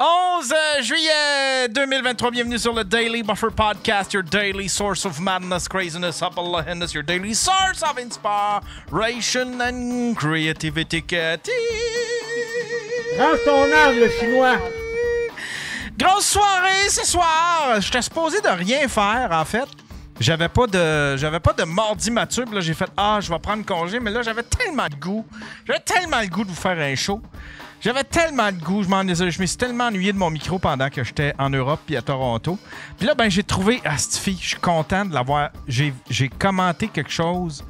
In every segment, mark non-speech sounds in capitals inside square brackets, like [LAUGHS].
11 juillet 2023, bienvenue sur le Daily Buffer Podcast, your daily source of madness, craziness, Allahenness, your daily source of inspiration and creativity. Rends ton âme, le chinois! Grosse soirée ce soir! je J'étais supposé de rien faire, en fait. J'avais pas de j'avais pas de mardi mature, là j'ai fait ah, je vais prendre congé, mais là j'avais tellement de goût. J'avais tellement le goût de vous faire un show. J'avais tellement de goût, je m'en je me suis tellement ennuyé de mon micro pendant que j'étais en Europe puis à Toronto. Puis là ben j'ai trouvé à cette fille, je suis content de l'avoir j'ai commenté quelque chose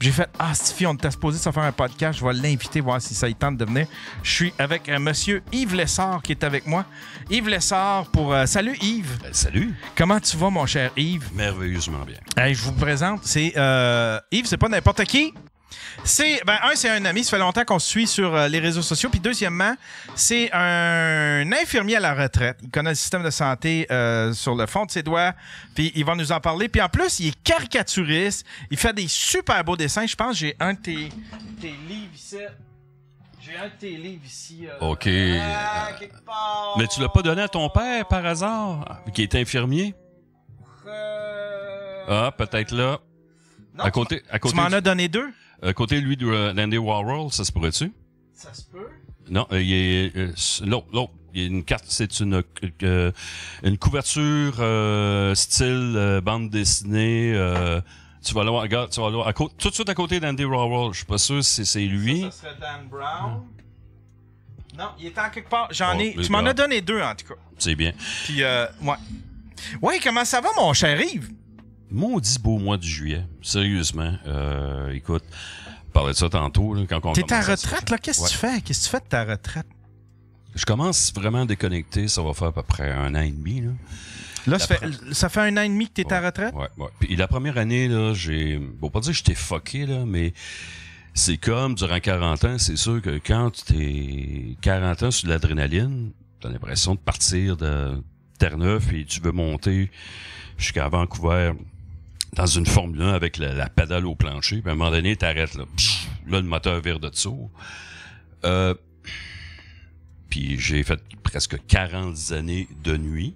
j'ai fait Ah, petit-fille, on t'a supposé se faire un podcast. Je vais l'inviter, voir si ça y tente de venir. Je suis avec un euh, monsieur Yves Lessard qui est avec moi. Yves Lessard pour. Euh, salut Yves. Euh, salut. Comment tu vas, mon cher Yves? Merveilleusement bien. je vous présente, c'est Yves, c'est pas n'importe qui. C'est, ben, un, c'est un ami, ça fait longtemps qu'on se suit sur euh, les réseaux sociaux. Puis deuxièmement, c'est un infirmier à la retraite. Il connaît le système de santé euh, sur le fond de ses doigts. Puis il va nous en parler. Puis en plus, il est caricaturiste. Il fait des super beaux dessins. Je pense j'ai un de tes, livres ici. J'ai un de tes livres ici. Euh. OK. Ah, mais tu l'as pas donné à ton père par hasard, qui est infirmier? Ah, peut-être là. à côté, tu m'en as donné deux? Euh, côté, lui, d'Andy Warhol, ça se pourrait-tu? Ça se peut. Non, euh, il est euh, l'autre, l'autre. Une carte, c'est une une couverture style bande dessinée. tu vas l'avoir, regarde, tu vas tout de suite à côté d'Andy Warhol. Je suis pas sûr si c'est lui. Ça, serait Dan Brown. Hmm. Non, il est en quelque part. J'en ai. Tu m'en as donné deux en tout cas. C'est bien. Puis euh, ouais. Ouais, comment ça va, mon cher Yves? Maudit beau mois de juillet. Sérieusement. Euh, écoute, on de ça tantôt. quand T'es à retraite, là. Qu'est-ce que tu fais? Qu'est-ce que tu fais de ta retraite? Je commence vraiment à déconnecter. Ça va faire à peu près un an et demi. Là, là ça, fait, un an et demi que t'es es retraite? Ouais, ouais. Puis la première année, là, j'ai. Bon, pas dire que j'étais fucké, là, mais c'est comme durant 40 ans, c'est sûr que quand tu es 40 ans sur l'adrénaline, T'as l'impression de partir de Terre-Neuve et tu veux monter jusqu'à Vancouver dans une Formule 1 avec la, pédale au plancher, puis à un moment donné, t'arrêtes là. là, le moteur vire de dessous. Euh, puis j'ai fait presque 40 années de nuit.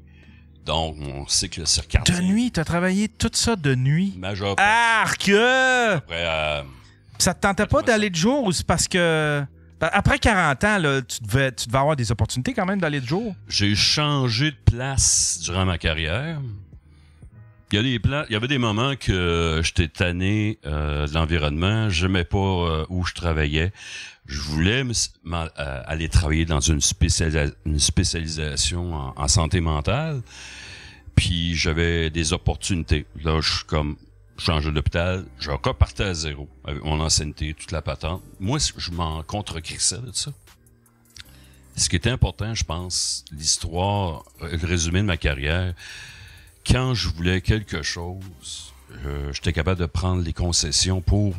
Donc, mon cycle circadien... De nuit? T'as travaillé tout ça de nuit? Major. Arc! Après, euh, ça te tentait pas d'aller de jour ou parce que... Après 40 ans, tu, devais, tu devais avoir des opportunités quand même d'aller de jour? J'ai changé de place durant ma carrière. Il y, il y avait des moments que j'étais tanné euh, de l'environnement, Je n'aimais pas euh, où je travaillais. Je voulais euh, aller travailler dans une, spécialisation en, santé mentale. Puis j'avais des opportunités. Là, je suis comme change d'hôpital, je repartais à zéro. avec Mon ancienneté, toute la patente. Moi, je m'en contre de ça. Ce qui était important, je pense, l'histoire, le résumé de ma carrière, quand je voulais quelque chose, euh, j'étais capable de prendre les concessions pour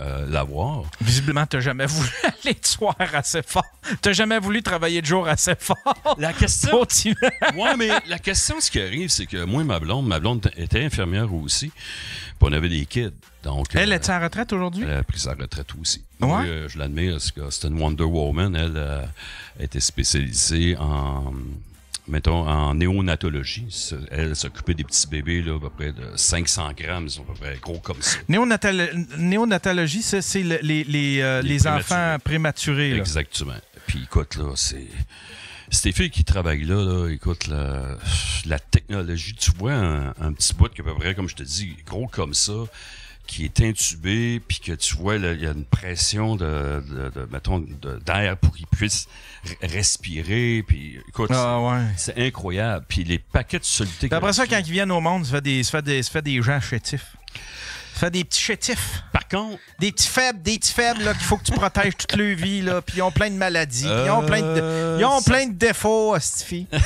euh, l'avoir. Visiblement, tu n'as jamais voulu [LAUGHS] aller de soir assez fort. Tu n'as jamais voulu travailler de jour assez fort. La question. Moi, mais la question, ce qui arrive, c'est que moi et ma blonde, ma blonde était infirmière aussi. Puis on avait des kids. Donc, elle était euh, est en retraite aujourd'hui? Elle a pris sa retraite aussi. Ouais. je l'admire parce que c'est une Wonder Woman. Elle, était spécialisée en mettons, en néonatologie. Elle s'occupait des petits bébés, là, à peu près de 500 grammes, ils sont à peu près gros comme ça. Néonatologie, c'est les, les, euh, les, enfants prématurés. Exactement. Puis écoute, là, c'est. Stéphie filles qui travaillent là, écoute, la, technologie, tu vois un, petit bout qui à peu près, comme je te dis, gros comme ça, qui est intubé, puis que tu vois, il y a une pression de, de d'air pour qu'il puisse respirer. Puis, écoute, ah, c'est incroyable. Puis les paquets de solutés. Après ça, quand ils viennent au monde, ça fait des, fait des, fait des gens chétifs. Ça fait des petits chétifs. Par contre. Des petits faibles, des petits faibles qu'il faut que tu protèges toute leur vie, là. Puis ils ont plein de maladies. ils ont plein de, euh, ils ont plein de défauts, cette fille. [LAUGHS]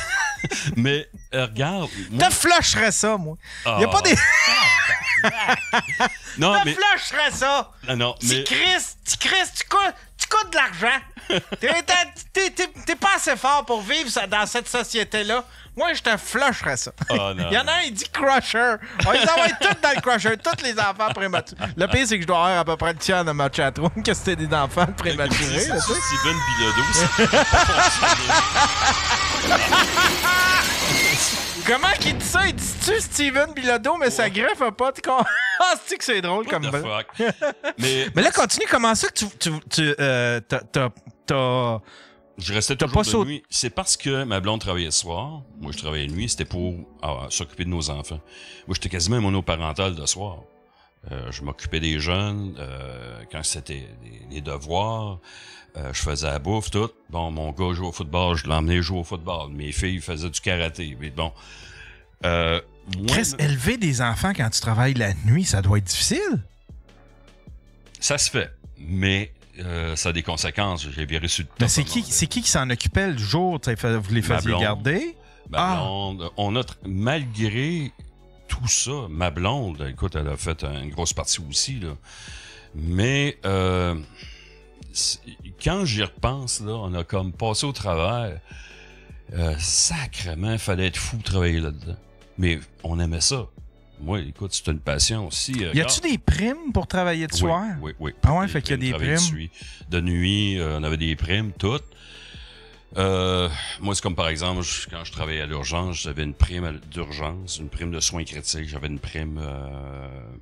Mais euh, regarde. Moi... Te ça, moi. Il ah. n'y a pas des. Ah, ben. [LAUGHS] non, te flusherais ça. Ah, non, mais... Tu tu tu, coûtes de l'argent. [LAUGHS] T'es pas assez fort pour vivre dans cette société-là. Moi, je te flusherais ça. Oh, il y en a un, il dit crusher. Ils les envoie [LAUGHS] tous dans le crusher, tous les enfants prématurés. Le pire, c'est que je dois avoir à peu près le tien dans ma chatroom que c'était des enfants prématurés. C'est Steven Bilodeau, Comment qu'il dit ça? Il dit-tu Steven Bilodeau, mais ça sa greffe a pas de con. [LAUGHS] Ah, c'est que c'est drôle comme the [LAUGHS] mais... là, continue. Comment ça que tu. tu, tu euh, t'as. Je restais toujours pas de nuit. C'est parce que ma blonde travaillait le soir. Moi, je travaillais la nuit. C'était pour ah, s'occuper de nos enfants. Moi, j'étais quasiment monoparental le soir. Euh, je m'occupais des jeunes euh, quand c'était les, devoirs. Euh, je faisais la bouffe, tout. Bon, mon gars jouait au football, je l'emmenais jouer au football. Mes filles faisaient du karaté. Mais bon. Euh, élever des enfants quand tu travailles la nuit, ça doit être difficile. Ça se fait, mais euh, ça a des conséquences. J'ai bien reçu le Mais c'est qui, c'est qui qui s'en occupait le jour? Vous les faisiez garder? Ma ah. on a, malgré tout ça, ma blonde, écoute, elle a fait une grosse partie aussi, là. Mais, euh, quand j'y repense, là, on a comme passé au travers. Euh, sacrément, il fallait être fou de travailler là-dedans. Mais on aimait ça. Moi, écoute, c'est une passion aussi. Euh, y a-tu des primes pour travailler de soir? Oui, oui. Ah ouais, qu'il y a des primes. De nuit, euh, on avait des primes, toutes. moi, c'est comme par exemple, quand je travaillais à l'urgence, j'avais une prime d'urgence, une prime de soins critiques, j'avais une prime,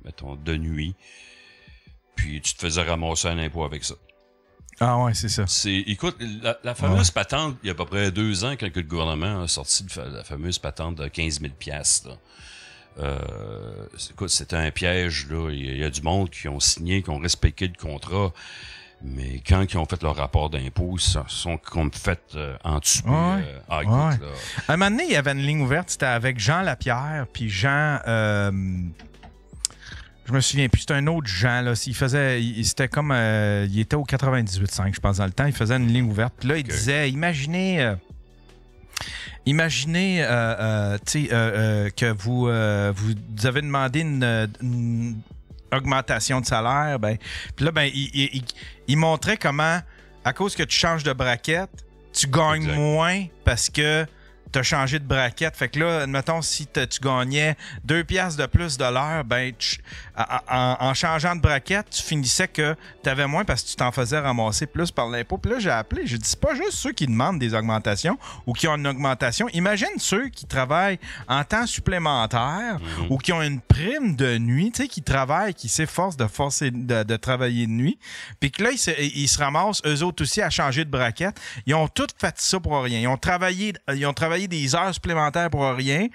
mettons, de nuit. Puis tu te faisais ramasser un impôt avec ça. Ah ouais, c'est ça. écoute, la, fameuse patente, il y a à peu près deux ans, quand le gouvernement a sorti la fameuse patente de 15 000 là. Euh, écoute, c'était un piège. Là. Il, y a, du monde qui ont signé, qui ont respecté le contrat. Mais quand ils ont fait leur rapport d'impôt, ils sont comme fait euh, en dessous. Euh, ah, à un moment donné, il y avait une ligne ouverte, c'était avec Jean Lapierre, puis Jean... Je me souviens plus. C'était un autre Jean. Il faisait. Il, c'était comme. Euh, il était au 98.5, je pense, dans le temps. Il faisait une ligne ouverte. Puis là, il disait Imaginez. Euh, imaginez euh, que vous, vous avez demandé une, augmentation de salaire. Ben, puis là, ben, il, montrait comment, à cause que tu changes de braquette, tu gagnes moins parce que t'as changé de braquette. Fait que là, admettons, si tu gagnais deux piastres de plus de l'heure, ben, en, changeant de braquette, tu finissais que t'avais moins parce que tu t'en faisais ramasser plus par l'impôt. Puis là, j'ai appelé, Je dis, c'est pas juste ceux qui demandent des augmentations ou qui ont une augmentation. Imagine ceux qui travaillent en temps supplémentaire mhm. ou qui ont une prime de nuit, tu sais, qui travaillent, qui s'efforcent de, forcer, de, travailler de nuit. Puis que là, ils se, ils se ramassent, eux autres aussi, à changer de braquette. Ils ont tout fait ça pour rien. Ils ont travaillé, ils ont travaillé des heures supplémentaires pour rien.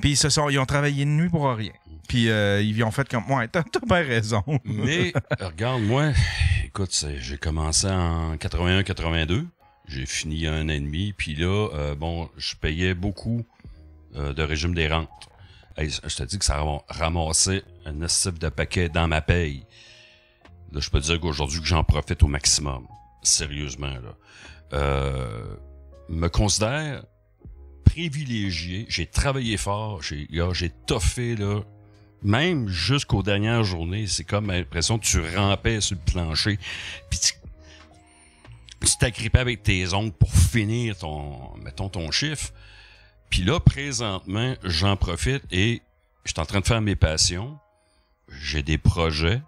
Puis ils, sont, ils ont travaillé une nuit pour rien. Puis euh, ils ont fait comme, moi. t'as bien raison. Mais [LAUGHS] regarde, moi, écoute, j'ai commencé en 81-82. J'ai fini un an et demi. Puis là, euh, bon, je payais beaucoup euh, de régime des rentes. je te dis que ça ramassé un type de paquet dans ma paye. Là, je peux dire qu'aujourd'hui j'en profite au maximum. Sérieusement, là. me considère privilégié. J'ai travaillé fort. J'ai, toffé, Même jusqu'aux dernières journées, c'est comme l'impression que tu rampais sur le plancher. Puis tu t'agrippais avec tes ongles pour finir ton, mettons, ton chiffre. Puis là, présentement, j'en profite et je suis en train de faire mes passions. J'ai des projets.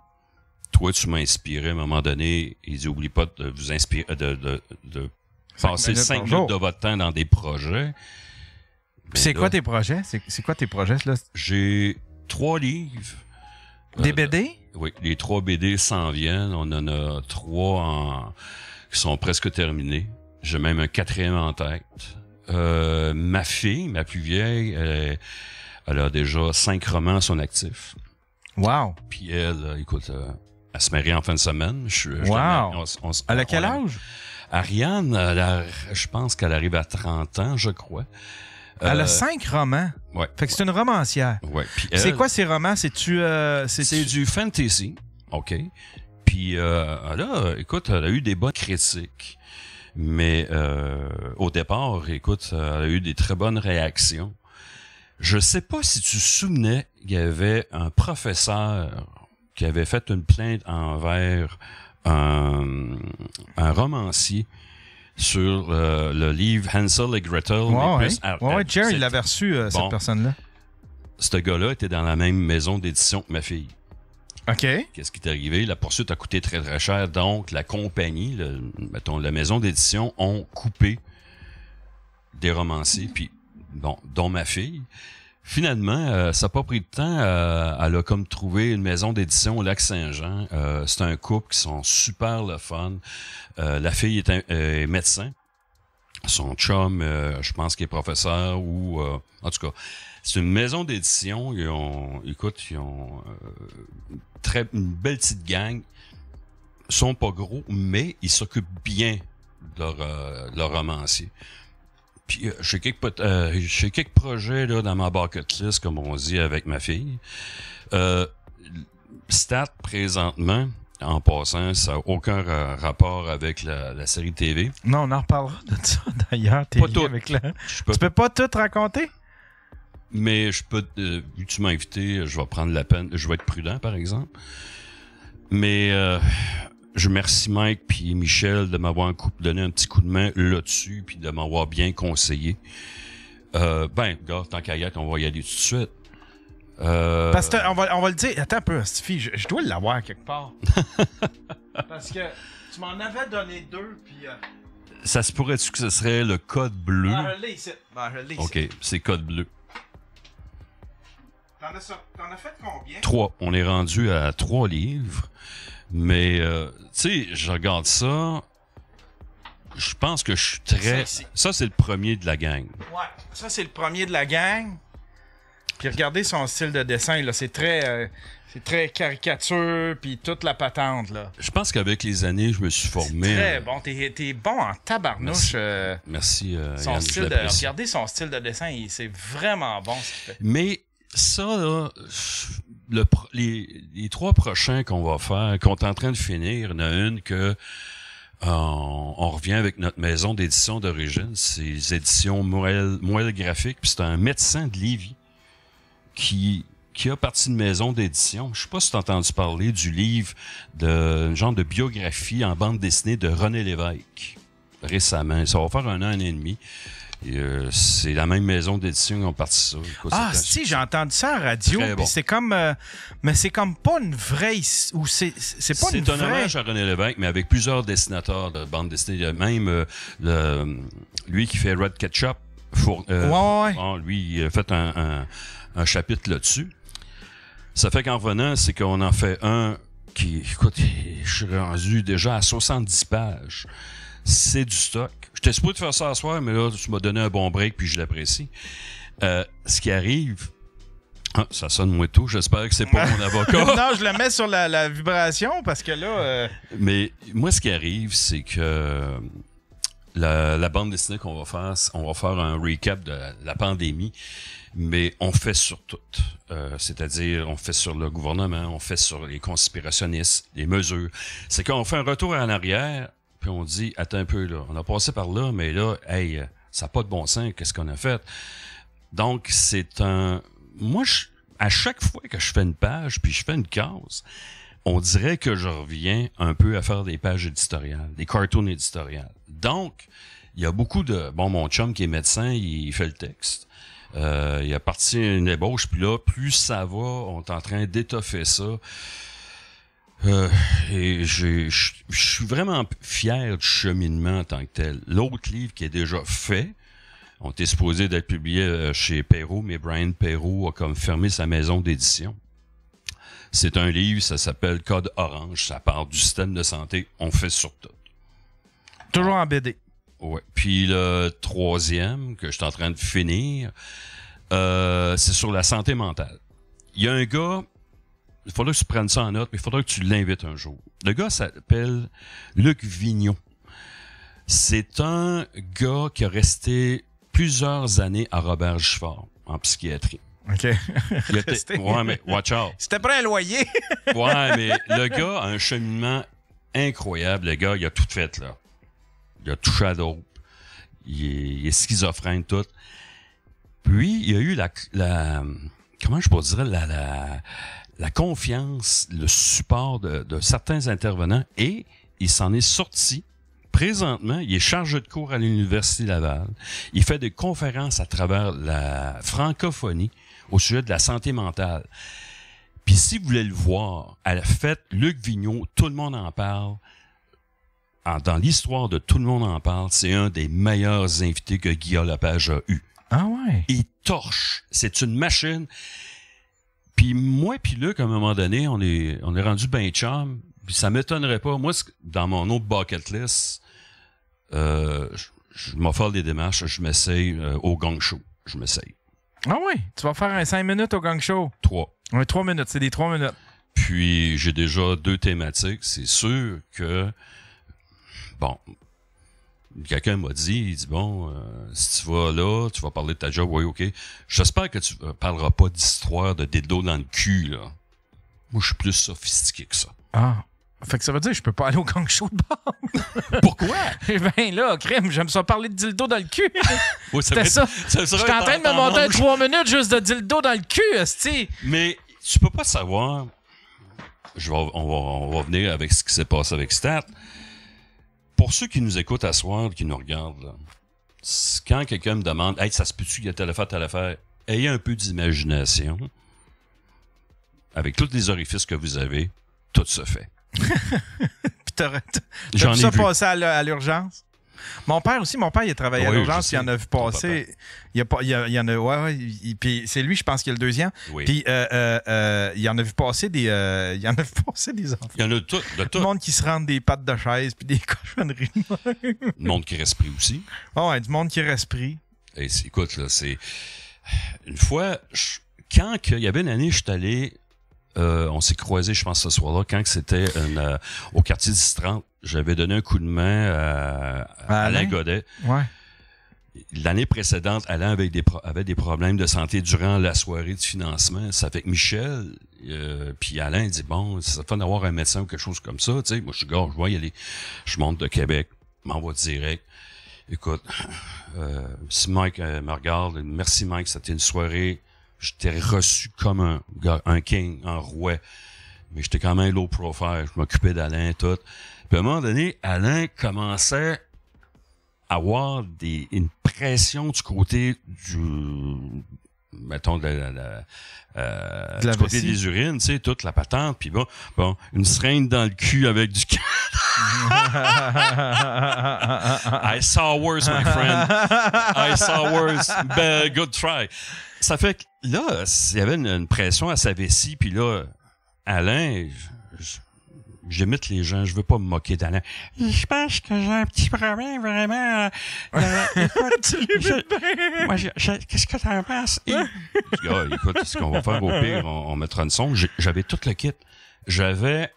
Toi, tu m'as inspiré à un moment donné. Il dit, oublie pas de vous inspirer, de, passer 5 minutes de votre temps dans des projets. C'est ben quoi tes projets? C'est quoi tes projets, là? J'ai trois livres. Des euh, BD? oui, les trois BD s'en viennent. On en a trois en... qui sont presque terminés. J'ai même un quatrième en tête. Euh, ma fille, ma plus vieille, elle, a déjà cinq romans à son actif. Wow! Puis elle, écoute, euh, elle se marie en fin de semaine. Je, wow! quel âge? Ariane, je pense qu'elle arrive à 30 ans, je crois. Elle a euh, cinq romans. Ouais. Fait que c'est une romancière. Ouais. c'est quoi ces romans? Euh, cest du fantasy. OK. Puis euh, là, écoute, elle a eu des bonnes critiques. Mais au départ, écoute, elle a eu des très bonnes réactions. Je sais pas si tu te souvenais qu'il y avait un professeur qui avait fait une plainte envers un romancier sur euh, le livre Hansel et Gretel. mais plus Jerry, il l'avait reçu, euh, cette personne-là. Ce gars-là était dans la même maison d'édition que ma fille. OK. Qu'est-ce qui est arrivé? La poursuite a coûté très, très cher. Donc, la compagnie, mettons, la maison d'édition ont coupé des romanciers, puis, bon, dont ma fille. Finalement, euh, ça n'a pas pris de temps. Euh, elle a comme trouvé une maison d'édition au lac Saint-Jean. Euh, c'est un couple qui sont super le fun. Euh, la fille est, un, médecin. Son chum, je pense qu'il est professeur ou... en tout cas, c'est une maison d'édition. Ils ont, écoute, ils ont très, une belle petite gang. Ils sont pas gros, mais ils s'occupent bien de leur, de leur romancier. Puis, euh, euh, j'ai quelques, projets dans ma bucket list, comme on dit avec ma fille. Euh, Stat, présentement, en passant, ça n'a aucun rapport avec la, série TV. Non, on en reparlera de ça [LAUGHS] d'ailleurs. Avec la... peux... peux pas tout raconter? Mais je peux, tu m'as invité, je vais prendre la peine, je vais être prudent par exemple. Mais je remercie Mike puis Michel de m'avoir donné un petit coup de main là-dessus puis de m'avoir bien conseillé. Euh, ben, gars, tant qu'à on va y aller tout de suite. Euh, Parce que, on va, on va le dire, attends un peu, Stifi, je, dois l'avoir quelque part. [LAUGHS] Parce que tu m'en avais donné deux, puis. Euh, Ça se pourrait-tu que ce serait le code bleu? Ben, je l'ai ben, Ok, c'est code bleu. T'en as, as, fait combien? Trois. On est rendu à trois livres. Mais, euh, tu sais, je regarde ça. Je pense que je suis très. Ça, c'est le premier de la gang. Ouais, ça, c'est le premier de la gang. Puis regardez son style de dessin, là. C'est très. Euh, c'est très caricature, puis toute la patente, là. Je pense qu'avec les années, je me suis formé. Très euh, bon. T'es, bon en tabarnouche. Merci. Euh, regardez son style de dessin, c'est vraiment bon. Ce fait. Mais ça, là, les, trois prochains qu'on va faire, qu'on est en train de finir, il y en a une que euh, on, revient avec notre maison d'édition d'origine, c'est les éditions Moelle, Graphique, puis c'est un médecin de Lévis qui qui a parti de maison d'édition. Je sais pas si tu entendu parler du livre de genre de biographie en bande dessinée de René Lévesque récemment. Ça va faire un an et demi. Euh, c'est la même maison d'édition qui ont ça. ah, si, j'ai entendu ça en radio. C'est comme. Euh, mais c'est comme pas une vraie. c'est, un hommage à René Lévesque, mais avec plusieurs dessinateurs de bande dessinée. Même euh, le, lui qui fait Red Ketchup. lui, a fait un, chapitre là-dessus. Ça fait qu'en revenant, c'est qu'on en fait un qui. Écoute, je suis rendu déjà à 70 pages c'est du stock. t'ai supposé de faire ça ce soir, mais là, tu m'as donné un bon break, puis je l'apprécie. Euh, ce qui arrive, ah, ça sonne moins tout. J'espère que c'est pas mon [LAUGHS] avocat. non, je le mets sur la, vibration parce que là. Euh, mais moi, ce qui arrive, c'est que euh, la, bande dessinée qu'on va faire, on va faire un recap de la, pandémie, mais on fait sur tout. C'est-à-dire, on fait sur le gouvernement, on fait sur les conspirationnistes, les mesures. C'est qu'on fait un retour en arrière on dit, attends un peu, là, on a passé par là, mais là, hey, euh, ça n'a pas de bon sens, qu'est-ce qu'on a fait? Donc, c'est un... Moi, à chaque fois que je fais une page, puis je fais une case, on dirait que je reviens un peu à faire des pages éditoriales, des cartoons éditoriales. Donc, il y a beaucoup de... Bon, mon chum qui est médecin, il fait le texte. Euh, il a parti une ébauche, puis là, plus ça va, on est en train d'étoffer ça. Euh, et je suis vraiment fier du cheminement en tant que tel. L'autre livre qui est déjà fait, on était supposé d'être publié euh, chez Perrault, mais Brian Perrault a comme fermé sa maison d'édition. C'est un livre, ça s'appelle Code Orange, ça parle du système de santé, on fait sur tout. Toujours en BD. Ouais. Puis le troisième que je suis en train de finir, euh, c'est sur la santé mentale. Il y a un gars il faudrait que tu prennes ça en note, mais il faudrait que tu l'invites un jour. Le gars s'appelle Luc Vignon. C'est un gars qui a resté plusieurs années à Robert Giffard en psychiatrie. OK. Il testé. [LAUGHS] ouais, mais watch out. C'était prêt à loyer. [LAUGHS] ouais, mais le gars a un cheminement incroyable. Le gars, il a tout fait, là. Il a touché à d'autres. Il, il est, schizophrène, tout. Puis, il y a eu la, la comment je pourrais dire, la, la, la confiance, le support de, de certains intervenants et il s'en est sorti. Présentement, il est chargé de cours à l'Université Laval. Il fait des conférences à travers la francophonie au sujet de la santé mentale. Puis si vous voulez le voir, à la fête, Luc Vignot, tout le monde en parle. dans l'histoire de Tout le monde en parle, c'est un des meilleurs invités que Guillaume Lepage a eu. Ah ouais? Il torche. C'est une machine. Puis moi puis Luc, à un moment donné, on est, on est rendu ben charm. Puis ça m'étonnerait pas. Moi, dans mon autre bucket list, euh, je, m'offre des démarches, je m'essaye euh, au gang show. Je m'essaye. Ah oui, tu vas faire un 5 minutes au gang show? Trois. trois minutes, c'est des trois minutes. Puis j'ai déjà deux thématiques. C'est sûr que, bon, quelqu'un m'a dit, il dit bon, euh, si tu vas là, tu vas parler de ta job, oui, ok. J'espère que tu ne euh, parleras pas d'histoire de dildo dans le cul, là. Moi, je suis plus sophistiqué que ça. Ah. Fait que ça veut dire que je peux pas aller au gang show de bord. [LAUGHS] Pourquoi? [LAUGHS] Eh ben là, crime, j'aime ça parler de dildo dans le cul. [LAUGHS] oui, ça, ça. ça en train de me monter trois minutes juste de dildo dans le cul, esti. Mais tu peux pas savoir. Je on, va, on va venir avec ce qui s'est passé avec Stat pour ceux qui nous écoutent à soir, qui nous regardent, quand quelqu'un me demande Hey, ça se peut-tu qu'il y a telle affaire, telle affaire Ayez un peu d'imagination. Avec tous les orifices que vous avez, tout se fait. [LAUGHS] J'en ai ça à l'urgence? Mon père aussi, mon père, il a travaillé à l'urgence, il y en a vu passer. Il, il, y en a. Ouais, puis c'est lui, je pense, qui est le deuxième. Oui. Puis euh, euh, euh, il y en a vu passer des. il y en a vu passer des enfants. Il y en a tout, de tout. Du monde qui se rend des pattes de chaise puis des [LAUGHS] cochonneries. du monde qui respire aussi. Oh, ouais, du monde qui respire. Et écoute, là, c'est. Une fois, quand il y avait une année, je suis allé euh, on s'est croisés, je pense, ce soir-là, quand c'était euh, au quartier 10 J'avais donné un coup de main à, Alain Godet. L'année précédente, Alain avait des, des problèmes de santé durant la soirée de financement. Ça fait que Michel, euh, puis Alain dit, bon, ça fun d'avoir un médecin ou quelque chose comme ça. Tu moi, je suis gars, je vois, y aller. je monte de Québec, m'envoie direct. Écoute, si Mike me regarde, merci Mike, c'était une soirée j'étais reçu comme un king, un roi. Mais j'étais quand même low profile. Je m'occupais d'Alain, tout. Puis à un moment donné, Alain commençait à avoir des, une pression du côté du, mettons, de la, euh, de la du côté des urines, tu sais, toute la patente, puis bon, bon, une seringue dans le cul avec du I saw worse, my friend. I saw worse. Ben, good try. Ça fait que là, il y avait une, pression à sa vessie, puis là, Alain, j'imite les gens, je veux pas me moquer d'Alain. Mm. Je pense que j'ai un petit problème vraiment. qu'est-ce que t'en penses? [LAUGHS] Ah, écoute, ce qu'on va faire au pire, on, mettra une son. J'avais tout le kit. J'avais,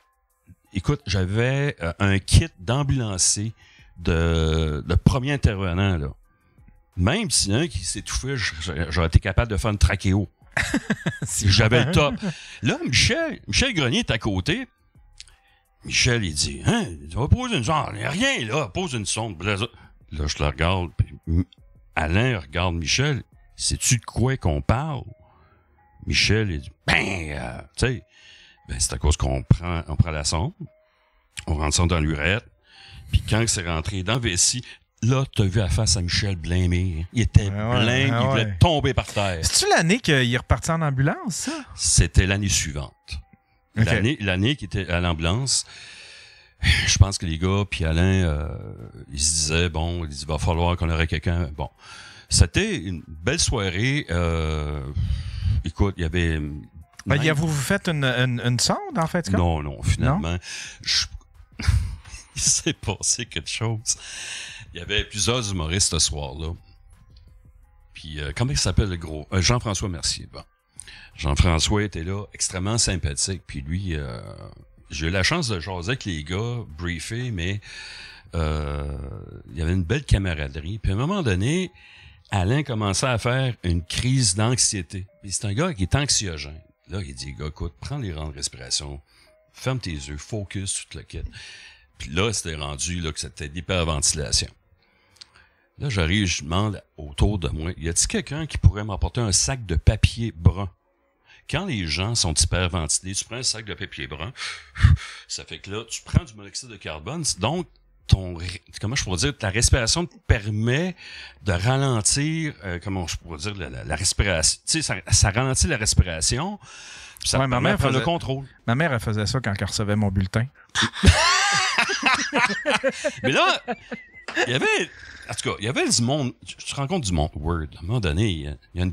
écoute, j'avais euh, un kit d'ambulancier de, premier intervenant, là. Même si un qui s'est s'étouffait, j'aurais été capable de faire une trachéo. [LAUGHS] J'avais le hein? top. Là, Michel, Michel Grenier est à côté. Michel, il dit, hein, tu vas poser une sonde. Il n'y a rien, là. Pose une sonde. Là, je le regarde. Alain regarde Michel. Sais-tu de quoi qu'on parle? Michel, il dit, ben, euh, tu sais, ben, c'est à cause qu'on prend, on prend la sonde. On rentre ça dans l'urette. Puis quand c'est rentré dans vessie, Là, t'as vu la face à Michel blâmer. Il était ah, ah il voulait tomber par terre. C'est-tu l'année qu'il est reparti en ambulance, ça? C'était l'année suivante. L'année qui était à l'ambulance, je pense que les gars, puis Alain, euh, ils se disaient, bon, il va falloir qu'on aurait quelqu'un. Bon, c'était une belle soirée. Euh, écoute, il y avait... Ben, vous, vous faites une, sonde, en fait? Non, non, finalement. [LAUGHS] il s'est passé quelque chose. Il y avait plusieurs humoristes ce soir-là. Puis, euh, comment il s'appelle le gros? Euh, Jean-François Mercier. Jean-François était là, extrêmement sympathique. Puis lui, euh, j'ai eu la chance de jaser avec les gars, briefer, mais euh, il y avait une belle camaraderie. Puis à un moment donné, Alain commençait à faire une crise d'anxiété. c'est un gars qui est anxiogène. Là, il dit, gars, écoute, prends les rangs de respiration, ferme tes yeux, focus, toute la quête. Puis là, c'était rendu là, que c'était l'hyperventilation. Là, j'arrive, je demande autour de moi, y a-t-il quelqu'un qui pourrait m'apporter un sac de papier brun? Quand les gens sont hyperventilés, tu prends un sac de papier brun, [LAUGHS] ça fait que là, tu prends du monoxyde de carbone, donc ton, comment je pourrais dire, ta respiration te permet de ralentir, euh, comment je pourrais dire, la, respiration. Tu sais, ça, ralentit la respiration. ça ma mère le contrôle. Ma mère, elle faisait ça quand elle recevait mon bulletin. [LAUGHS] Mais là, il y avait en tout cas, il y avait du monde. Je compte du monde. Word. À un moment donné, il y a, une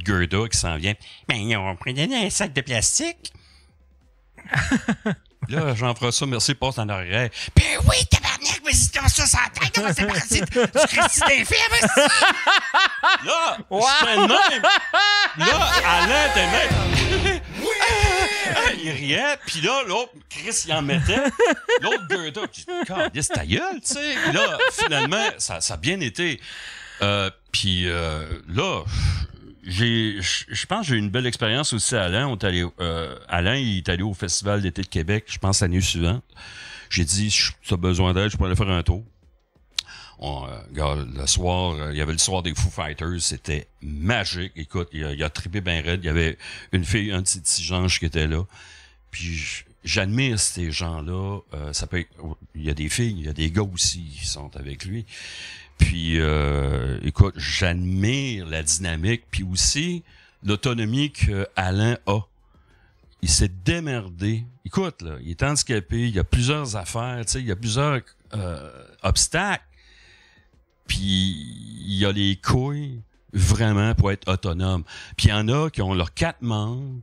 qui s'en vient. Mais ben, ils ont pris un sac de plastique. [LAUGHS] là, Jean-François, merci, passe en arrière. Ben oui, tabarnak, mais hein, si ça tête, c'est Tu crées des Là, Là, même. [LAUGHS] Ah! [LAUGHS] il riait, puis là, l'autre, Chris, il en mettait. L'autre, deux autres, dit dis, ta gueule, tu sais. là, finalement, ça, ça a bien été. Euh, puis euh, là, j'ai, je pense que j'ai eu une belle expérience aussi à Alain. On est allé, euh, Alain, il est allé au Festival d'été de Québec, je pense, l'année suivante. J'ai dit, si tu as besoin d'aide, je pourrais aller faire un tour. On, euh, le soir, euh, il y avait le soir des Foo Fighters, c'était magique. Écoute, il a, il a trippé ben raide. Il y avait une fille, un petit, petit qui était là. Puis j'admire ces gens-là. Euh, ça peut oh, il y a des filles, il y a des gars aussi qui sont avec lui. Puis, écoute, j'admire la dynamique, puis aussi l'autonomie que Alain a. Il s'est démerdé. Écoute, là, il est handicapé, il y a plusieurs affaires, il y a plusieurs obstacles puis il a les couilles vraiment pour être autonome. Puis il y en a qui ont leurs quatre membres,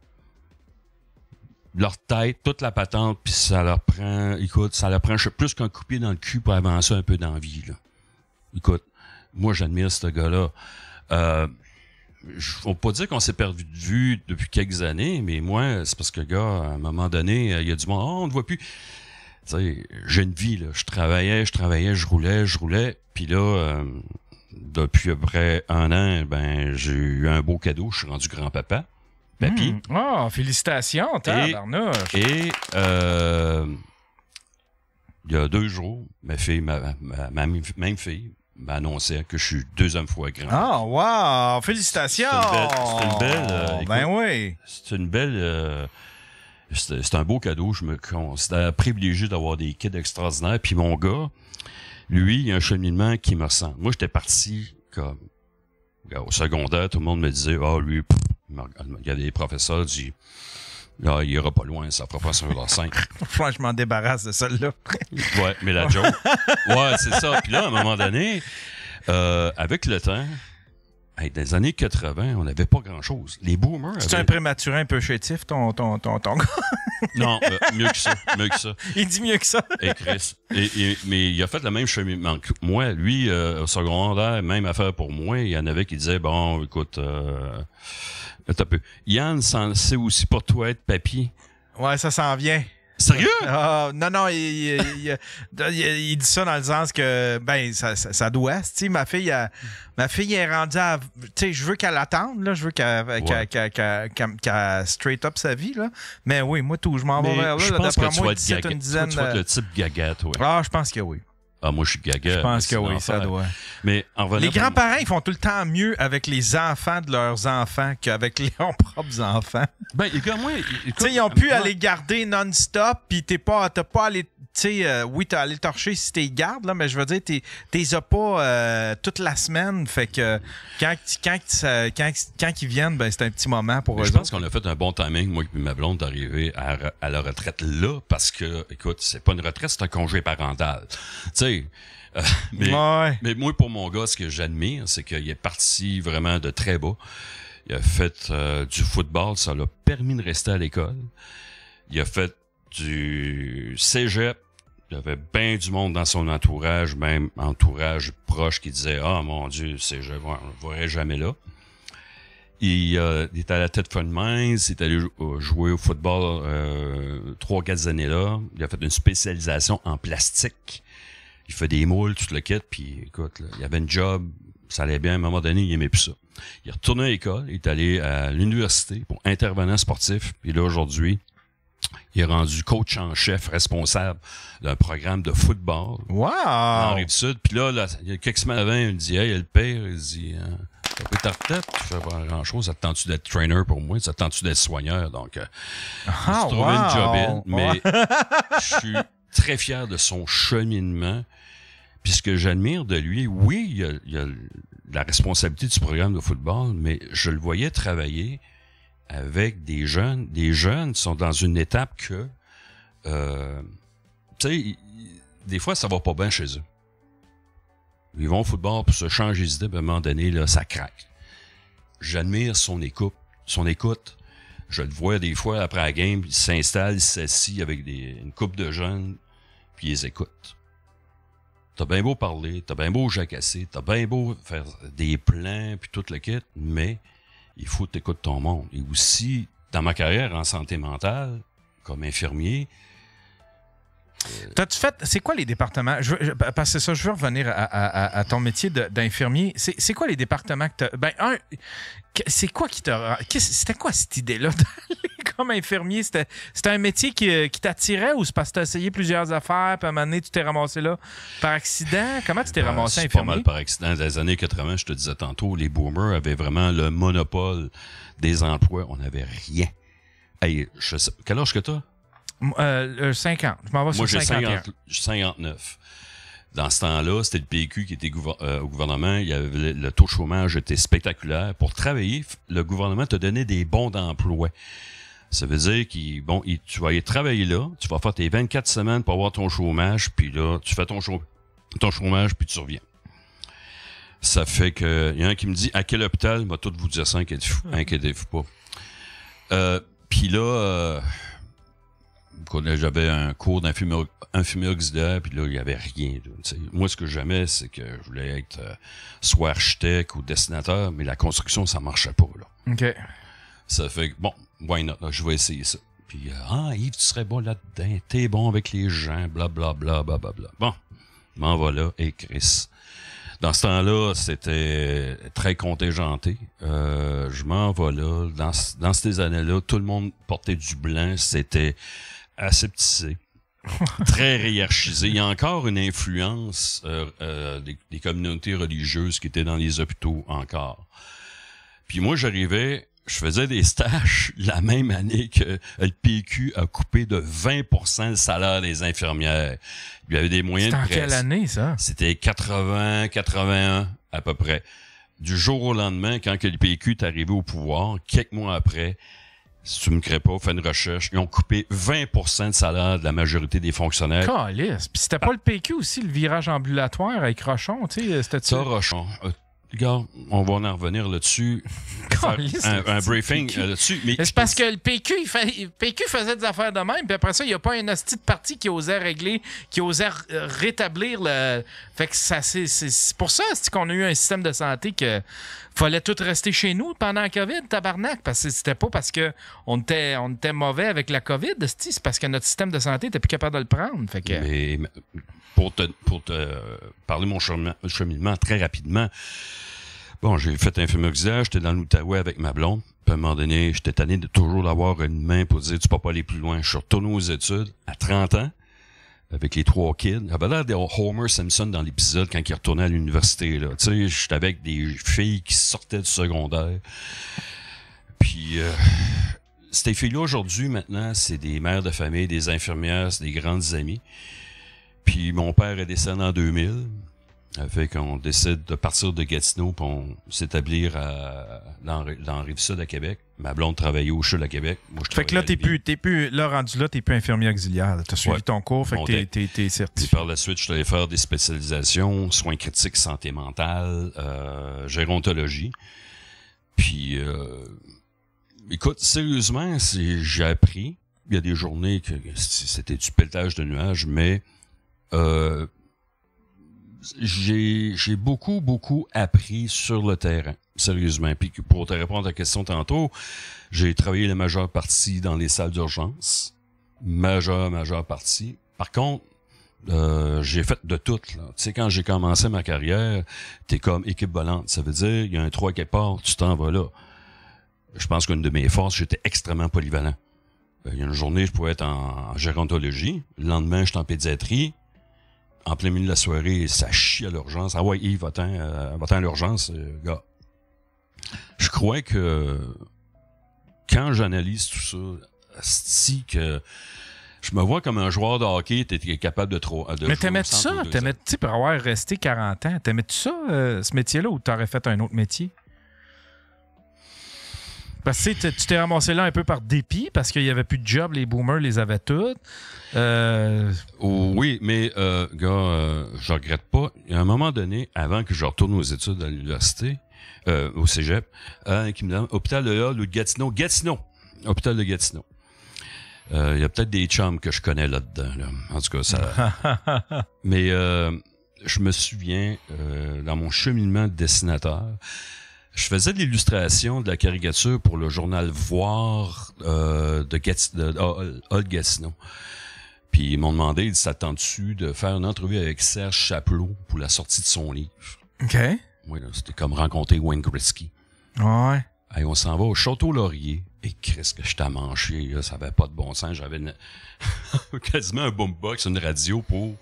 leur tête, toute la patente, puis ça leur prend, écoute, ça leur prend plus qu'un coupier dans le cul pour avancer un peu dans la vie. Là. Écoute, moi j'admire ce gars-là. ne euh, faut pas dire qu'on s'est perdu de vue depuis quelques années, mais moi, c'est parce que, gars, à un moment donné, il y a du monde, oh, on ne voit plus j'ai une vie, là. Je travaillais, je travaillais, je roulais, je roulais. Puis là, euh, depuis à peu près un an, ben, j'ai eu un beau cadeau. Je suis rendu grand-papa. Papy. Oh, félicitations, tabarnouche. Et, euh, il y a deux jours, ma fille, ma, même fille, m'a annoncé que je suis deuxième fois grand. Ah, oh, wow! Félicitations! C'est une belle... Euh, ben oui! C'est une belle c'est un beau cadeau. Je me considère privilégié d'avoir des kids extraordinaires. Puis mon gars, lui, il y a un cheminement qui me ressemble. Moi, j'étais parti comme au secondaire, tout le monde me disait Ah, oh, lui, il y a des professeurs, dit Là, ah, il ira pas loin, ça fera pas sur 5. je m'en débarrasse de celle-là. [LAUGHS] ouais, mais la joke. Ouais, c'est ça. Puis là, à un moment donné, euh, avec le temps, dans les années 80, on n'avait pas grand-chose. Les boomers. C'est un prématuré un peu chétif, ton, [LAUGHS] non, euh, mieux que ça. [LAUGHS] Il dit mieux que ça. et Chris. mais il a fait le même cheminement que moi. Lui, euh, au secondaire, même affaire pour moi. Il y en avait qui disaient Bon, écoute, euh, un peu. Yann, c'est aussi pour toi être papier. Ouais, ça s'en vient. Sérieux? Ah, non, non, il, dit ça dans le sens que, ben, ça, ça, doit. être. ma fille, ma fille est rendue à. Tu sais, je veux qu'elle attende, là. Je veux qu'elle straight up sa vie, là. Mais oui, moi, tout, je m'en vais vers là. Je pense que tu vas le type gaga, Ah, je pense que oui. Ah, moi, je suis gaga. Je pense que oui, ça doit. Mais en Les grands-parents, ils font tout le temps mieux avec les enfants de leurs enfants qu'avec [LAUGHS] leurs propres enfants. Ben, écoute, moi. Tu sais, ils ont pu aller garder non-stop, puis t'es pas, t'as pas allé. Tu sais, euh, oui, t'as allé torcher si t'es garde, là, mais je veux dire, t'es, t'es pas euh, toute la semaine. Fait que quand, quand, ils viennent, ben, c'est un petit moment pour eux. Je pense qu'on a fait un bon timing, moi et ma blonde, d'arriver à, à la retraite là, parce que, écoute, c'est pas une retraite, c'est un congé parental. Tu sais, euh, [LAUGHS] mais, mais, moi, pour mon gars, ce que j'admire, c'est qu'il est parti vraiment de très bas. Il a fait euh, du football, ça l'a permis de rester à l'école. Il a fait du cégep. Il y avait bien du monde dans son entourage, même entourage proche qui disait Ah mon Dieu, cégep, on ne verrait jamais là. Euh, il, est à la tête de main il est allé jouer au football trois, quatre années là. Il a fait une spécialisation en plastique il fait des moules, tout le kit, puis écoute, là, il avait une job, ça allait bien, à un moment donné, il aimait plus ça. Il est retourné à l'école, il est allé à l'université pour intervenant sportif, puis là, aujourd'hui, il est rendu coach en chef responsable d'un programme de football. Wow! En Rive-Sud. Puis là, il y a quelques semaines avant, il me dit Hey, il y a le père. Il dit hein, T'as peu ta tête, tu fais pas grand-chose. Ça te tu d'être trainer pour moi? Ça te tu d'être soigneur? Donc, euh, ah, j'ai trouvé une job in, mais [LAUGHS] je suis très fier de son cheminement. Puis j'admire de lui, oui, il y, a, la responsabilité du programme de football, mais je le voyais travailler avec des jeunes. Des jeunes sont dans une étape que, euh, tu sais, des fois, ça va pas bien chez eux. Ils vont au football pour se changer d'idée, à un moment donné, là, ça craque. J'admire son écoute, son écoute. Je le vois des fois après la game, il s'installe, il s'assit avec une coupe de jeunes, puis ils écoutent. T'as bien beau parler, t'as bien beau jacasser, t'as bien beau faire des plans, puis toute le kit, mais il faut que écoutes ton monde. Et aussi, dans ma carrière en santé mentale, comme infirmier, euh, T'as-tu fait. C'est quoi les départements? parce que ça, je veux revenir à, ton métier d'infirmier. C'est quoi les départements que tu Ben, un, c'est quoi qui C'était quoi cette idée-là [LAUGHS] comme infirmier? C'était un métier euh, qui, t'attirait ou c'est parce que t'as essayé plusieurs affaires, puis à un moment donné, tu t'es ramassé là par accident? Comment tu t'es ah, ramassé infirmier? pas mal par accident. Dans les années 80, je te disais tantôt, les boomers avaient vraiment le monopole des emplois. On n'avait rien. Hey, quel âge que t'as? Euh, 50. Euh, je m'en vais sur 50. Moi, j'ai 59. Dans ce temps-là, c'était le PQ qui était euh, au gouvernement. Il y avait le taux de chômage était spectaculaire. Pour travailler, le gouvernement te donnait des bons d'emploi. Ça veut dire que bon, tu vas travailler là, tu vas faire tes 24 semaines pour avoir ton chômage, puis là, tu fais ton, ton chômage, puis tu reviens. Ça fait que. Il y en a un qui me dit à quel hôpital, Moi, tout vous dire ça, inquiétez-vous hein, pas. Euh, puis là, euh, j'avais un cours d'infirmière auxiliaire, puis là, il n'y avait rien. moi, ce que j'aimais, c'est que je voulais être euh, soit architecte ou dessinateur, mais la construction, ça ne marchait pas. OK. Ça fait que, bon, why je vais essayer ça. Puis, euh, ah, Yves, tu serais bon là-dedans, t'es bon avec les gens, blablabla, bla, bla, bla, bla, Bon, m'en voilà, et Chris. Dans ce temps-là, c'était très contingenté. Euh, je m'en vais là. Dans, dans ces années-là, tout le monde portait du blanc. C'était aseptisé, [LAUGHS] très hiérarchisé. Il y a encore une influence euh, euh, des, communautés religieuses qui étaient dans les hôpitaux encore. Puis moi, j'arrivais, je faisais des stages [LAUGHS] la même année que le PQ a coupé de 20 le salaire des infirmières. Il y avait des moyens de en quelle année, ça? C'était 80, 81 à peu près. Du jour au lendemain, quand le PQ est arrivé au pouvoir, quelques mois après, si tu me crées pas, fais une recherche. Ils ont coupé 20 de salaire de la majorité des fonctionnaires. Calice. Puis c'était pas le PQ aussi, le virage ambulatoire avec Rochon, tu sais, c'était ça. Rochon. Gars, on va en revenir là-dessus. [LAUGHS] un, briefing euh, là-dessus. c'est parce que le PQ, faisait des affaires de même, puis après ça, il n'y a pas un hostie de parti qui osait régler, qui osait euh, rétablir le. Fait que ça, c'est, pour ça qu'on a eu un système de santé que fallait tout rester chez nous pendant la COVID, tabarnak, parce que c'était pas parce qu'on était, on était mauvais avec la COVID, c'est parce que notre système de santé n'était plus capable de le prendre. Mais pour te, parler mon cheminement très rapidement, bon, j'ai fait un visage, j'étais dans l'Outaouais avec ma blonde. à un moment donné, j'étais tanné de toujours l'avoir une main pour dire tu peux pas aller plus loin. Je suis retourné aux études à 30 ans avec les trois kids. J'avais l'air de Homer Simpson dans l'épisode quand il retournait à l'université. Tu sais, j'étais avec des filles qui sortaient du secondaire. Puis euh, ces filles-là aujourd'hui, maintenant, c'est des mères de famille, des infirmières, des grandes amies. Puis mon père est décédé en 2000. Ça Fait qu'on décide de partir de Gatineau pour s'établir dans, dans Rive-Sud à Québec. Ma blonde travaillait au CHUL à Québec. Moi, fait que là, t'es plus, plus, là, rendu là, t'es plus infirmier auxiliaire. T'as suivi ton cours, fait que t'es, t'es, certifié. Puis par la suite, je suis allé faire des spécialisations, soins critiques, santé mentale, euh, gérontologie. Puis, euh, écoute, sérieusement, j'ai appris. Il y a des journées que c'était du pelletage de nuages, mais euh, j'ai beaucoup, beaucoup appris sur le terrain, sérieusement. Puis pour te répondre à ta question tantôt, j'ai travaillé la majeure partie dans les salles d'urgence. Majeure, majeure partie. Par contre, euh, j'ai fait de tout. Tu sais, quand j'ai commencé ma carrière, t'es comme équipe volante. Ça veut dire, il y a un 3 qui part, tu t'en vas là. Je pense qu'une de mes forces, j'étais extrêmement polyvalent. Euh, il y a une journée, je pouvais être en gérontologie. Le lendemain, j'étais en pédiatrie en plein milieu de la soirée, ça chie à l'urgence. Ah ouais, Yves, va-t'en, euh, à l'urgence, euh, gars. Je crois que quand j'analyse tout ça, si que je me vois comme un joueur de hockey qui capable de trop. De Mais t'aimais ça? T'aimais, tu pour avoir resté 40 ans, t'aimais-tu ça, euh, ce métier-là, ou t'aurais fait un autre métier? Parce que tu t'es ramassé là un peu par dépit, parce qu'il n'y avait plus de job, les boomers les avaient toutes. Euh, oh, oui, mais euh, gars, euh, je regrette pas. À un moment donné, avant que je retourne aux études à l'université, euh, au cégep, qui me demande hôpital de Hall ou de Gatineau. Gatineau! Hôpital de Gatineau. Il y a peut-être des chums que je connais là-dedans. En tout cas, ça. [LAUGHS] mais je me souviens, dans mon cheminement de dessinateur, je faisais de l'illustration de la caricature pour le journal Voir euh, de, de, ah, Old Puis ils m'ont demandé, ils s'attendent dessus de faire une entrevue avec Serge Chapelot pour la sortie de son livre. OK. Oui, c'était comme rencontrer Wayne Gretzky. Ouais. Allez, on s'en va au Château Laurier. Et Christ, que je t'ai manché, là, ça avait pas de bon sens. J'avais [LAUGHS] quasiment un boombox, une radio pour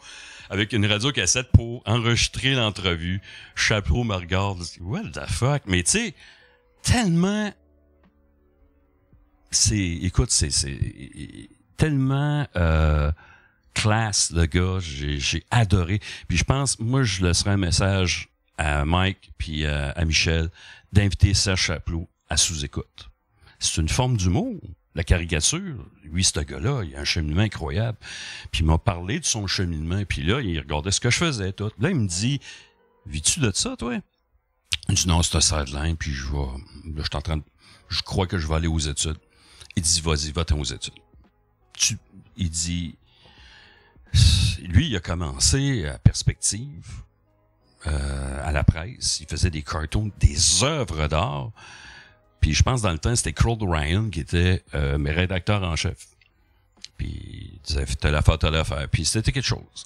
avec une radio cassette pour enregistrer l'entrevue. Chapeau me regarde, what the fuck? Mais tu sais, tellement. C'est. Écoute, c'est. Tellement. Euh, classe, le gars. J'ai adoré. Puis je pense, moi, je laisserai un message à Mike puis euh, à, Michel d'inviter Serge Chaplot à sous-écoute. C'est une forme d'humour la caricature, lui, ce gars-là, il a un cheminement incroyable. Puis il m'a parlé de son cheminement. Puis là, il regardait ce que je faisais, tout. Là, il me dit, vis-tu de ça, toi? Il dit, non, c'est un sideline, puis je vais... Là, je suis en train Je crois que je vais aller aux études. Il dit, vas-y, va-t'en aux études. Tu... Il dit... Lui, il a commencé à Perspective, euh, à la presse. Il faisait des cartons, des œuvres d'art. Puis je pense dans le temps, c'était Crowd Ryan qui était euh, mes rédacteurs en chef. Puis il disait, t'as la faute à l'affaire. Puis c'était quelque chose.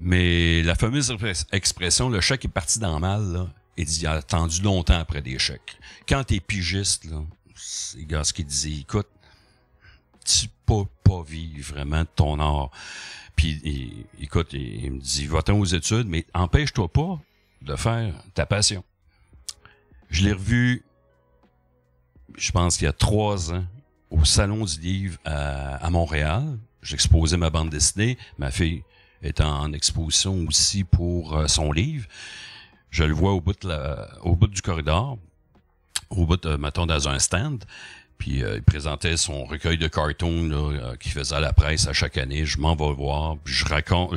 Mais la fameuse expression, le chèque est parti dans le mal, dit, il a attendu longtemps après des chèques. Quand t'es pigiste, là, c'est gars qui disait, écoute, tu peux pas vivre vraiment de ton art. Puis, écoute, il, me dit, va-t'en aux études, mais empêche-toi pas de faire ta passion. Je l'ai revu je pense qu'il y a trois ans, au Salon du Livre à, Montréal, j'exposais ma bande dessinée. Ma fille est en exposition aussi pour euh, son livre. Je le vois au bout, du corridor, au bout, de, mettons, dans un stand. Puis euh, il présentait son recueil de cartoons euh, qu'il faisait à la presse à chaque année. Je m'en vais le voir, je raconte,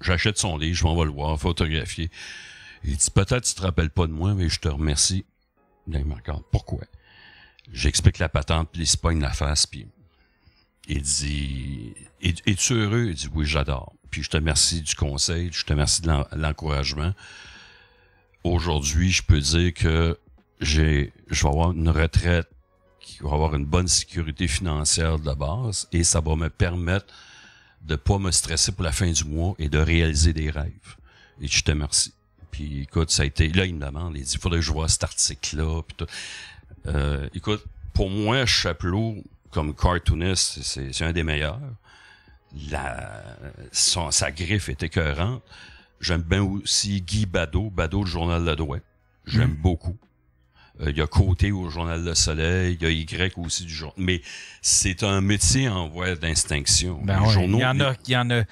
j'achète son livre, je m'en vais le voir, photographier. Il dit peut-être tu te rappelles pas de moi, mais je te remercie. Là, il Pourquoi J'explique la patente, puis il se pogne la face, puis il dit Es-tu heureux? Il dit Oui, j'adore. Puis je te remercie du conseil, je te remercie de l'encouragement. Aujourd'hui, je peux dire que j'ai je vais avoir une retraite qui va avoir une bonne sécurité financière de la base et ça va me permettre de pas me stresser pour la fin du mois et de réaliser des rêves. Et je te remercie. Puis écoute, ça a été là il me demande, il dit faudrait que je vois cet article là puis tout. Euh, écoute, pour moi, Chapelot, comme cartooniste, c'est un des meilleurs. La, sa griffe est écœurante. J'aime bien aussi Guy Badeau, Badeau du Journal la Douai. J'aime mm. beaucoup. Euh, il y a Côté au Journal Le Soleil, il y a Y aussi du journal. Mais c'est un métier en voie d'instinction. Ben il y en a, il y en a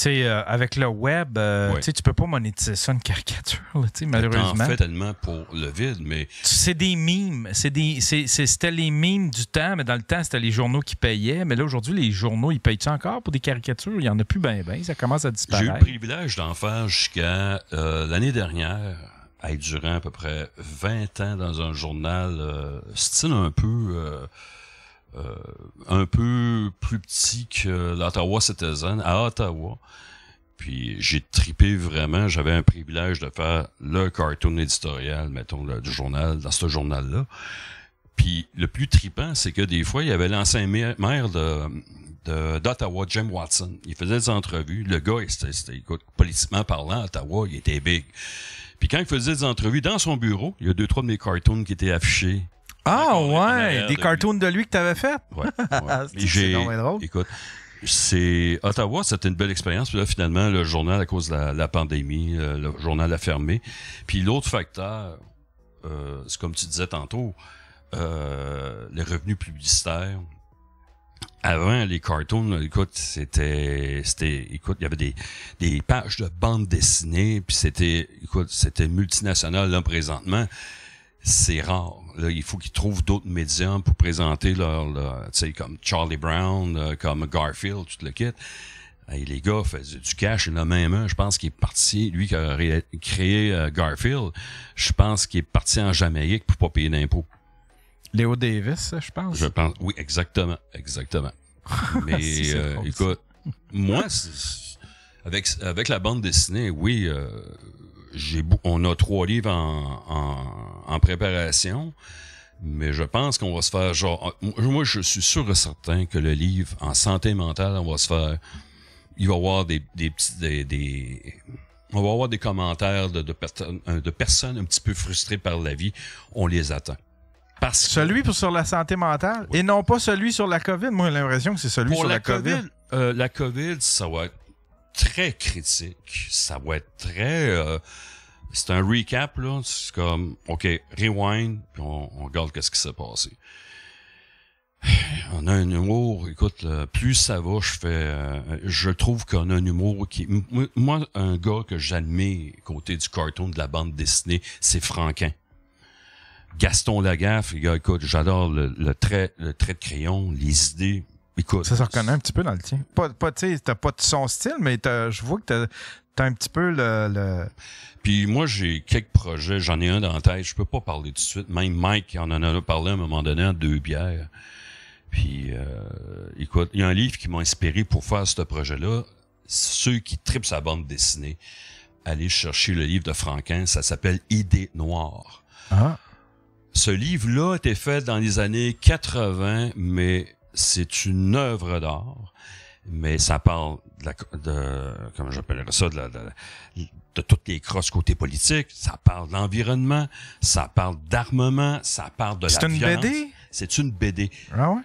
sais, euh, avec le web, euh, tu peux pas monétiser ça une caricature, malheureusement. en fait tellement pour le vide, mais. C'est des mimes. C'était les mimes du temps, mais dans le temps, c'était les journaux qui payaient. Mais là, aujourd'hui, les journaux, ils payent encore pour des caricatures? Il n'y en a plus ben ben. Ça commence à disparaître. J'ai eu le privilège d'en faire jusqu'à euh, l'année dernière, à être durant à peu près 20 ans dans un journal style un peu euh, un peu plus petit que l'Ottawa Citizen à Ottawa. Puis j'ai tripé vraiment. J'avais un privilège de faire le cartoon éditorial, mettons, du journal, dans ce journal-là. Puis le plus tripant, c'est que des fois, il y avait l'ancien maire de, d'Ottawa, Jim Watson. Il faisait des entrevues. Le gars, écoute, politiquement parlant, Ottawa, il était big. Puis quand il faisait des entrevues dans son bureau, il y a deux, trois de mes cartoons qui étaient affichés ah ouais, des cartoons de lui que tu avais fait? Ouais. [LAUGHS] c'est drôle. Écoute, c'est Ottawa, c'était une belle expérience. Puis là, finalement, le journal, à cause de la, pandémie, euh, le journal a fermé. Puis l'autre facteur, euh, c'est comme tu disais tantôt, euh, les revenus publicitaires. Avant, les cartoons, écoute, c'était, c'était, écoute, il y avait des, pages de bandes dessinées, puis c'était, écoute, c'était multinational, là, présentement. C'est rare il faut qu'ils trouvent d'autres médiums pour présenter leur, tu sais, comme Charlie Brown, euh, comme Garfield, tout le kit. Et les gars faisaient du cash. le même je pense qu'il est parti, lui qui a créé euh, Garfield, je pense qu'il est parti en Jamaïque pour pas payer d'impôts. Léo Davis, je pense. Je pense, oui, exactement, exactement. [LAUGHS] Mais euh, écoute, moi, avec, avec la bande dessinée, oui, on a trois livres en, préparation, mais je pense qu'on va se faire genre. Moi, je suis sûr et certain que le livre en santé mentale, on va se faire. Il va y avoir des, petits. on va avoir des commentaires euh, de, personnes un petit peu frustrées par la vie. On les attend. Parce que... Celui sur la santé mentale et non pas celui sur la COVID. Moi, j'ai l'impression que c'est celui sur la, COVID. Euh, la COVID, ça va être très critique. Ça va être très... Euh, c'est un recap, là. C'est comme, OK, rewind, puis on, regarde qu'est-ce qui s'est passé. On a un humour, écoute, plus ça va, je fais, euh, je trouve qu'on a un humour qui, moi, un gars que j'admets côté du cartoon de la bande dessinée, c'est Franquin. Gaston Lagaffe, écoute, j'adore le, trait, le trait de crayon, les idées, ça se reconnaît un petit peu dans le tien. Pas, pas tu t'as pas son style, mais je vois que tu as un petit peu le, Puis moi, j'ai quelques projets. J'en ai un dans la tête. Je peux pas parler tout de suite. Même Mike en en a parlé à un moment donné en deux bières. Puis, euh, écoute, il y a un livre qui m'a inspiré pour faire ce projet-là. Ceux qui tripent sa bande dessinée, allez chercher le livre de Franquin. Ça s'appelle Idées noires. Ah. Ce livre-là été fait dans les années 80, mais c'est une œuvre d'art, mais ça parle de, la, comment j'appellerais ça, de, toutes les crosses côtés politiques. ça parle de l'environnement, ça parle d'armement, ça parle de la violence. C'est une BD? C'est une BD. Ah ouais?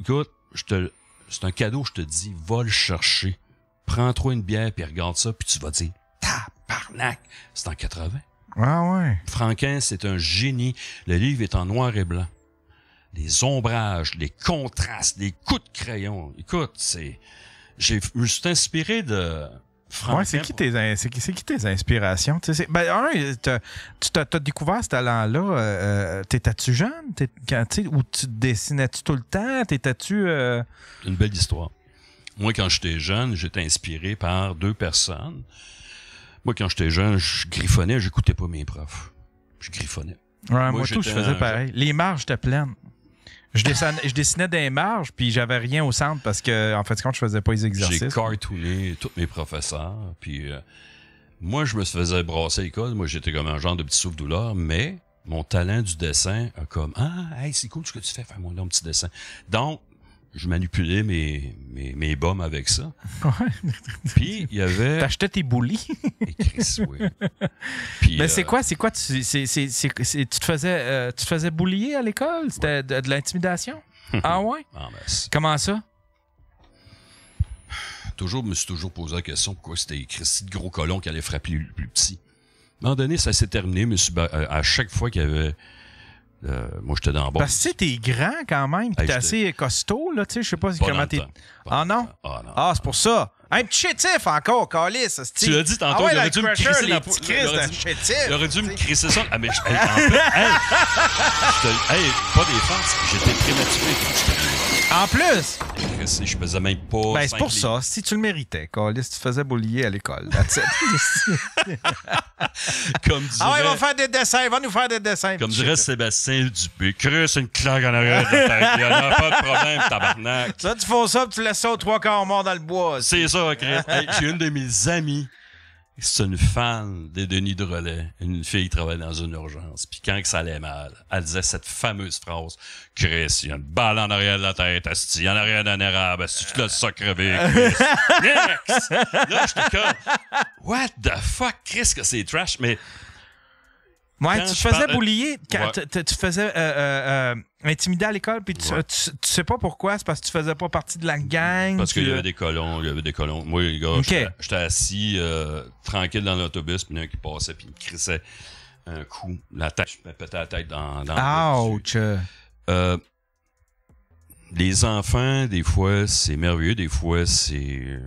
écoute, te, c'est un cadeau, je te dis, va le chercher. Prends-toi une bière, puis regarde ça, puis tu vas dire, tabarnak! C'est en 80. Ah ouais? Franquin, c'est un génie. Le livre est en noir et blanc les ombrages, les contrastes, les coups de crayon. Écoute, c'est, j'ai, je suis inspiré de, Ouais, c'est qui, qui, tes inspirations? Ben, un, tu as découvert ce talent-là. Euh, euh T'étais-tu jeune? Ou tu dessinais-tu tout le temps? T'étais-tu. Euh, Une belle histoire. Moi, quand j'étais jeune, j'étais inspiré par deux personnes. Moi, quand j'étais jeune, je griffonnais, j'écoutais pas mes profs. Je griffonnais. moi, tout, je faisais pareil. Les marges étaient pleines. Je, dessinais, des marges, puis j'avais rien au centre parce que, en fait, quand je faisais pas les exercices. J'ai cartouillé tous mes professeurs, puis euh, moi, je me faisais brasser l'école. Moi, j'étais comme un genre de petit souffle-douleur, mais mon talent du dessin a comme Ah, c'est cool ce que tu fais, fais-moi un petit dessin. Donc, je manipulais mes, mes, bombes avec ça. [LAUGHS] Ouais. Puis il y avait. T'achetais tes boulis. [LAUGHS] oui. Mais ben, c'est euh, quoi, c'est quoi, tu, te faisais, euh, tu faisais boulier à l'école? C'était de, l'intimidation? [LAUGHS] ah ouais? Ah, ben, Comment ça? Toujours, me suis toujours posé la question pourquoi c'était écrit si de gros colons qui allait frapper le plus petit. À un moment donné, ça s'est terminé, mais ben, à chaque fois qu'il y avait euh, moi, j'étais dans bon. Parce que tu t'es grand quand même, pis t'es assez costaud, là, tu sais, je sais pas, si comment t'es. Ah non? Ah non. Ah, c'est pour ça. Un petit chétif encore, Calis. Tu l'as dit tantôt, ah il aurait dû me crisser la peau. Il aurait dû me crisser ça. Ah, mais je. Hey, en fait, hey, je te, hey, pas défense, j'étais prématuré. En plus! je faisais même pas. Ben, c'est pour ça. Si tu le méritais, Carlis, tu faisais boulier à l'école. [LAUGHS] Comme dirait... Ah ouais, va faire des dessins, on va nous faire des dessins. Comme dirait Sébastien Dubé, C'est une claque en arrière de ta gueule. a pas de problème, tabarnak. Là, tu fais ça, tu laisses ça aux trois quarts morts dans le bois. C'est ça, Chris. J'ai une de mes amies c'est une fan des Denis de Relais. Une fille qui travaille dans une urgence. Puis quand que ça allait mal, elle disait cette fameuse phrase. Chris, il y a une balle en arrière de la tête. Asti, il y en arrière d'un érable. c'est tu l'as ça Chris. [LAUGHS] Next! Là, j'étais comme, what the fuck, Chris, que c'est trash. Mais Ouais, tu faisais boulier, tu, faisais intimider à l'école, puis tu, sais pas pourquoi, c'est parce que tu faisais pas partie de la gang. Parce qu'il y avait euh, des colons, il y avait des colons. Moi, les gars, j'étais assis euh, tranquille dans l'autobus, puis il y en a un qui passait, puis il me crissait un coup. La tête, je me pétais la tête dans, dans Ouch! Euh, les enfants, des fois, c'est merveilleux, des fois, c'est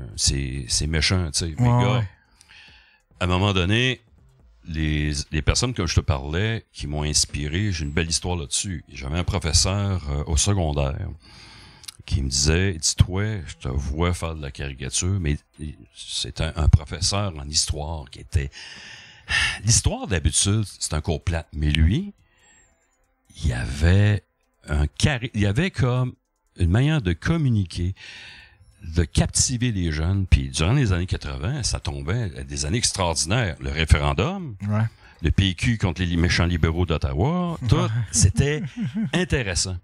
méchant, tu sais. Mais gars, à un moment donné, les, personnes que je te parlais qui m'ont inspiré, j'ai une belle histoire là-dessus. J'avais un professeur euh, au secondaire qui me disait, dis-toi, je te vois faire de la caricature, mais c'est un, professeur en histoire qui était... L'histoire d'habitude, c'est un cours plat, mais lui, il y avait un il y avait comme une manière de communiquer de captiver les jeunes. Puis durant les années 80, ça tombait des années extraordinaires. Le référendum, le PQ contre les méchants libéraux d'Ottawa, tout, c'était intéressant.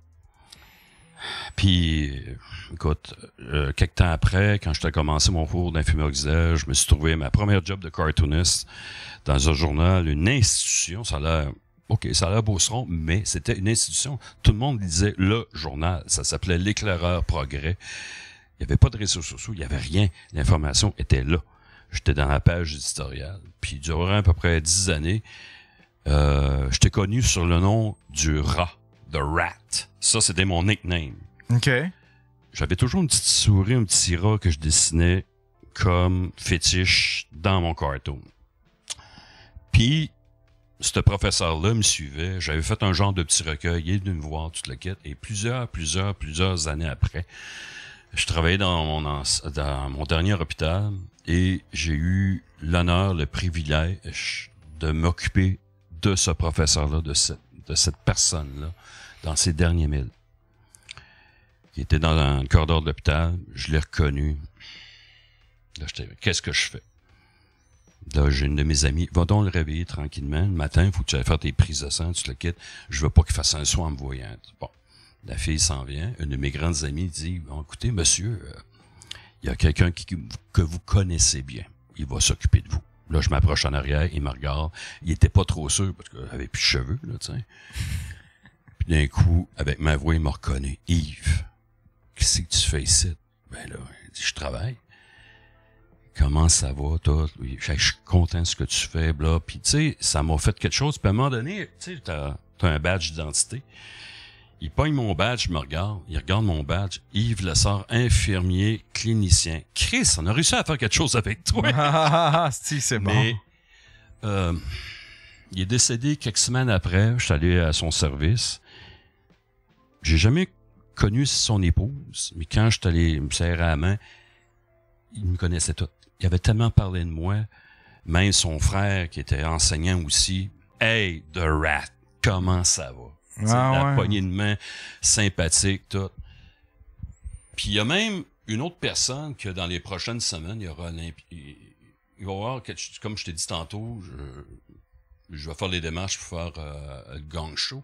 Puis, écoute, euh, quelques temps après, quand j'étais commencé mon cours d'infirmière je me suis trouvé ma première job de cartooniste dans un journal, une institution, ça a l'air, OK, ça a l'air Beauceron, mais c'était une institution. Tout le monde disait « le journal. Ça s'appelait L'éclaireur progrès. Il n'y avait pas de réseaux sociaux, il n'y avait rien. L'information était là. J'étais dans la page éditoriale. Puis durant à peu près dix années, euh, j'étais connu sur le nom du rat, The Rat. Ça, c'était mon nickname. OK. J'avais toujours une petite souris, un petit rat que je dessinais comme fétiche dans mon cartoon. Puis, ce professeur-là me suivait. J'avais fait un genre de petit recueil. Il est venu me voir, toute la quête. Et plusieurs, plusieurs, plusieurs années après, je travaillais dans mon, dans mon dernier hôpital et j'ai eu l'honneur, le privilège de m'occuper de ce professeur-là, de cette, de cette personne-là, dans ses derniers mille. Il était dans un corridor de l'hôpital, je l'ai reconnu. Là, j'étais, qu'est-ce que je fais? Là, j'ai une de mes amies, va donc le réveiller tranquillement. Le matin, il faut que tu ailles faire tes prises de sang, tu le quittes. Je veux pas qu'il fasse un soin en me voyant. Bon. La fille s'en vient. Une de mes grandes amies dit, écoutez, monsieur, il euh, y a quelqu'un que vous connaissez bien. Il va s'occuper de vous. Là, je m'approche en arrière, il me regarde. Il était pas trop sûr parce qu'il avait plus de cheveux, là, tu sais. Puis d'un coup, avec ma voix, il m'a reconnaît. Yves, qu'est-ce que tu fais ici? Ben là, il dit, je travaille. Comment ça va, toi? Je suis content de ce que tu fais, bla Puis, tu sais, ça m'a fait quelque chose. Puis à un moment donné, tu sais, t'as as un badge d'identité. Il pogne mon badge, je me regarde, il regarde mon badge. Yves Lessard, infirmier, clinicien. Chris, on a réussi à faire quelque chose avec toi. [LAUGHS] Ah, si, c'est bon. Euh, il est décédé quelques semaines après. Je suis allé à son service. J'ai jamais connu son épouse, mais quand je suis allé me serrer à la main, il me connaissait tout. Il avait tellement parlé de moi. Même son frère, qui était enseignant aussi. Hey, The Rat, comment ça va? Ah, poignée de main, sympathique, tout. Puis il y a même une autre personne que dans les prochaines semaines, il y aura un il va voir avoir, comme je t'ai dit tantôt, je, vais faire les démarches pour faire euh, le gang show.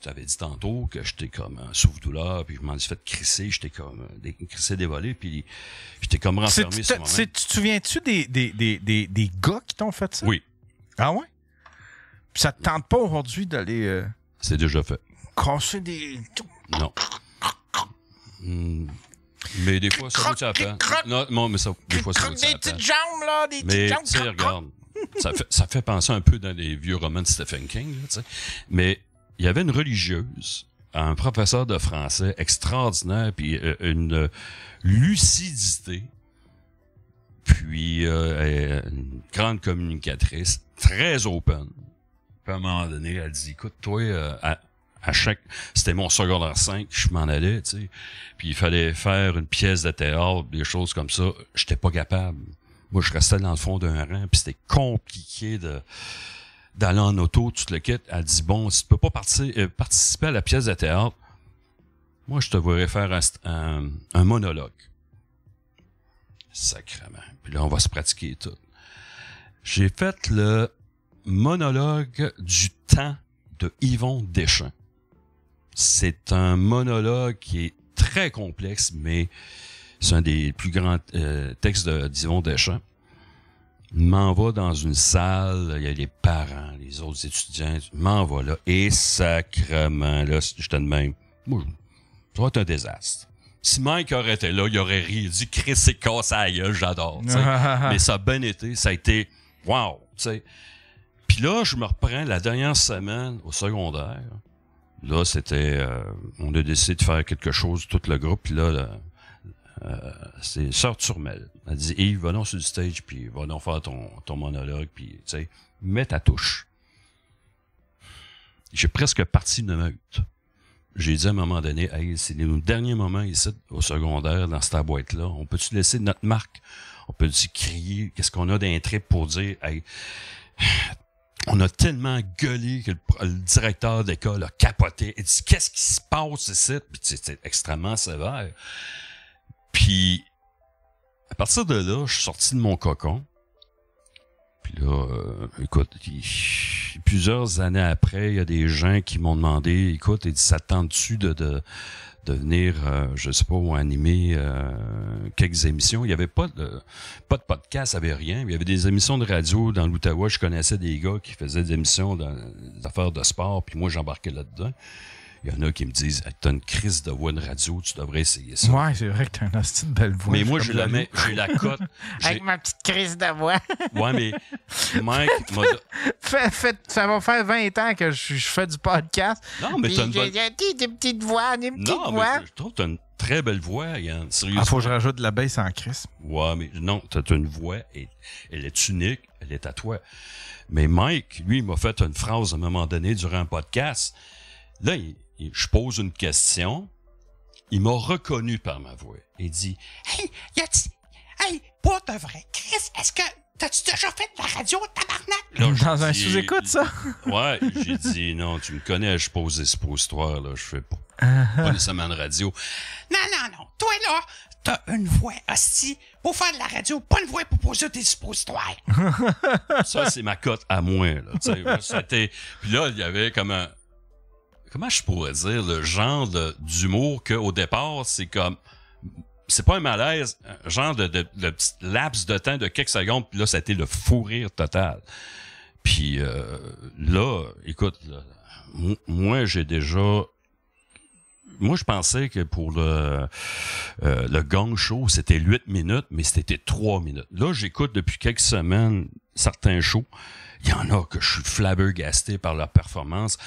Tu avais dit tantôt que j'étais comme un souffle-douleur, puis je m'en suis fait crisser, j'étais comme euh, des, crisser puis j'étais comme renfermé sur moi Tu te souviens-tu des, des, des, des, gars qui t'ont fait ça? Oui. Ah ouais? ça te tente pas aujourd'hui d'aller. Euh, c'est déjà fait. Casser des. Non. Hmm. Mais des fois, ça ça hein. Non, mais ça, des fois, ça Des petites là, des petites regarde, ça fait, penser un peu dans les vieux romans de Stephen King, tu Mais il y avait une religieuse, un professeur de français extraordinaire, puis euh, une euh, lucidité, puis une grande communicatrice, très open à un moment donné, elle dit, écoute, toi, euh, à, chaque... C'était mon secondaire 5, je m'en allais, tu sais. Puis il fallait faire une pièce de théâtre, des choses comme ça. J'étais pas capable. Moi, je restais dans le fond d'un rang, puis c'était compliqué de d'aller en auto, tu te le quittes. Elle dit, bon, si tu peux pas euh, participer à la pièce de théâtre, moi, je te voudrais faire un, monologue. Sacrement. Puis là, on va se pratiquer tout. J'ai fait le monologue du temps de Yvon Deschamps. C'est un monologue qui est très complexe, mais c'est un des plus grands euh, textes d'Yvon de, Deschamps. M'en va dans une salle, il y a les parents, les autres étudiants, m'en va là, et sacrement, là, j'étais de même. Moi, ça va être un désastre. Si Mike aurait été là, il aurait ri, il dit Chris, c'est casse à j'adore. [LAUGHS] mais ça a bien été, ça a été wow. Puis là, je me reprends la dernière semaine au secondaire. Là, c'était. Euh, on a décidé de faire quelque chose, tout le groupe. Puis là, euh, euh, c'est Sœur Turmel. Elle dit Yves, va donc sur le stage, puis va donc faire ton, ton monologue, puis, tu sais, mets ta touche. J'ai presque parti de ma J'ai dit à un moment donné, hey, c'est le dernier moment ici, au secondaire, dans cette boîte-là. On peut-tu laisser notre marque? On peut-tu crier? Qu'est-ce qu'on a d'intrigue pour dire, hey, on a tellement gueulé que le, directeur d'école a capoté. Il dit Qu'est-ce qui se passe ici Puis c'était extrêmement sévère. Puis, à partir de là, je suis sorti de mon cocon. Puis là, euh, écoute, plusieurs années après, il y a des gens qui m'ont demandé Écoute, et dit, ça tu de, de venir, euh, je sais pas, animer euh, quelques émissions. Il n'y avait pas de, pas de podcast, il n'y avait rien. Il y avait des émissions de radio dans l'Outaouais. Je connaissais des gars qui faisaient des émissions d'affaires de sport, puis moi, j'embarquais là-dedans. Il y en a qui me disent T'as une crise de voix de radio, tu devrais essayer ça. Ouais, c'est vrai que t'as une hostie belle voix. Mais moi, je la, mets j'ai la cote. [LAUGHS] Avec ma petite crise de voix. [LAUGHS] ouais, mais [LAUGHS] Mike m'a fait, Ça va faire 20 ans que je, fais du podcast. Non, mais t'as une bonne... Des petites voix, non, Mais je trouve que t'as une très belle voix, Yann. Sérieusement. Ah, faut que je rajoute de la baisse en crise. Ouais, mais non, t'as une voix, et, elle est unique, elle est à toi. Mais Mike, lui, il m'a fait une phrase à un moment donné durant un podcast. Là, il, je pose une question. Il m'a reconnu par ma voix. Il dit Hey, y Hey, pas de vrai. Chris, est-ce que. T'as-tu déjà fait de la radio, tabarnak? Là, Dans un sous-écoute, ça? ouais, j'ai dit, non, tu me connais, je pose des suppositoires, là, je fais pas, uh-huh. pas nécessairement de radio. Non, non, non, toi, là, t'as une voix aussi pour faire de la radio, pas une voix pour poser des suppositoires. [LAUGHS] ça, c'est ma cote à moi, là, tu sais. Puis là, il y avait comme un, comment je pourrais dire, le genre d'humour qu'au départ, c'est comme c'est pas un malaise, genre de, petit laps de temps de quelques secondes, puis là, ça a été le fou rire total. Puis euh, là, écoute, moi, j'ai déjà... Moi, je pensais que pour le, euh, le gong show, c'était 8 minutes, mais c'était 3 minutes. Là, j'écoute depuis quelques semaines certains shows. Il y en a que je suis flabbergasté par leur performance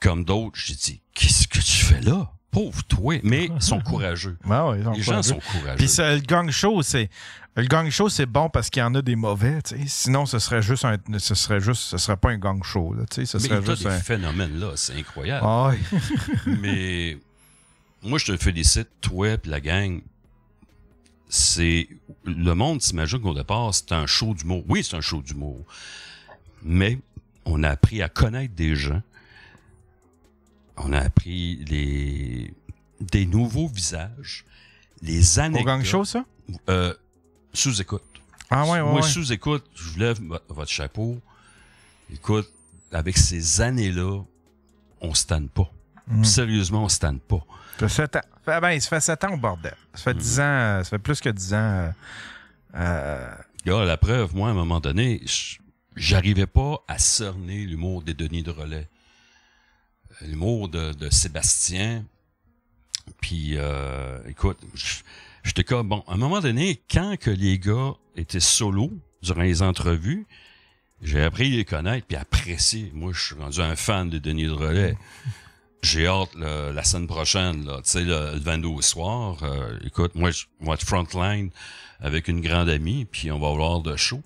comme d'autres, j'ai dit, qu'est-ce que tu fais là? Pauvre toi, mais ils sont [LAUGHS] courageux. Ah les gens sont courageux. le gang show, c'est le gang show, c'est bon parce qu'il y en a des mauvais. Sinon, ce serait juste un, ce serait juste, ce serait pas un gang show. tu ce mais serait juste un... phénomène là, c'est incroyable. Ah [LAUGHS] mais moi, je te félicite, toi puis la gang. C'est le monde s'imagine qu'au départ, c'est un show d'humour. Oui, c'est un show d'humour, mais on a appris à connaître des gens on a appris les, des nouveaux visages, les années. Au ça? Euh, sous écoute. Ah ouais, ouais. Moi, sous écoute, je vous lève votre chapeau. Écoute, avec ces années-là, on se tanne pas. Hmm. Sérieusement, on se tanne pas. Ça fait, il fait ben, ans au bordel. Ça fait hmm. ans, euh, ça fait plus que dix ans. Euh, la preuve, moi, à un moment donné, j'arrivais pas à cerner l'humour des Denis de Relais l'humour de, de, Sébastien. Puis, euh, écoute, j'étais comme, bon, à un moment donné, quand que les gars étaient solo durant les entrevues, j'ai appris à les connaître puis apprécier. Moi, je suis rendu un fan de Denis de Relais. J'ai hâte la semaine prochaine, là, tu sais, le, le au soir. Euh, écoute, moi, je vais être frontline avec une grande amie, puis on va avoir de chaud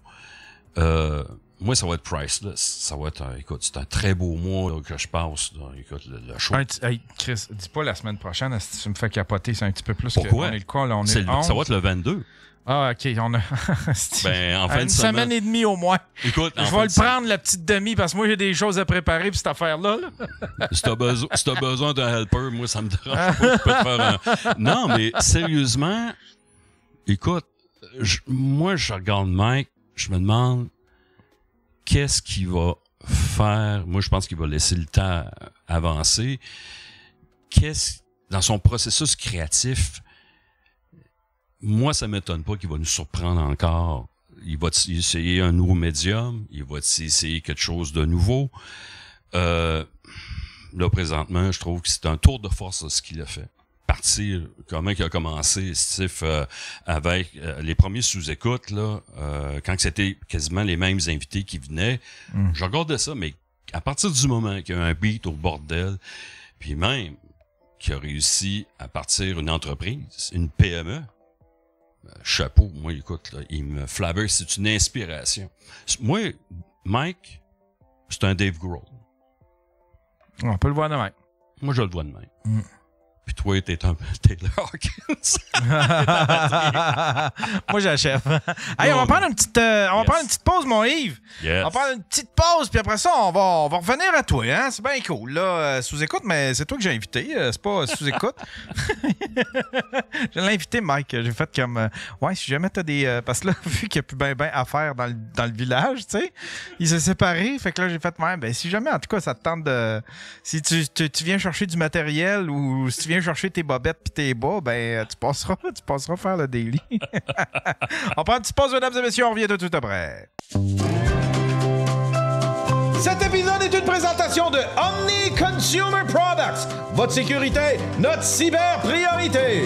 Euh, moi, ça va être priceless. Ça va être, un, écoute, c'est un très beau mois que je passe. écoute, le, choix... hey, Chris, dis pas la semaine prochaine, si tu me fais capoter, c'est un petit peu plus que on est quoi, là, on est, Ça va être le 22. Ah, ok, on a. [LAUGHS] ben, en fin Une de semaine... et demie au moins. Écoute, je vais le prendre, la petite demi, parce que moi, j'ai des choses à préparer pour cette affaire-là. si t'as besoin d'un helper, moi, ça me dérange pas. [LAUGHS] Non, mais sérieusement, écoute, moi, je regarde Mike, je me demande qu'est-ce qu'il va faire? Moi, je pense qu'il va laisser le temps avancer. Qu'est-ce, dans son processus créatif, moi, ça m'étonne pas qu'il va nous surprendre encore. Il va essayer un nouveau médium, il va essayer quelque chose de nouveau. Euh, là, présentement, je trouve que c'est un tour de force ce qu'il a fait partir, comment il a commencé, Steve, euh, avec euh, les premiers sous-écoutes, euh, quand c'était quasiment les mêmes invités qui venaient, hmm. je regardais ça, mais à partir du moment qu'il y a un beat au bordel, puis même qu'il a réussi à partir une entreprise, une PME, chapeau, moi, écoute, il me flabber c'est une inspiration. Moi, Mike, c'est un Dave Grohl. On peut le voir demain Moi, je le vois demain puis toi, t'es un [LAUGHS] Taylor Hawkins. [LAUGHS] Moi, j'achève. Hey, on va euh, prendre une petite, pause, mon Yves. On va prendre une petite pause, puis après ça, on va, va revenir à toi. Hein? C'est bien cool. Là, euh, sous-écoute, mais c'est toi que j'ai invité. Euh, c'est pas sous-écoute. [LAUGHS] je l'ai invité, Mike. J'ai fait comme. ouais, si jamais t'as des. parce que là, vu qu'il n'y a plus ben ben à faire dans le, village, tu sais, il se séparé. Fait que là, j'ai fait, ouais, ben si jamais, en tout cas, ça te tente de. Si tu, tu viens chercher du matériel ou si tu viens viens chercher tes bobettes puis tes bas, ben euh, tu passeras, [LAUGHS] tu passeras faire le daily. [LAUGHS] on prend une petite pause, mesdames et messieurs, on revient de suite après. Cet épisode est une présentation de Omni Consumer Products. Votre sécurité, notre cyber priorité.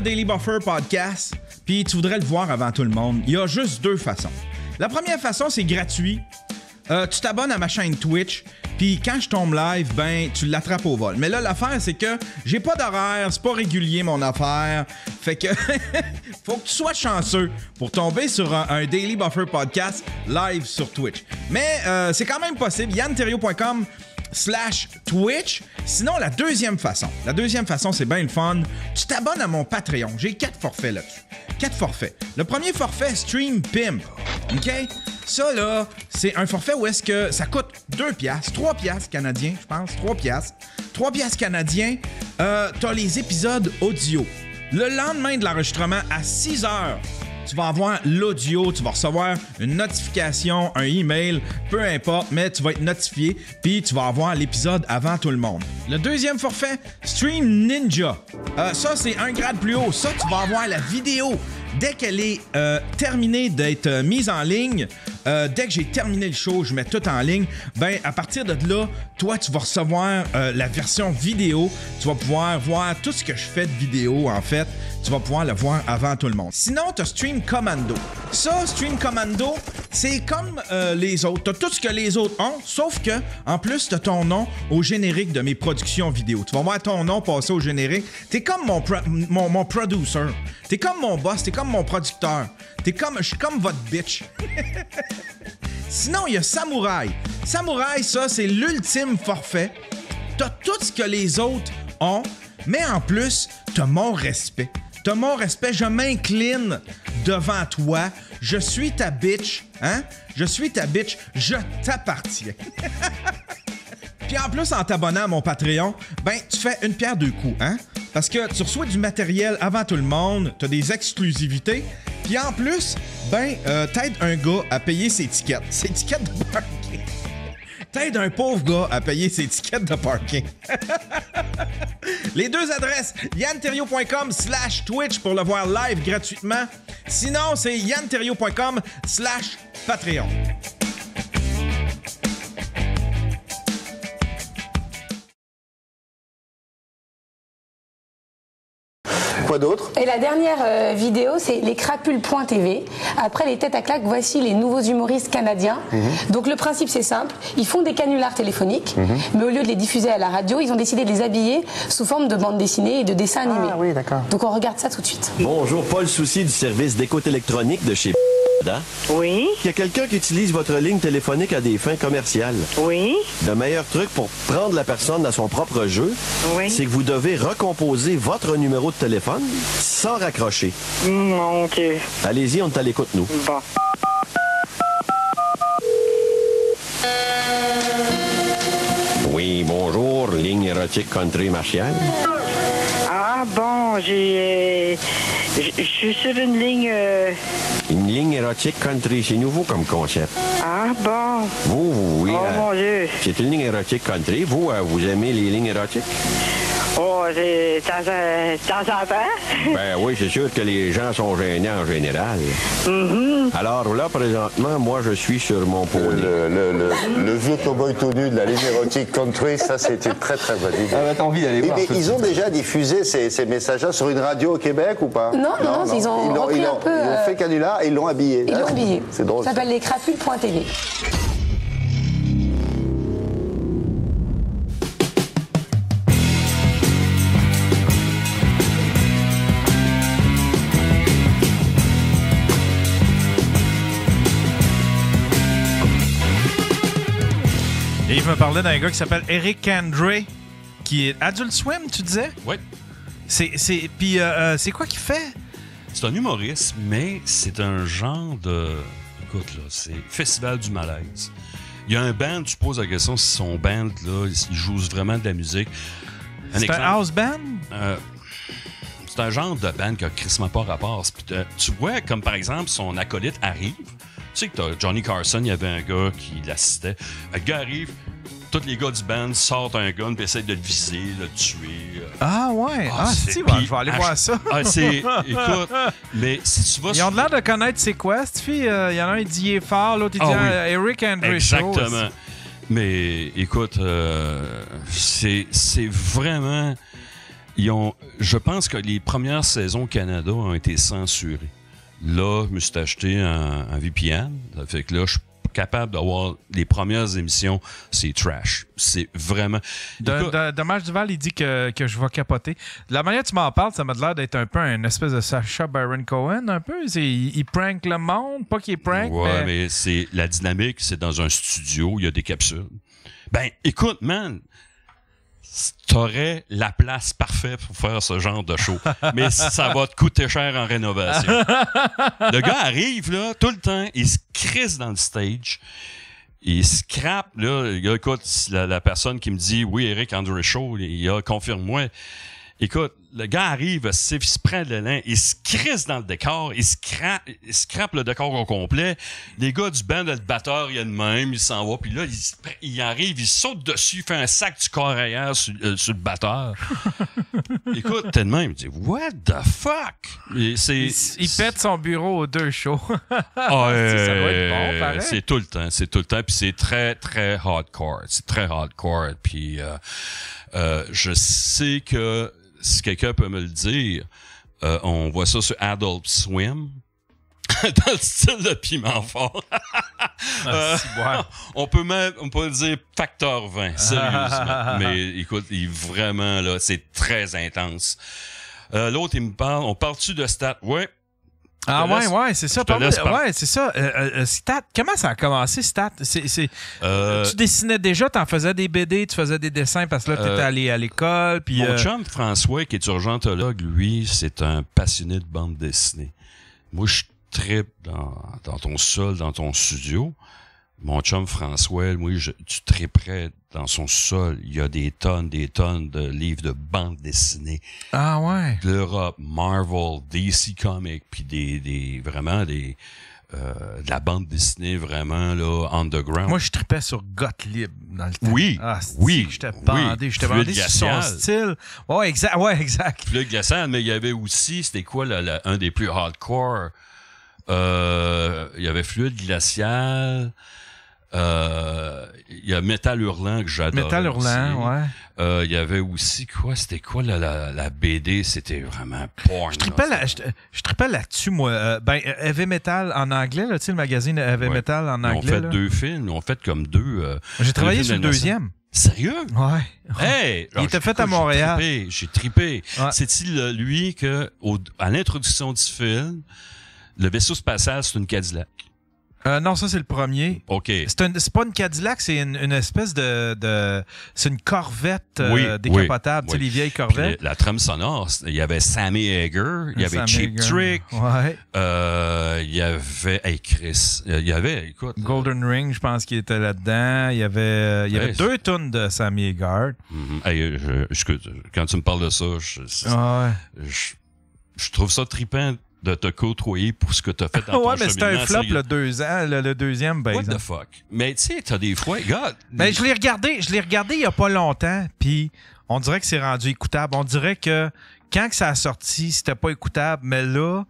Daily Buffer podcast, puis tu voudrais le voir avant tout le monde, il y a juste deux façons. La première façon, c'est gratuit. Euh, tu t'abonnes à ma chaîne Twitch, puis quand je tombe live, ben tu l'attrapes au vol. Mais là l'affaire c'est que j'ai pas d'horaire, c'est pas régulier mon affaire. Fait que [LAUGHS] faut que tu sois chanceux pour tomber sur un, Daily Buffer podcast live sur Twitch. Mais euh, c'est quand même possible yann slash Twitch. Sinon, la deuxième façon, la deuxième façon, c'est bien le fun. Tu t'abonnes à mon Patreon. J'ai quatre forfaits là Quatre forfaits. Le premier forfait, Stream Pimp. OK? Ça, là, c'est un forfait où est-ce que ça coûte 2 piastres, 3 piastres canadiens, je pense, 3 piastres. 3 piastres canadiens, euh, t'as les épisodes audio. Le lendemain de l'enregistrement, à 6 heures, tu vas avoir l'audio, tu vas recevoir une notification, un email, peu importe, mais tu vas être notifié, puis tu vas avoir l'épisode avant tout le monde. Le deuxième forfait, Stream Ninja. Euh, ça, c'est un grade plus haut. Ça, tu vas avoir la vidéo. Dès qu'elle est euh, terminée d'être euh, mise en ligne, euh, dès que j'ai terminé le show, je mets tout en ligne. Ben, à partir de là, toi, tu vas recevoir euh, la version vidéo. Tu vas pouvoir voir tout ce que je fais de vidéo, en fait. Tu vas pouvoir le voir avant tout le monde. Sinon, tu as Stream Commando. Ça, Stream Commando, c'est comme euh, les autres. Tu as tout ce que les autres ont, sauf que, en plus, tu as ton nom au générique de mes productions vidéo. Tu vas voir ton nom passer au générique. Tu es comme mon, mon, mon producer. Tu es comme mon boss. Tu es comme mon producteur. T'es comme, je suis comme votre bitch. [LAUGHS] Sinon, il y a Samouraï. Samouraï, ça, c'est l'ultime forfait. T'as tout ce que les autres ont, mais en plus, t'as mon respect. T'as mon respect, je m'incline devant toi. Je suis ta bitch, hein? Je suis ta bitch, je t'appartiens. [LAUGHS] Puis en plus, en t'abonnant à mon Patreon, ben, tu fais une pierre deux coups, hein? Parce que tu reçois du matériel avant tout le monde, tu as des exclusivités, puis en plus, ben, euh, t'aides un gars à payer ses tickets, ses tickets de parking. T'aides un pauvre gars à payer ses tickets de parking. [LAUGHS] Les deux adresses, yanterio.com slash Twitch pour le voir live gratuitement. Sinon, c'est yanterio.com slash Patreon. Et la dernière euh, vidéo, c'est les crapules.tv. Après les têtes à claques, voici les nouveaux humoristes canadiens. Mhm. Donc le principe, c'est simple. Ils font des canulars téléphoniques, mhm. mais au lieu de les diffuser à la radio, ils ont décidé de les habiller sous forme de bande dessinée et de dessins ah animés. Ah oui, d'accord. Donc on regarde ça tout de suite. Bonjour, Paul Souci du service d'écoute électronique de chez oui. Il y a quelqu'un qui utilise votre ligne téléphonique à des fins commerciales. Oui. Le meilleur truc pour prendre la personne dans son propre jeu, c'est que vous devez recomposer votre numéro de téléphone sans raccrocher. Mm, OK. Allez-y, on t'a l'écoute, nous. Bon. Oui, bonjour, ligne érotique country martiale. Ah bon, j'ai... Euh, je suis sur une ligne... Euh, une ligne érotique country, c'est nouveau comme concept. Ah bon? Vous, oui. Oh euh, mon Dieu. C'est une ligne érotique country. Vous, vous aimez les lignes érotiques? Oh, c'est temps en temps. Ben oui, c'est sûr que les gens sont gênés en général. Mm-hmm. Alors là, présentement, moi, je suis sur mon Le, le, le, vieux cowboy tout nu de la ligne country, ça, c'était très, très bon. Ah, ben, envie d'aller eh voir. ils ont déjà diffusé ces, ces messages-là sur une radio au Québec ou pas non non, ils ont, ils ont ils un peu... Ils ont fait euh, canular et ils l'ont habillé. Ils l'ont habillé. C'est drôle. Ça s'appelle les crapules.tv. Il me parler d'un gars qui s'appelle Eric Andre, qui est Adult Swim, tu disais? Oui. C'est, c'est, puis euh, euh, c'est quoi qu'il fait? C'est un humoriste, mais c'est un genre de. Écoute, là, c'est Festival du malaise. Il y a un band, tu poses la question si son band, là, il joue vraiment de la musique. c'est un house band? Euh, c'est un genre de band qui a crissement pas rapport. tu vois, comme par exemple, son acolyte arrive tu sais que Johnny Carson, il y avait un gars qui l'assistait. Le gars arrive, tous les gars du band sortent un gun et essaient de le viser, de le tuer. Euh. Ah ouais, ah, ah si, ben, je vais aller voir ça. Ah, c'est, écoute, [LAUGHS] mais si tu vas... Ils ont l'air de connaître c'est quoi, fille. Euh, il y en a un, il dit il fort, l'autre, il ah dit euh, Eric Andrews ». Exactement. Mais écoute, c'est, c'est vraiment... Ils ont, je pense que les premières saisons au Canada ont été censurées. Là, je me suis acheté un, VPN. Ça fait que là, je suis capable d'avoir les premières émissions, c'est trash. C'est vraiment. dommage Duval, il dit que, je vais capoter. la manière dont tu m'en parles, ça m'a l'air d'être un peu un espèce de Sacha Baron Cohen, un peu. Il, prank le monde, pas qu'il prank. Ouais, mais, mais c'est la dynamique, c'est dans un studio, il y a des capsules. Ben, écoute, man, t'aurais la place parfaite pour faire ce genre de show. [LAUGHS] Mais ça va te coûter cher en rénovation. le gars arrive, là, tout le temps, il se crisse dans le stage. Il scrape, là. Il, écoute, la, personne qui me dit Oui, Eric Andrew Show, il a confirme-moi. Écoute, le gars arrive, il se prend le lin, il se crisse dans le décor, il se, crape, il le décor au complet. Les gars du band, de batteur, il y a de même, il s'en va, puis là, il, arrive, il saute dessus, il fait un sac du corps arrière sur, euh, le batteur. [LAUGHS] Écoute, t'es de même, il dit « What the fuck? » il, pète son bureau aux deux shows. [LAUGHS] Ah, être bon, euh, c'est tout le temps, c'est tout le temps, puis c'est très, très hardcore. C'est très hardcore, puis euh, je sais que si quelqu'un peut me le dire, euh, on voit ça sur Adult Swim. [LAUGHS] dans le style de piment fort. [LAUGHS] Ah, euh, on peut même on peut dire facteur 20, [LAUGHS] sérieusement. Mais écoute, il, vraiment, là, c'est très intense. Euh, l'autre, il me parle, on parle-tu de stats? Ouais. Ah ouais, ouais, c'est ça. ouais, c'est ça. Euh, euh, euh, Stat, comment ça a commencé, Stat? tu dessinais déjà, tu en faisais des BD, tu faisais des dessins parce que là, tu étais allé à l'école. Puis, mon chum François, qui est urgentologue, lui, c'est un passionné de bande dessinée. Moi, je tripe dans, dans ton sol, dans ton studio. Mon chum François, moi, je, tu triperais dans son sol. Il y a des tonnes, des tonnes de livres de bande dessinée. Ah ouais. L'Europe, Marvel, DC Comics, puis des, des, vraiment des, euh, de la bande dessinée vraiment là underground. Moi je tripais sur Gottlieb dans le temps. Oui. Ah, oui, j'étais bandé, j'étais bandé sur son style. Ouais, exact, ouais, exact. Fluide glacial, mais il y avait aussi c'était quoi un des plus hardcore euh, il y avait fluide glacial euh, il y a Metal Hurlant que j'adore. Metal Hurlant, ouais. Euh, il y avait aussi quoi c'était quoi la, BD c'était vraiment porn je tripais là, dessus moi euh, ben heavy metal en anglais là tu le magazine heavy metal en anglais on fait deux films on fait comme deux j'ai travaillé sur le deuxième Sérieux? Ouais. il était fait à Montréal. J'ai tripé. C'est-il lui que, à l'introduction du film, le vaisseau spatial, c'est une Cadillac? Euh, non, ça, c'est le premier. OK. C'est pas une Cadillac, c'est une, espèce de. c'est une corvette euh, décapotable, tu sais, les vieilles corvettes. la trame sonore, il y avait Sammy Hager, il y avait Cheap Trick. Euh, il y avait. Hey, Chris. Il y avait, écoute. Golden Ring, je pense qu'il était là-dedans. Il y avait, il y avait deux tonnes de Sammy Hager. Mm-hmm. quand tu me parles de ça, je, ah trouve ça tripant de te côtoyer pour ce que tu as fait dans ouais, mais c'était un flop le, ans, deuxième, ben. What hein. the fuck? Mais tu sais, t'as des fois, God. Mais ben, je l'ai regardé, je l'ai regardé il y a pas longtemps, puis on dirait que c'est rendu écoutable. On dirait que quand que ça a sorti, c'était pas écoutable, mais là,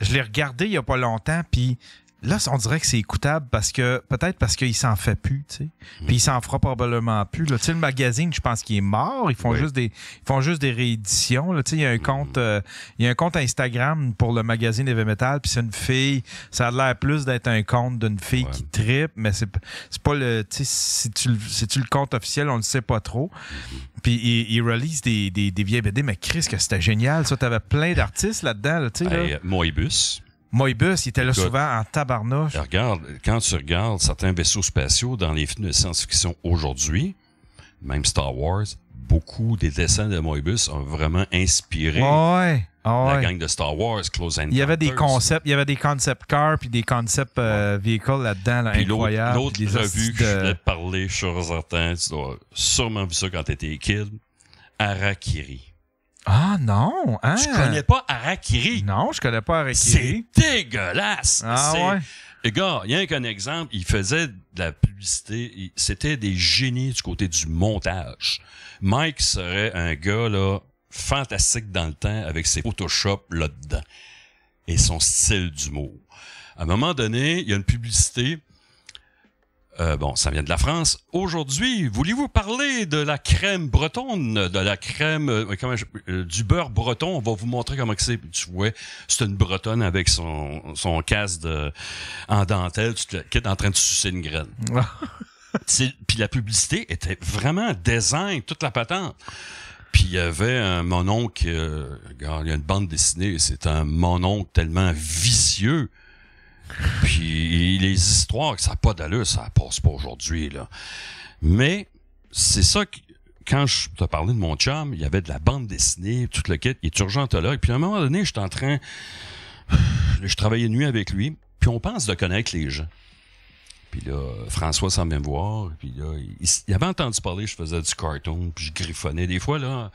je l'ai regardé il y a pas longtemps, puis là, on dirait que c'est écoutable parce que peut-être parce qu'il s'en fait plus, tu sais. Puis il s'en fera probablement plus. le magazine, je pense qu'il est mort. Ils font juste des ils font juste des rééditions. Tu il y a un compte mm. euh, il y a un compte Instagram pour le magazine Heavy Metal, puis c'est une fille. Ça a l'air plus d'être un compte d'une fille qui tripe, mais c'est, pas le. Tu sais, si tu, si tu le compte officiel, on ne sait pas trop. Mm-hmm. Puis il, il release des, des, des, vieilles BD, mais Chris, que c'était génial. Ça, t'avais plein d'artistes là-dedans, tu sais. Euh, Moibus. Moibus, il était là souvent en tabarnouche. regarde, quand tu regardes certains vaisseaux spatiaux dans les films de science-fiction aujourd'hui, même Star Wars, beaucoup des dessins de Moibus ont vraiment inspiré ah ah la gang de Star Wars, Close Il y avait des concepts, il y avait des concept cars puis des concept euh, vehicles là-dedans, là, incroyables. L'autre revue de... que je voulais te parler, suis certains, tu dois sûrement vu ça quand étais kid, Arakiri. Ah non! Hein? Je connais pas Arakiri. Non, je connais pas Arakiri. C'est dégueulasse! Ah ouais? Les gars, il y a un exemple, Il faisait de la publicité, c'était des génies du côté du montage. Mike serait un gars là, fantastique dans le temps avec ses Photoshop là-dedans et son style d'humour. À un moment donné, il y a une publicité euh, bon, ça vient de la France. Aujourd'hui, voulez-vous parler de la crème bretonne, de la crème, euh, euh, du beurre breton? On va vous montrer comment c'est. Tu vois, c'est une bretonne avec son, son casque de, en dentelle qui est en train de sucer une graine. [LAUGHS] Puis la publicité était vraiment design, toute la patente. Puis il y avait un mononcle, il y a une bande dessinée, c'est un mononcle tellement vicieux puis les histoires que ça n'a pas d'allure, ça passe pas aujourd'hui. là. Mais c'est ça que. Quand je t'ai parlé de mon chum, il y avait de la bande dessinée, tout le kit, il est urgentologue. Puis à un moment donné, j'étais en train. Je travaillais nuit avec lui, puis on pense de connaître les gens. Puis là, François s'en même voir. Puis là, il, avait entendu parler je faisais du cartoon, puis je griffonnais. Des fois, là,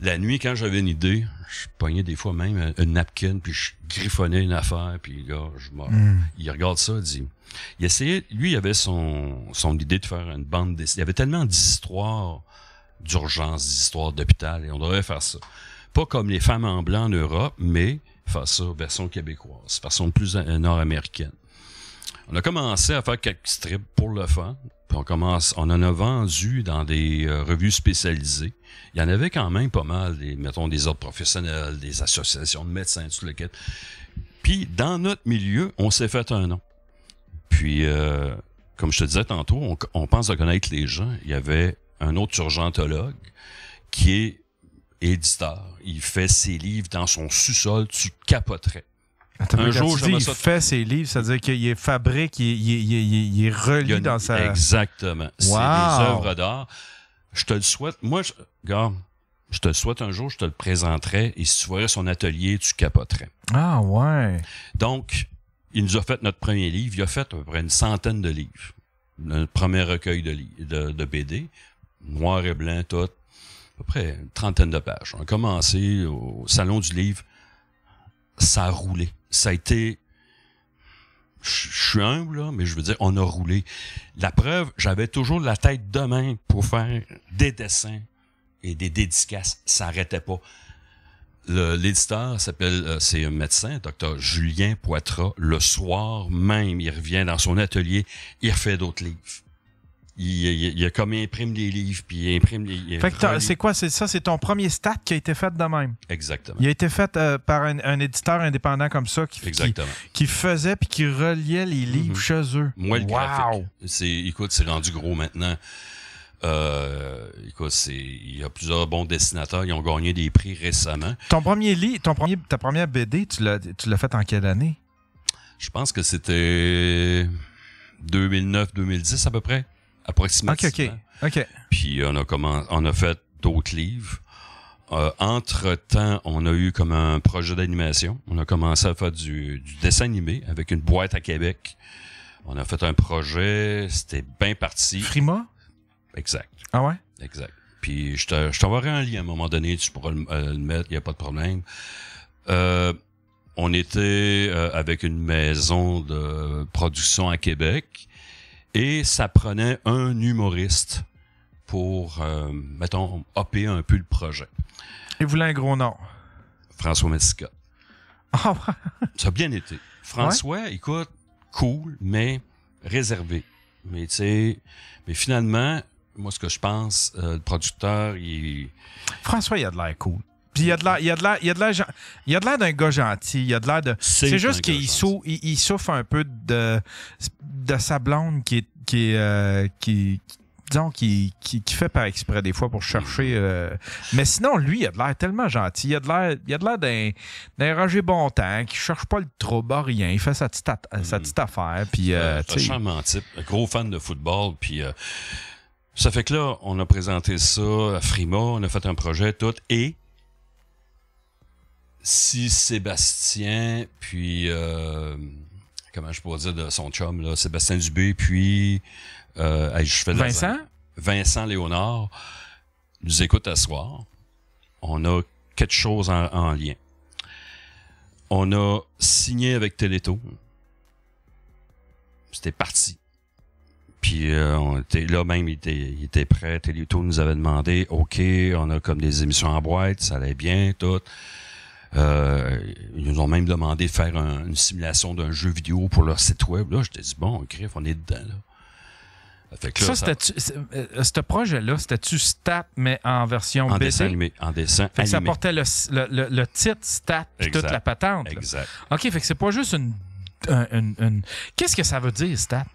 la nuit, quand j'avais une idée, je pognais des fois même un napkin, puis je griffonnais une affaire. Puis là, je me... Hmm. il regarde ça, il dit... Il essayait... Lui, il avait son, son idée de faire une bande dessinée. Il y avait tellement d'histoires d'urgence, d'histoires d'hôpital, et on devrait faire ça. Pas comme les femmes en blanc en Europe, mais faire ça version québécoise, façon plus euh, nord-américaine. On a commencé à faire quelques strips pour le fun. on commence, on en a vendu dans des euh, revues spécialisées. Il y en avait quand même pas mal, des, mettons, des ordres professionnels, des associations de médecins, tout le quête. Puis, dans notre milieu, on s'est fait un nom. Puis, euh, comme je te disais tantôt, on, on pense à connaître les gens. Il y avait un autre urgentologue qui est éditeur. Il fait ses livres dans son sous-sol, tu capoterais. Ah, un jour, je il fait ses livres, c'est-à-dire qu'il est fabrique, il, il, est relié dans sa... Exactement. C'est des œuvres d'art. Je te le souhaite. Moi, je... je te le souhaite un jour, je te le présenterai, et si tu voyais son atelier, tu capoterais. Ah ouais. Donc, il nous a fait notre premier livre. Il a fait à peu près une centaine de livres. Le premier recueil de, de BD, noir et blanc, tout, à peu près une trentaine de pages. On a commencé au Salon du Livre, ça a roulé ça a été je suis humble, là, mais je veux dire, on a roulé. La preuve, j'avais toujours la tête de main pour faire des dessins et des dédicaces. Ça n'arrêtait pas. L'éditeur s'appelle, euh, c'est un médecin, docteur Julien Poitras. Le soir même, il revient dans son atelier, il refait d'autres livres il, y a comme imprime des livres, puis il imprime des. c'est quoi, c'est ça, c'est ton premier stat qui a été fait de même. Exactement. Il a été fait euh, par un, éditeur indépendant comme ça qui, qui, faisait puis qui reliait les mhm. livres chez eux. Moi, le wow. C'est, écoute, c'est rendu gros maintenant. Euh, écoute, c'est, il y a plusieurs bons dessinateurs, ils ont gagné des prix récemment. Ton premier livre, ton premier, ta première BD, tu l'as, tu l'as fait en quelle année? Je pense que c'était 2009-2010 à peu près approximativement. OK, OK. Puis on a, comment, on a fait d'autres livres. Euh, Entre-temps, on a eu comme un projet d'animation. On a commencé à faire du, du, dessin animé avec une boîte à Québec. On a fait un projet, c'était bien parti. Prima. Exact. Ah ouais? Exact. Puis je t'enverrai un lien à un moment donné, tu pourras le, euh, mettre, il n'y a pas de problème. Euh, on était euh, avec une maison de production à Québec et ça prenait un humoriste pour, euh, mettons, hopper un peu le projet. Et voulait un gros nom. François Messica. Ah, ça a bien été. François, écoute, cool, mais réservé. Mais tu sais, mais finalement, moi, ce que je pense, euh, le producteur, il. François, il a de l'air cool. Puis il y a de l'air, il y a de l'air, y a de l'air, y a de l'air d'un gars gentil. Il y a de l'air de. C'est juste qu'il souffre, il, souffre un peu de de sa blonde qui est qui est euh, qui, disons, qui, qui, fait par exprès des fois pour chercher. Euh, mais sinon, lui, il a de l'air tellement gentil. Il a de l'air, il a de l'air d'un, d'un Roger Bontemps qui cherche pas le trouble, rien. Il fait sa petite, mm-hmm. affaire. Puis, euh, euh un charmant type, gros fan de football. Puis, ça fait que là, on a présenté ça à Frima, on a fait un projet, tout. Et si Sébastien, puis euh, comment je pourrais dire de son chum, là, Sébastien Dubé, puis euh, je fais Vincent? Vincent Léonard nous écoute à soir, on a quelque chose en, lien. On a signé avec Téléto. C'était parti. Puis euh, on était là même, il était, il était prêt. Téléto nous avait demandé, OK, on a comme des émissions en boîte, ça allait bien, tout. Euh, ils nous ont même demandé de faire une simulation d'un jeu vidéo pour leur site web. Là, j'étais dit, bon, crif, on est dedans. Là. ça, euh, ce projet-là, c'était-tu Stat, mais en version en dessin Ça portait le, titre Stat et toute la patente. Exact. OK, fait que c'est pas juste une... Qu'est-ce que ça veut dire, Stat?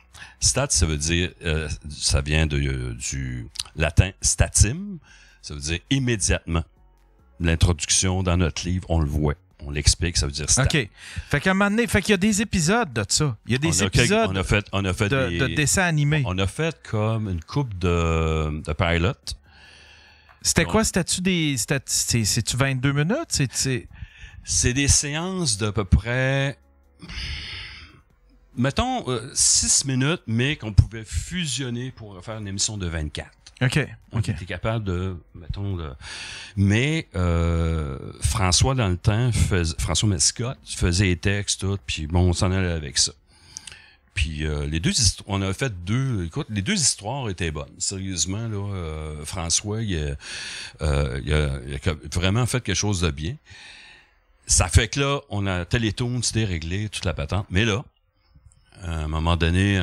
Stat, ça veut dire... Euh, ça vient du latin statim. Ça veut dire immédiatement l'introduction dans notre livre, on le voit. On l'explique, ça veut dire ça. OK. Fait qu'à un moment donné, fait qu'il y a des épisodes de ça. Il y a des épisodes fait, de, des, dessins animés. On a fait comme une coupe de, de pilotes. C'était quoi? C'était-tu des. C'est-tu 22 minutes? C'est des séances d'à peu près. Mettons 6 euh, minutes, mais qu'on pouvait fusionner pour faire une émission de 24. Ok. okay. était capable de, mettons, mais euh, François dans le temps, François Mescott faisait les textes, tout, puis bon, on s'en allait avec ça. Puis euh, les deux on a fait deux. Écoute, les deux histoires étaient bonnes. Sérieusement, là, euh, François, il a, vraiment fait quelque chose de bien. Ça fait que là, on a on c'était réglé, toute la patente. Mais là, à un moment donné,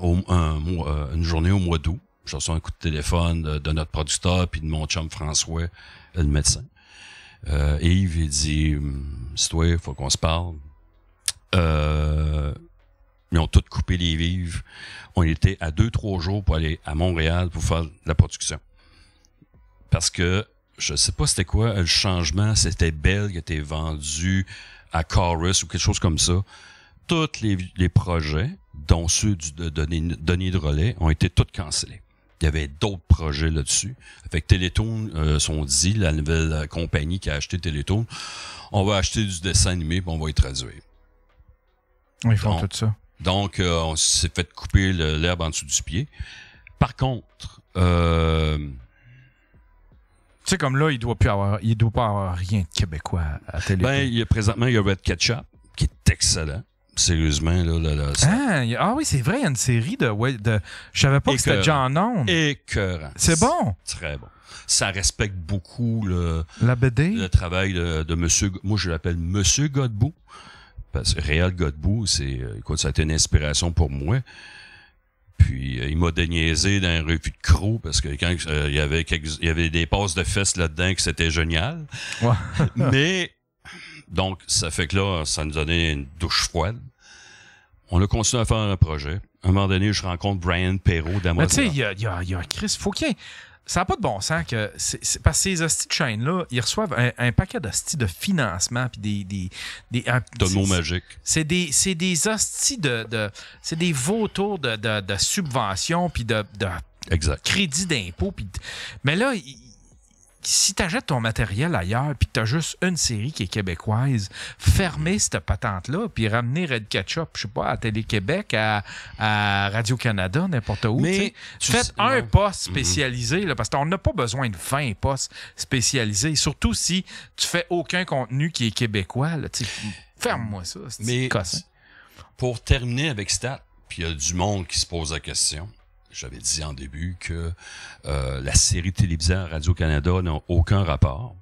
une journée au mois d'août, je reçois un coup de téléphone de, notre producteur puis de mon chum François, le médecin. Euh, et Yves, il dit, hum, c'est toi, faut qu'on se parle. Euh, ils ont tous coupé les vives. On était à deux, trois jours pour aller à Montréal pour faire la production. Parce que je sais pas c'était quoi le changement, c'était Belle qui était vendu à Chorus ou quelque chose comme ça. Tous les, projets, dont ceux de, de, de, de relais, ont été tous cancellés. Il y avait d'autres projets là-dessus. Avec Télétoon, son euh, sont dit, la nouvelle compagnie qui a acheté Télétoon, on va acheter du dessin animé et on va y traduire. Ils font donc, tout ça. Donc, euh, on s'est fait couper l'herbe en dessous du pied. Par contre, euh, tu sais, comme là, il doit plus avoir, doit pas avoir rien de québécois à Télétoon. Ben, il y a, présentement, il y a Red Ketchup, qui est excellent. Sérieusement, là. là, ah, ah, oui, c'est vrai, il y a une série de. Je de... Je savais pas que c'était John Non. Écœurant. C'est bon. Très bon. Ça respecte beaucoup le, La BD. le travail de, de Monsieur. Moi, je l'appelle Monsieur Godbout. Parce que Réal Godbout, c'est, euh, écoute, ça a été une inspiration pour moi. Puis euh, il m'a déniaisé dans un revue de crew parce que quand euh, il y avait y avait des passes de fesses là-dedans que c'était génial. Mais donc, ça fait que là, ça nous donnait une douche froide. On a continué à faire un projet. À un moment donné, je rencontre Brian Perrault d'Amazon. Tu sais, il y a, y, y a Chris, faut qu'il y ait ça n'a pas de bon sens que. parce que ces hosties de chaîne là ils reçoivent un, paquet d'hosties de financement puis des. des, des magiques. C'est des, c'est des hosties de. c'est des vautours de, subventions puis de, crédits Exact. d'impôt. mais là, si tu achètes ton matériel ailleurs puis que tu as juste une série qui est québécoise, fermez cette patente-là puis ramenez Red Ketchup, je sais pas, à Télé-Québec, à, Radio-Canada, n'importe où. Mais tu faites un poste mhm. spécialisé, là, parce qu'on n'a pas besoin de 20 postes spécialisés, surtout si tu fais aucun contenu qui est québécois. ferme-moi ça. Mais pour terminer avec Stat, puis il y a du monde qui se pose la question j'avais dit en début que euh, la série télévisée à Radio-Canada n'a aucun rapport.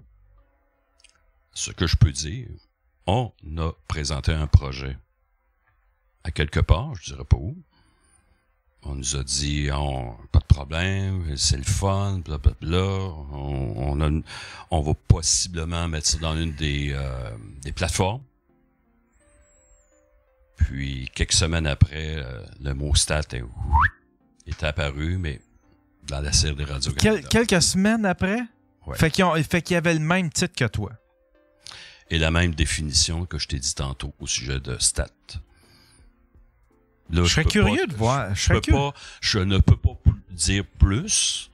Ce que je peux dire, on a présenté un projet à quelque part, je ne dirais pas où. On nous a dit, pas de problème, c'est le fun, blablabla. On, on, on va possiblement mettre ça dans une des, euh, plateformes. Puis, quelques semaines après, euh, le mot stat est est apparu, mais dans la série des radios Quelques semaines après? Oui. Fait qu'il y avait le même titre que toi. Et la même définition que je t'ai dit tantôt au sujet de stat je, serais curieux de voir. Je, je, ne peux pas dire plus.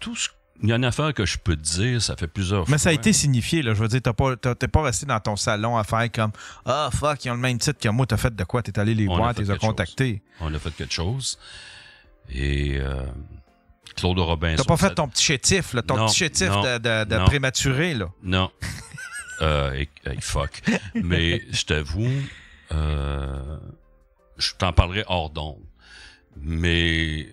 Tout ce, il y a une affaire que je peux te dire, ça fait plusieurs Mais fois. ça a été signifié, là. Je veux dire, t'es pas, pas resté dans ton salon à faire comme Ah, fuck, ils ont le même titre que moi, as fait de quoi, es allé les voir, t'es contactés. On a fait quelque chose. Et euh, Claude Robinson. T'as pas fait ton petit chétif, là, ton petit chétif de, prématuré, là. Non. [LAUGHS] euh, fuck. Mais je t'avoue, euh, je t'en parlerai hors d'onde. Mais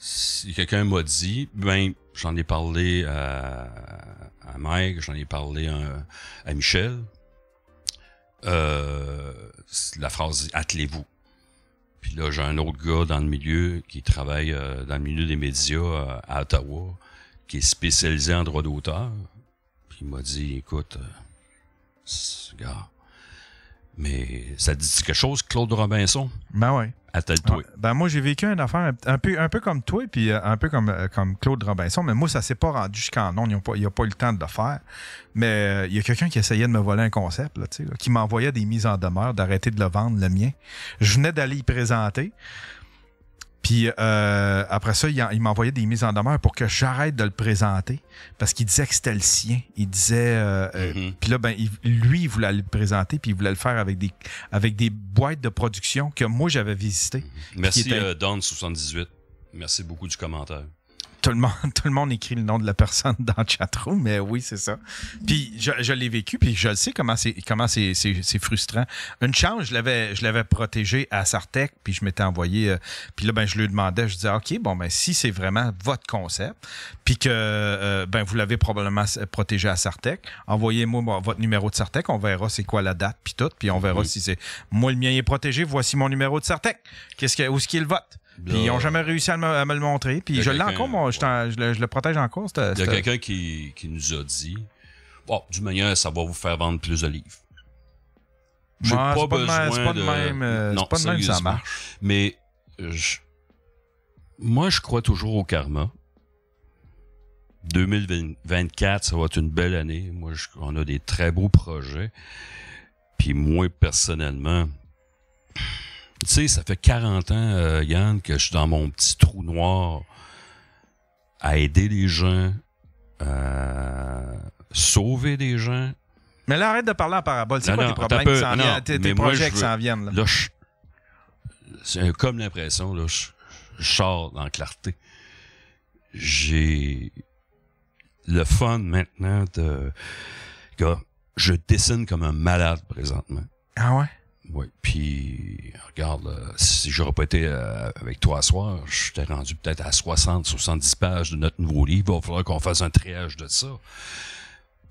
si quelqu'un m'a dit, ben, j'en ai parlé à, Mike, j'en ai parlé à, Michel. Euh, la phrase attelez-vous. Puis là, j'ai un autre gars dans le milieu qui travaille euh, dans le milieu des médias euh, à Ottawa, qui est spécialisé en droit d'auteur. Puis il m'a dit, écoute, euh, gars, mais ça dit quelque chose, Claude Robinson? Ben ouais à ah, ben moi, j'ai vécu une affaire un peu, un peu comme toi, puis euh, un peu comme, euh, comme Claude Robinson, mais moi, ça s'est pas rendu jusqu'en non. Il n'y a pas eu le temps de le faire. Mais euh, il y a quelqu'un qui essayait de me voler un concept, là, qui m'envoyait des mises en demeure d'arrêter de le vendre, le mien. Je venais d'aller y présenter. Puis euh, après ça, il, m'envoyait des mises en demeure pour que j'arrête de le présenter parce qu'il disait que c'était le sien. Il disait. Euh, euh mm-hmm. Puis là, ben, lui, il voulait le présenter puis il voulait le faire avec des, avec des boîtes de production que moi, j'avais visitées. Merci, euh, Don78. Merci beaucoup du commentaire tout le monde, [LAUGHS] tout le monde écrit le nom de la personne dans le chatroom, mais oui, c'est ça. Puis je, l'ai vécu, puis je le sais comment c'est comment c'est, frustrant. Une chance, je l'avais je l'avais protégé à Sartec, puis je m'étais envoyé, euh, puis là ben je lui demandais, je disais ok bon ben si c'est vraiment votre concept, puis que euh, ben vous l'avez probablement protégé à Sartec, envoyez-moi votre numéro de Sartec, on verra c'est quoi la date puis tout, puis on verra si c'est moi le mien est protégé, voici mon numéro de Sartec. Qu'est-ce que où est-ce qu'il vote? ils n'ont jamais réussi à me, le montrer. Puis je l'ai encore, je, le, protège encore. Il y a quelqu'un qui, nous a dit du manière, ça va vous faire vendre plus de livres. J'ai pas, pas, de. même, ça marche. Mais moi, je crois toujours au karma. 2024, ça va être une belle année. Moi, on a des très beaux projets. Puis moi, personnellement, tu sais, ça fait 40 ans, euh, Yann, que je suis dans mon petit trou noir à aider les gens, à euh, sauver des gens. Mais là, arrête de parler en parabole. C'est quoi tes problèmes qui s'en viennent, projets qui s'en viennent? Là, là c'est comme l'impression, là, je, je sors dans la clarté. J'ai le fun maintenant de... Gars, je dessine comme un malade présentement. Ah ouais? Oui. Puis, regarde, si j'aurais pas été euh, avec toi ce soir, je t'ai rendu peut-être à 60, 70 pages de notre nouveau livre. Il va falloir qu'on fasse un triage de ça.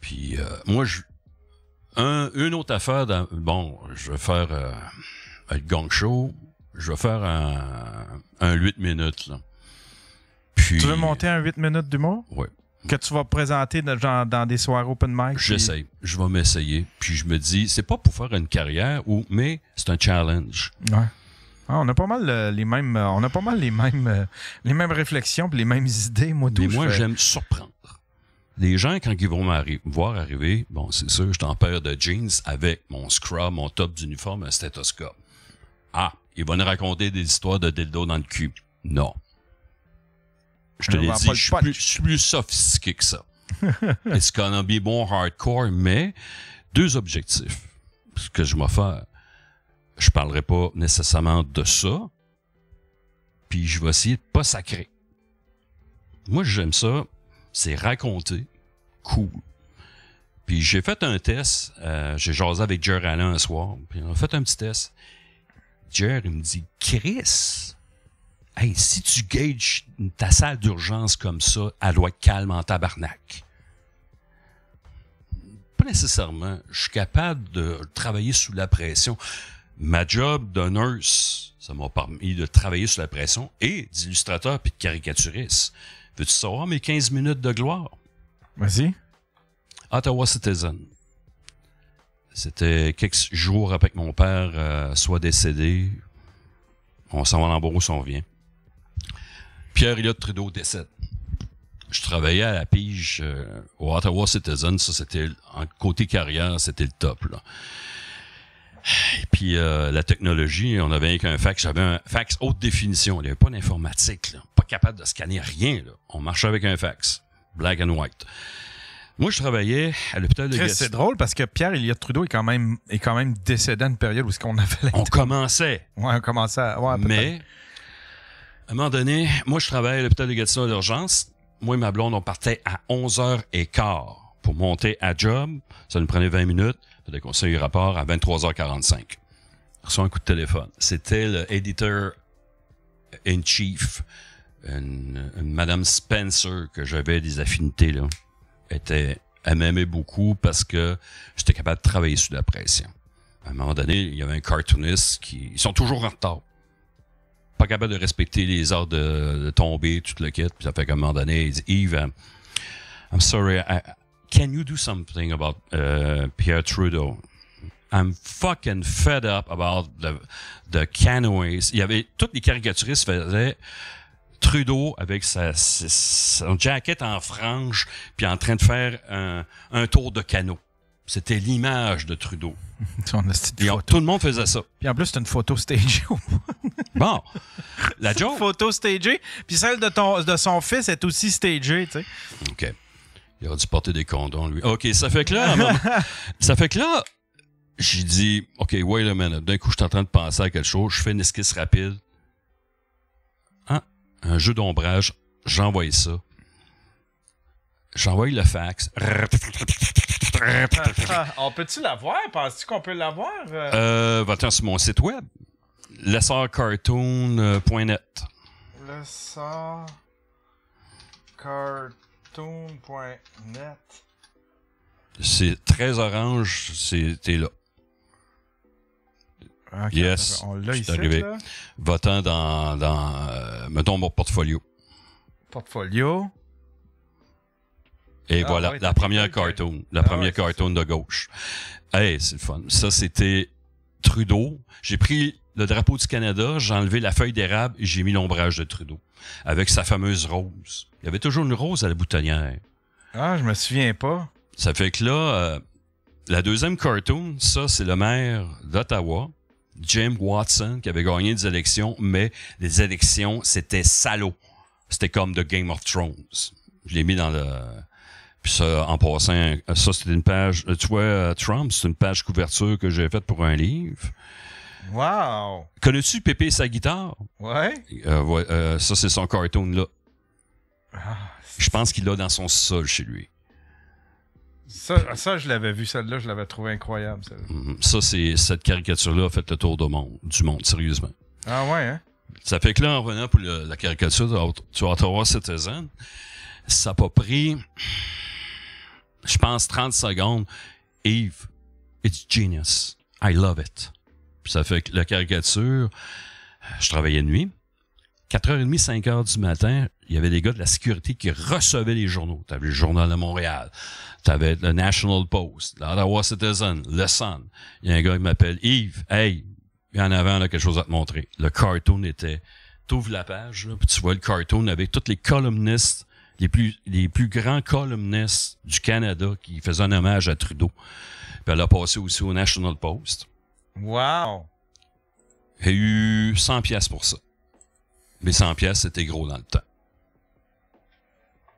Puis, euh, moi, je. une autre affaire, dans, bon, je vais faire un euh, gong show, je vais faire un, un 8 minutes. Là. Puis, tu veux monter un 8 minutes du d'humour? Oui que tu vas présenter dans, dans des soirs open mic? J'essaie. Je vais m'essayer. Puis je me dis, c'est pas pour faire une carrière, ou, mais c'est un challenge. Ouais. Ah, euh, euh, on a pas mal les mêmes, on a pas mal les mêmes, les mêmes réflexions les mêmes idées. Moi, mais moi, j'aime surprendre. Les gens, quand ils vont me voir arriver, bon, c'est sûr, je suis en paire de jeans avec mon scrub, mon top d'uniforme, un stéthoscope. Ah, ils vont nous raconter des histoires de dildo dans le cul. Non je te l'ai dit, je suis, plus, plus sophistiqué que ça. même [LAUGHS] bon hardcore, mais deux objectifs ce que je faire, Je parlerai pas nécessairement de ça, puis je vais essayer de pas sacrer. Moi, j'aime ça, c'est raconter, cool. Puis j'ai fait un test, euh, j'ai jasé avec Jer Allen un soir, puis on a fait un petit test. Jer, il me dit, Chris, Hey, si tu gages ta salle d'urgence comme ça, elle doit être calme en tabarnak. Pas nécessairement. Je suis capable de travailler sous la pression. Ma job de nurse, ça m'a permis de travailler sous la pression et d'illustrateur puis de caricaturiste. Veux-tu savoir mes 15 minutes de gloire? Vas-y. Ottawa Citizen. C'était quelques jours après que mon père euh, soit décédé. On s'en va son on vient. Pierre Elliott Trudeau décède. Je travaillais à la pige euh, au Ottawa Citizen, ça c'était en côté carrière, c'était le top. Et puis euh, la technologie, on avait un fax, j'avais un fax haute définition, il n'y avait pas d'informatique, pas capable de scanner rien. On marchait avec un fax, black and white. Moi, je travaillais à l'hôpital de Gatineau. C'est drôle parce que Pierre Elliott Trudeau est quand même est quand même décédé à une période où ce qu'on avait. On [LAUGHS] commençait. Ouais, on commençait. À... Mais à un moment donné, moi, je travaille à l'hôpital de Gatineau d'urgence. Moi et ma blonde, on partait à 11h15 pour monter à job. Ça nous prenait 20 minutes. Le conseil rapport à 23h45. reçois un coup de téléphone. C'était léditeur in chief, une, Madame Spencer que j'avais des affinités Était, elle m'aimait beaucoup parce que j'étais capable de travailler sous la pression. À un moment donné, il y avait un cartooniste qui, ils sont toujours en retard capable de respecter les ordres de, tomber, toute le kit. Puis ça fait qu'à un moment donné, il dit Yves, I'm sorry, can you do something about euh, Pierre Trudeau? I'm fucking fed up about the, the canoes. Il y avait toutes les caricaturistes faisaient Trudeau avec sa, sa, jacket en frange puis en train de faire un, un tour de canot. C'était l'image de Trudeau. [LAUGHS] tout le monde faisait ça. Puis en plus, c'est une photo stagée. [LAUGHS] Bon, la joke. photo stagée. Puis celle de, de son fils est aussi stagée, tu sais. OK. Il aurait dû porter des condoms, lui. OK, ça fait que là, [LAUGHS] ça fait que là, j'ai dit, OK, wait a minute. D'un coup, je suis en train de penser à quelque chose. Je fais une esquisse rapide. Ah, un jeu d'ombrage. J'envoie ça. J'envoie le fax. On peut-tu l'avoir? Penses-tu qu'on peut l'avoir? Euh, euh va sur mon site web. LessorCartoon.net LessorCartoon.net C'est très orange, c'était là. yes, on l'a ici, arrivé. va dans, dans euh, mon portfolio. Portfolio. Et ah voilà, la première cartoon. La ah première cartoon de gauche. Hey, c'est le fun. Ça, c'était Trudeau. J'ai pris le drapeau du Canada, j'ai enlevé la feuille d'érable et j'ai mis l'ombrage de Trudeau. Avec sa fameuse rose. Il y avait toujours une rose à la boutonnière. Ah, je me souviens pas. Ça fait que là, euh, la deuxième cartoon, ça, c'est le maire d'Ottawa, Jim Watson, qui avait gagné des élections, mais les élections, c'était salaud. C'était comme The Game of Thrones. Je l'ai mis dans le puis ça, en passant, ça, c'était une page. Euh, tu vois, euh, Trump, c'est une page couverture que j'ai faite pour un livre. Wow! Connais-tu Pépé et sa guitare? Ouais. Euh, ça, c'est son cartoon, là. Ah, je pense qu'il l'a dans son sol chez lui. Ça, je l'avais vu, celle-là, je l'avais trouvé incroyable. Mhm. Ça, c'est cette caricature-là a fait le tour du monde, du monde, sérieusement. Ah ouais, hein? Ça fait que là, en revenant pour la caricature, tu vas avoir cette Ça n'a pas pris je pense, 30 secondes. Yves, it's genius. I love it. ça fait la caricature, je travaillais de nuit. 4h30, 5h du matin, il y avait des gars de la sécurité qui recevaient les journaux. T'avais le Journal de Montréal, t'avais le National Post, l'Ottawa Citizen, le Sun. Il y a un gars qui m'appelle Yves, hey, en avant, on a quelque chose à te montrer. Le cartoon était, t'ouvres la page, puis tu vois le cartoon avec tous les columnistes les plus, plus grands columnistes du Canada qui faisait un hommage à Trudeau. Puis elle a passé aussi au National Post. Wow! Elle a eu 100 pièces pour ça. Mais 100 pièces, c'était gros dans le temps.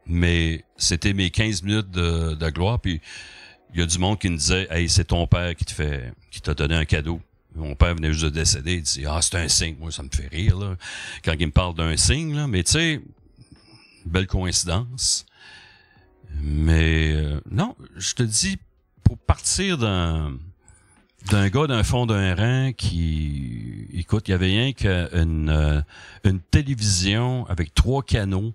Mais c'était mes 15 minutes de, gloire. Puis il y a du monde qui me disait Hey, c'est ton père qui te fait qui t'a donné un cadeau. Mon père venait juste de décéder, il dit Ah, c'est un signe, moi ça me fait rire Quand il me parle d'un signe, mais tu sais, belle coïncidence. Mais euh, non, je te dis, pour partir d'un d'un gars d'un fond d'un rein qui écoute, il y avait rien qu'une euh, une télévision avec trois canaux.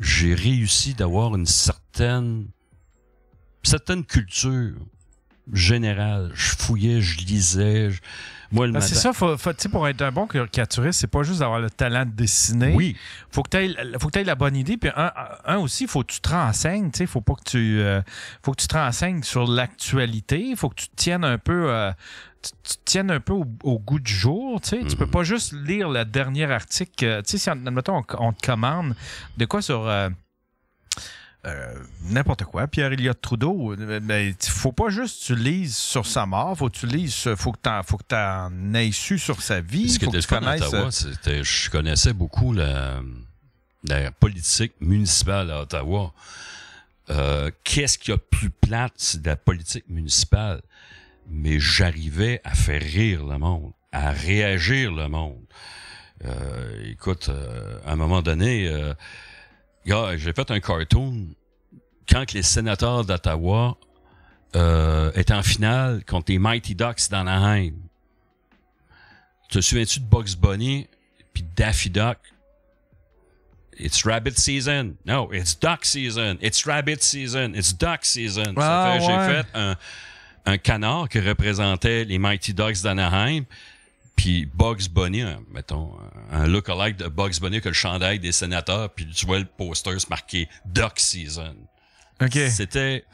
J'ai réussi d'avoir une certaine certaine culture Général, Je fouillais, je lisais. Moi, le ben, C'est ça, faut, faut, pour être un bon caricaturiste, c'est pas juste d'avoir le talent de dessiner. Oui. Faut que tu aies, la bonne idée. Puis un, un, aussi, faut que tu te renseignes. Tu faut pas que tu, euh, faut que tu te renseignes sur l'actualité. Faut que tu tiennes un peu. Euh, tu, tiennes un peu au, goût du jour. Tu sais. Tu peux mhm. pas juste lire le dernier article. Euh, tu sais, si, admettons, on, on, te commande de quoi sur euh, n'importe quoi. Pierre Elliott Trudeau, euh, mais faut pas juste tu lises sur sa mort, faut que tu lises, faut que en aies su sur sa vie. Ce je connaissais beaucoup la, politique municipale à Ottawa. Euh, qu'est-ce qu'il y a de plus plate de la politique municipale? Mais j'arrivais à faire rire le monde, à réagir le monde. écoute, à un moment donné, j'ai fait un cartoon quand les sénateurs d'Ottawa euh, étaient en finale contre les Mighty Ducks d'Anaheim. Tu Te souviens-tu de Bugs Bunny puis Daffy Duck? It's rabbit season. No, it's duck season. It's rabbit season. It's duck season. Ah, j'ai fait un, un canard qui représentait les Mighty Ducks d'Anaheim puis Bugs Bunny, mettons, un look-alike de Bugs Bunny que le chandail des sénateurs, puis tu vois le poster marqué Duck Season. OK. C'était...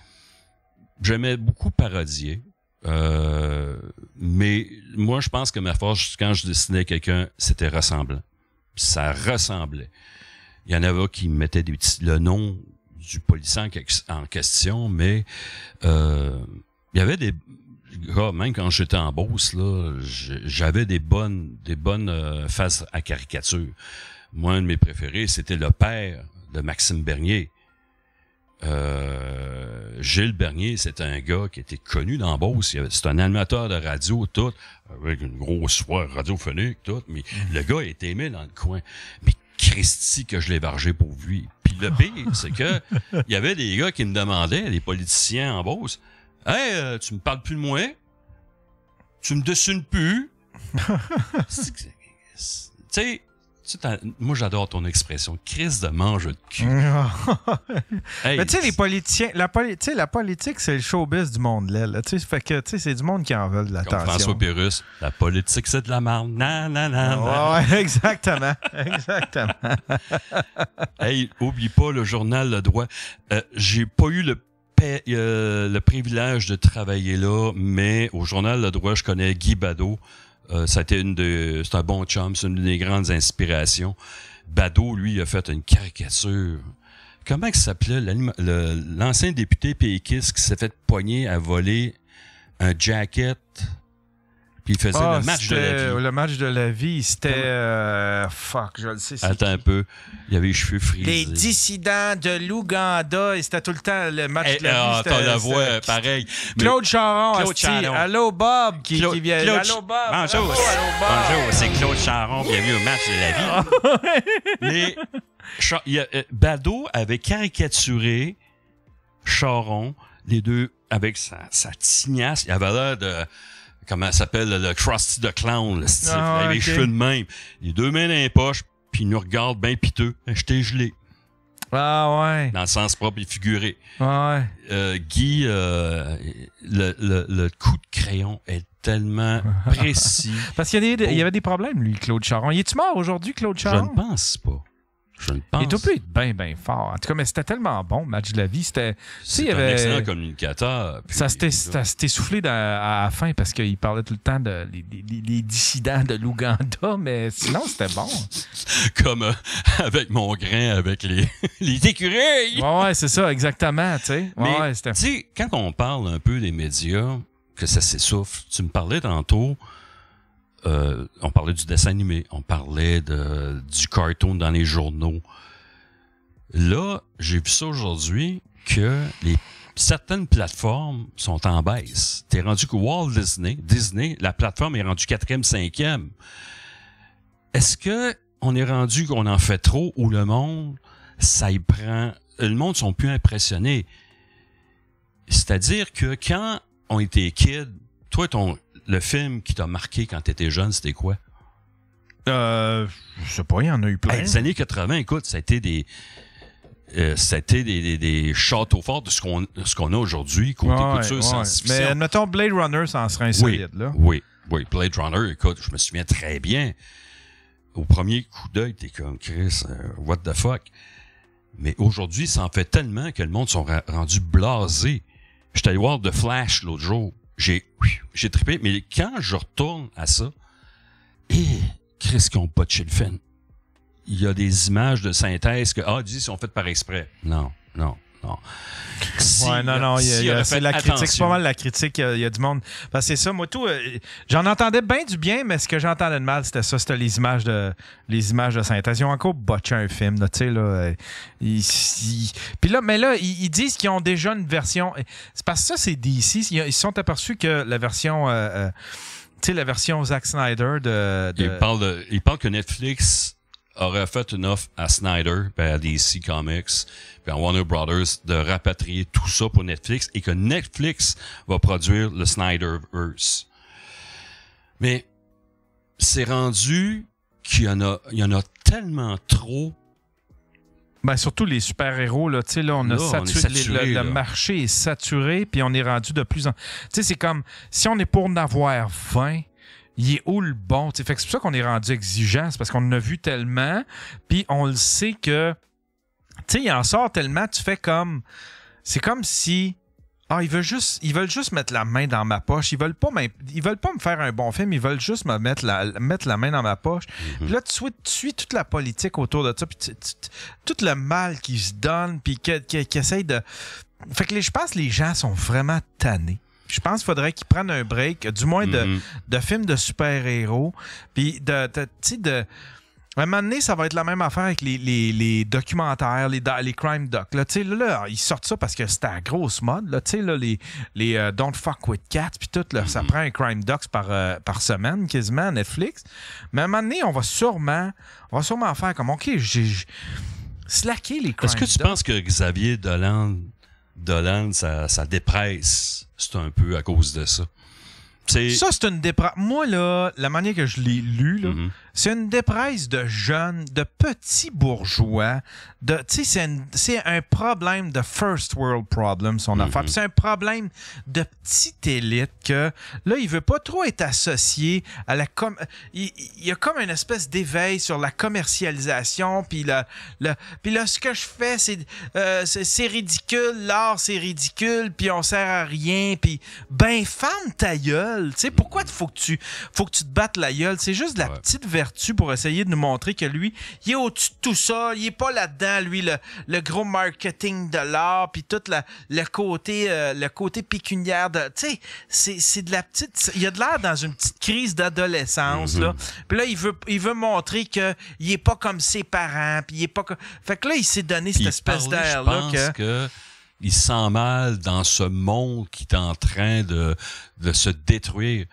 J'aimais beaucoup parodier. Euh, mais moi, je pense que ma force, quand je dessinais quelqu'un, c'était ressemblant. Ça ressemblait. Il y en avait qui mettaient le nom du policier en, question, mais euh, il y avait des même quand j'étais en Beauce, j'avais des bonnes, des bonnes euh, faces à caricature. Moi, un de mes préférés, c'était le père de Maxime Bernier. Euh, Gilles Bernier, c'était un gars qui était connu dans Beauce. C'est un animateur de radio, tout, avec une grosse voix radiophonique, tout. Mais le gars était aimé dans le coin. Mais Christi que je l'ai bargé pour lui. Puis le pire, c'est que il y avait des gars qui me demandaient, des politiciens en Beauce, Hey, hein, euh, tu me parles plus de moi. Tu me dessines plus. [LAUGHS] tu sais, moi, j'adore ton expression. Crise de mange de cul. [LAUGHS] mais tu sais, les politiciens, la, politique, c'est le showbiz du monde, là. tu sais, c'est du monde qui en veut de l'attention. François Pérus, la politique, c'est de la merde. Non, non, non. exactement. exactement. hey, oublie pas le journal Le Droit. Euh, J'ai pas eu le euh, le privilège de travailler là, mais au journal Le Droit, je connais Guy Badeau. c'était euh, une de, c'est un bon chum, c'est une des grandes inspirations. Badeau, lui, a fait une caricature. Comment que s'appelait l'ancien député péquiste qui s'est fait poigner à voler un jacket puis il faisait le ah, match de la vie. Le match de la vie, c'était. Euh, fuck, je le sais. Attends un peu. Il y avait les cheveux frisés. Les dissidents de l'Ouganda, et c'était tout le temps le match de la eh, vie vie. Ah, t'as la voix, euh, pareil. Claude Charon, Claude Allô Bob, qui, vient. Claude... Allô Bob. Bonjour. Bonjour, c'est Claude Charon, bienvenue au match de la vie. Mais ah, euh, Bado avait caricaturé Charon, les deux, avec sa, sa tignasse. Il avait l'air de comment ça s'appelle, le Crusty de Clown, le style. il ah, les cheveux de même. Les deux mains dans les poches, puis il nous regarde bien piteux. Je t'ai gelé. Ah ouais. Dans le sens propre et figuré. Ah, ouais. Euh, Guy, euh, le, coup de crayon est tellement [LAUGHS] précis. Parce qu'il y, y, avait des problèmes, lui, Claude Charon. Il est-tu mort aujourd'hui, Claude Charon? Je ne pense pas. Je ne pense. Il est être bien, bien fort. En tout cas, mais c'était tellement bon, match de la vie. C'était. un excellent communicateur. Ça s'était soufflé à la fin parce qu'il parlait tout le temps des dissidents de l'Ouganda, mais sinon, c'était bon. [LAUGHS] Comme euh, avec mon grain, avec les, [LAUGHS] les écureuils. Ouais, c'est ça, exactement. Tu sais, ouais, quand on parle un peu des médias, que ça s'essouffle, tu me parlais tantôt euh, on parlait du dessin animé, on parlait du cartoon dans les journaux. Là, j'ai vu ça aujourd'hui que certaines plateformes sont en baisse. T'es rendu que Walt Disney, Disney, la plateforme est rendue quatrième, cinquième. Est-ce que on est rendu qu'on en fait trop ou le monde, ça y prend, le monde sont plus impressionnés. C'est-à-dire que quand on était kid, toi, ton, le film qui t'a marqué quand t'étais jeune, c'était quoi? Euh, je sais pas, il y en a eu plein. les années 80, écoute, ça a été des. c'était euh, des, des, châteaux forts de ce qu'on a aujourd'hui, côté couture, culture, Mais mettons Blade Runner, ça en serait un oui, là. Oui, oui. Blade Runner, écoute, je me souviens très bien. Au premier coup d'œil, t'es comme Chris, euh, what the fuck. Mais aujourd'hui, ça en fait tellement que le monde sont rendu blasé. J'étais allé voir The Flash l'autre jour j'ai j'ai trippé. Mais quand je retourne à ça, et ce qu'on botché le film. Il y a des images de synthèse que, ah, ils sont faites par exprès. Non, non non, non, c'est la critique. pas mal la critique. Il y, a du monde. Parce c'est ça, moi, tout. Euh, j'en entendais bien du bien, mais ce que j'entendais de mal, c'était ça. C'était les images de les images de synthèse. Ils ont encore botché un film, tu sais, euh, Puis là, mais là, ils, disent qu'ils ont déjà une version. C'est parce que ça, c'est DC. Ils se sont aperçus que la version. Euh, la version Zack Snyder de. ils parlent que Netflix aurait fait une offre à Snyder, ben, à DC Comics, à Warner Brothers de rapatrier tout ça pour Netflix et que Netflix va produire le Snyderverse. Mais c'est rendu qu'il y en a, il y en a tellement trop ben, surtout les super-héros, là, là, on a saturé, le, marché est saturé, puis on est rendu de plus en... Tu c'est comme, si on est pour en avoir 20, il est où le bon? c'est pour ça qu'on est rendu exigeant, c'est parce qu'on a vu tellement, puis on le sait que tu sais, il en sort tellement, tu fais comme. C'est comme si. Ah, ils veulent juste, ils veulent juste mettre la main dans ma poche. Ils veulent pas, ils veulent pas me faire un bon film. Ils veulent juste me mettre la, mettre la main dans ma poche. Mhm. Puis là, tu suis, toute la politique autour de ça, puis tout le mal qu'ils se donnent, puis qu'ils qui, essayent de. Fait que je pense que les gens sont vraiment tannés. Je pense qu'il faudrait qu'ils prennent un break, du moins de, mhm. films de super-héros, puis de, de, de à un moment donné, ça va être la même affaire avec les, documentaires, les, crime docs. Là, là, là, ils sortent ça parce que c'était à grosse mode. Là, là, les euh, Don't Fuck With Cats, puis tout, ça mm-hmm. prend un crime docs par, euh, semaine quasiment Netflix. Mais à un moment donné, on va sûrement, on va sûrement faire comme, OK, j'ai slacké les crime Est-ce que tu penses que Xavier Dolan, Dolan ça, dépresse? C'est un peu à cause de ça. Ça, c'est une dépresse. Moi, là, la manière que je l'ai lu, là, mm-hmm. C'est une dépresse de jeunes, de petits bourgeois. De, c'est, un problème de first world problem, son mhm. c'est un problème de petite élite que là, il veut pas trop être associé à la... Com il, y a comme une espèce d'éveil sur la commercialisation. Puis là, puis là, ce que je fais, euh, c'est, c'est, ridicule. L'art, c'est ridicule. Puis on sert à rien. Puis ben, ferme ta gueule. sais pourquoi il mhm. faut que, tu, faut que tu te battes la gueule? C'est juste de la petite version pour essayer de nous montrer que lui, il est au-dessus de tout ça, il est pas là-dedans, lui, le, gros marketing de l'art, puis tout le côté euh, le côté pécuniaire de... Tu sais, c'est de la petite... Il a de l'air dans une petite crise d'adolescence, mhm. là. Puis là, il veut, il veut montrer qu'il est pas comme ses parents, puis il est pas... Fait que là, il s'est donné cette espèce d'air-là que... il sent mal dans ce monde qui est en train de, de se détruire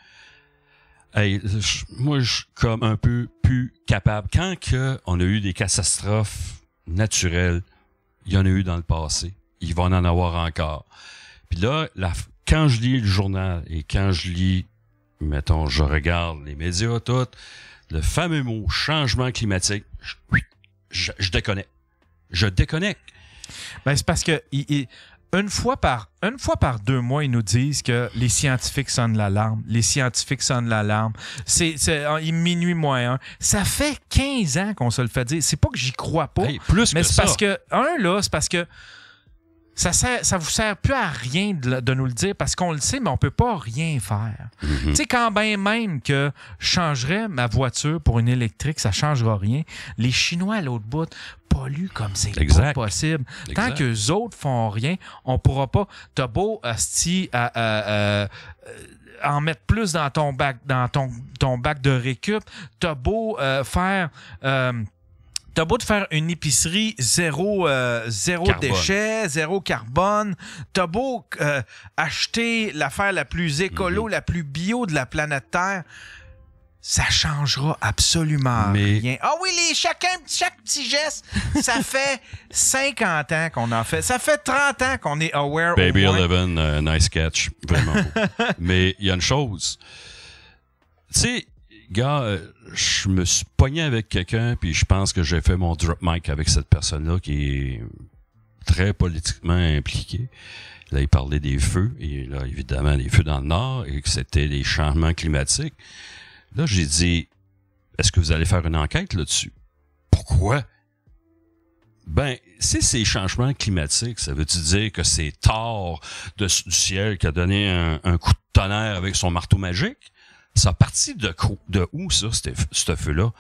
moi, je suis comme un peu plus capable. Quand que on a eu des catastrophes naturelles, il y en a eu dans le passé. Il va en avoir encore. Puis là, la, quand je lis le journal et quand je lis, mettons, je regarde les médias, tout, le fameux mot changement climatique, je, je, je déconnecte. Je déconnecte. Ben, c'est parce que il, une fois par une fois par deux mois, ils nous disent que les scientifiques sonnent l'alarme. Les scientifiques sonnent l'alarme. C'est, c'est minuit moins Ça fait 15 ans qu'on se le fait dire. C'est pas que j'y crois pas, plus mais c'est parce que un là, c'est parce que ça sert, ça vous sert plus à rien de, nous le dire parce qu'on le sait, mais on peut pas rien faire. Mm-hmm. Tu sais, quand bien même que je changerais ma voiture pour une électrique, ça changera rien. Les Chinois à l'autre bout polluent comme c'est pas possible. Tant que les autres font rien, on pourra pas. T'as beau euh, en mettre plus dans ton bac, dans ton, ton bac de récup, t'as beau euh, faire euh, T'as beau de faire une épicerie zéro, euh, zéro déchet, zéro carbone, t'as beau euh, acheter l'affaire la plus écolo, mhm. la plus bio de la planète Terre, ça changera absolument rien. Ah oui, les, chacun, chaque petit geste, [LAUGHS] ça fait 50 ans qu'on en fait. Ça fait 30 ans qu'on est aware. Baby Eleven, euh, nice catch. Vraiment beau. [LAUGHS] Mais il y a une chose. Tu sais, gars, euh, je me suis pogné avec quelqu'un, puis je pense que j'ai fait mon drop mic avec cette personne-là qui est très politiquement impliquée. Là, il parlait des feux, et là, évidemment, les feux dans le Nord, et que c'était des changements climatiques. Là, j'ai dit, est-ce que vous allez faire une enquête là-dessus? Pourquoi? Ben, si c'est changements climatiques, ça veut-tu dire que c'est Thor du ciel qui a donné un coup de tonnerre avec son marteau magique? Ça a parti de, de où, ça, ce feu-là?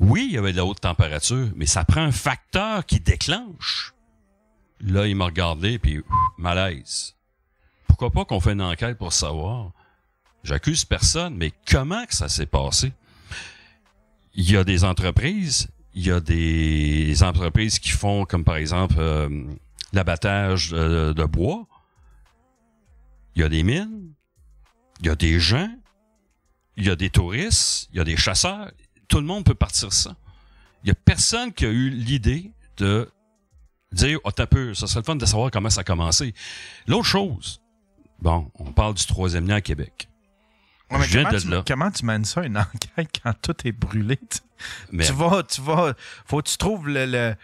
Oui, il y avait de la haute température, mais ça prend un facteur qui déclenche. Là, il m'a regardé, puis malaise. Pourquoi pas qu'on fait une enquête pour savoir? J'accuse personne, mais comment que ça s'est passé? Il y a des entreprises, il y a des entreprises qui font, comme par exemple, euh, l'abattage de bois. Il y a des mines, il y a des gens, il y a des touristes, il y a des chasseurs, tout le monde peut partir ça. Il y a personne qui a eu l'idée de dire oh, t'as peur, ça serait le fun de savoir comment ça a commencé. L'autre chose, bon, on parle du troisième lien à Québec. Je comment, tu, mènes ça, une [LAUGHS] enquête, quand tout est brûlé? Tu, mais, tu vas, tu vas, faut que tu trouves le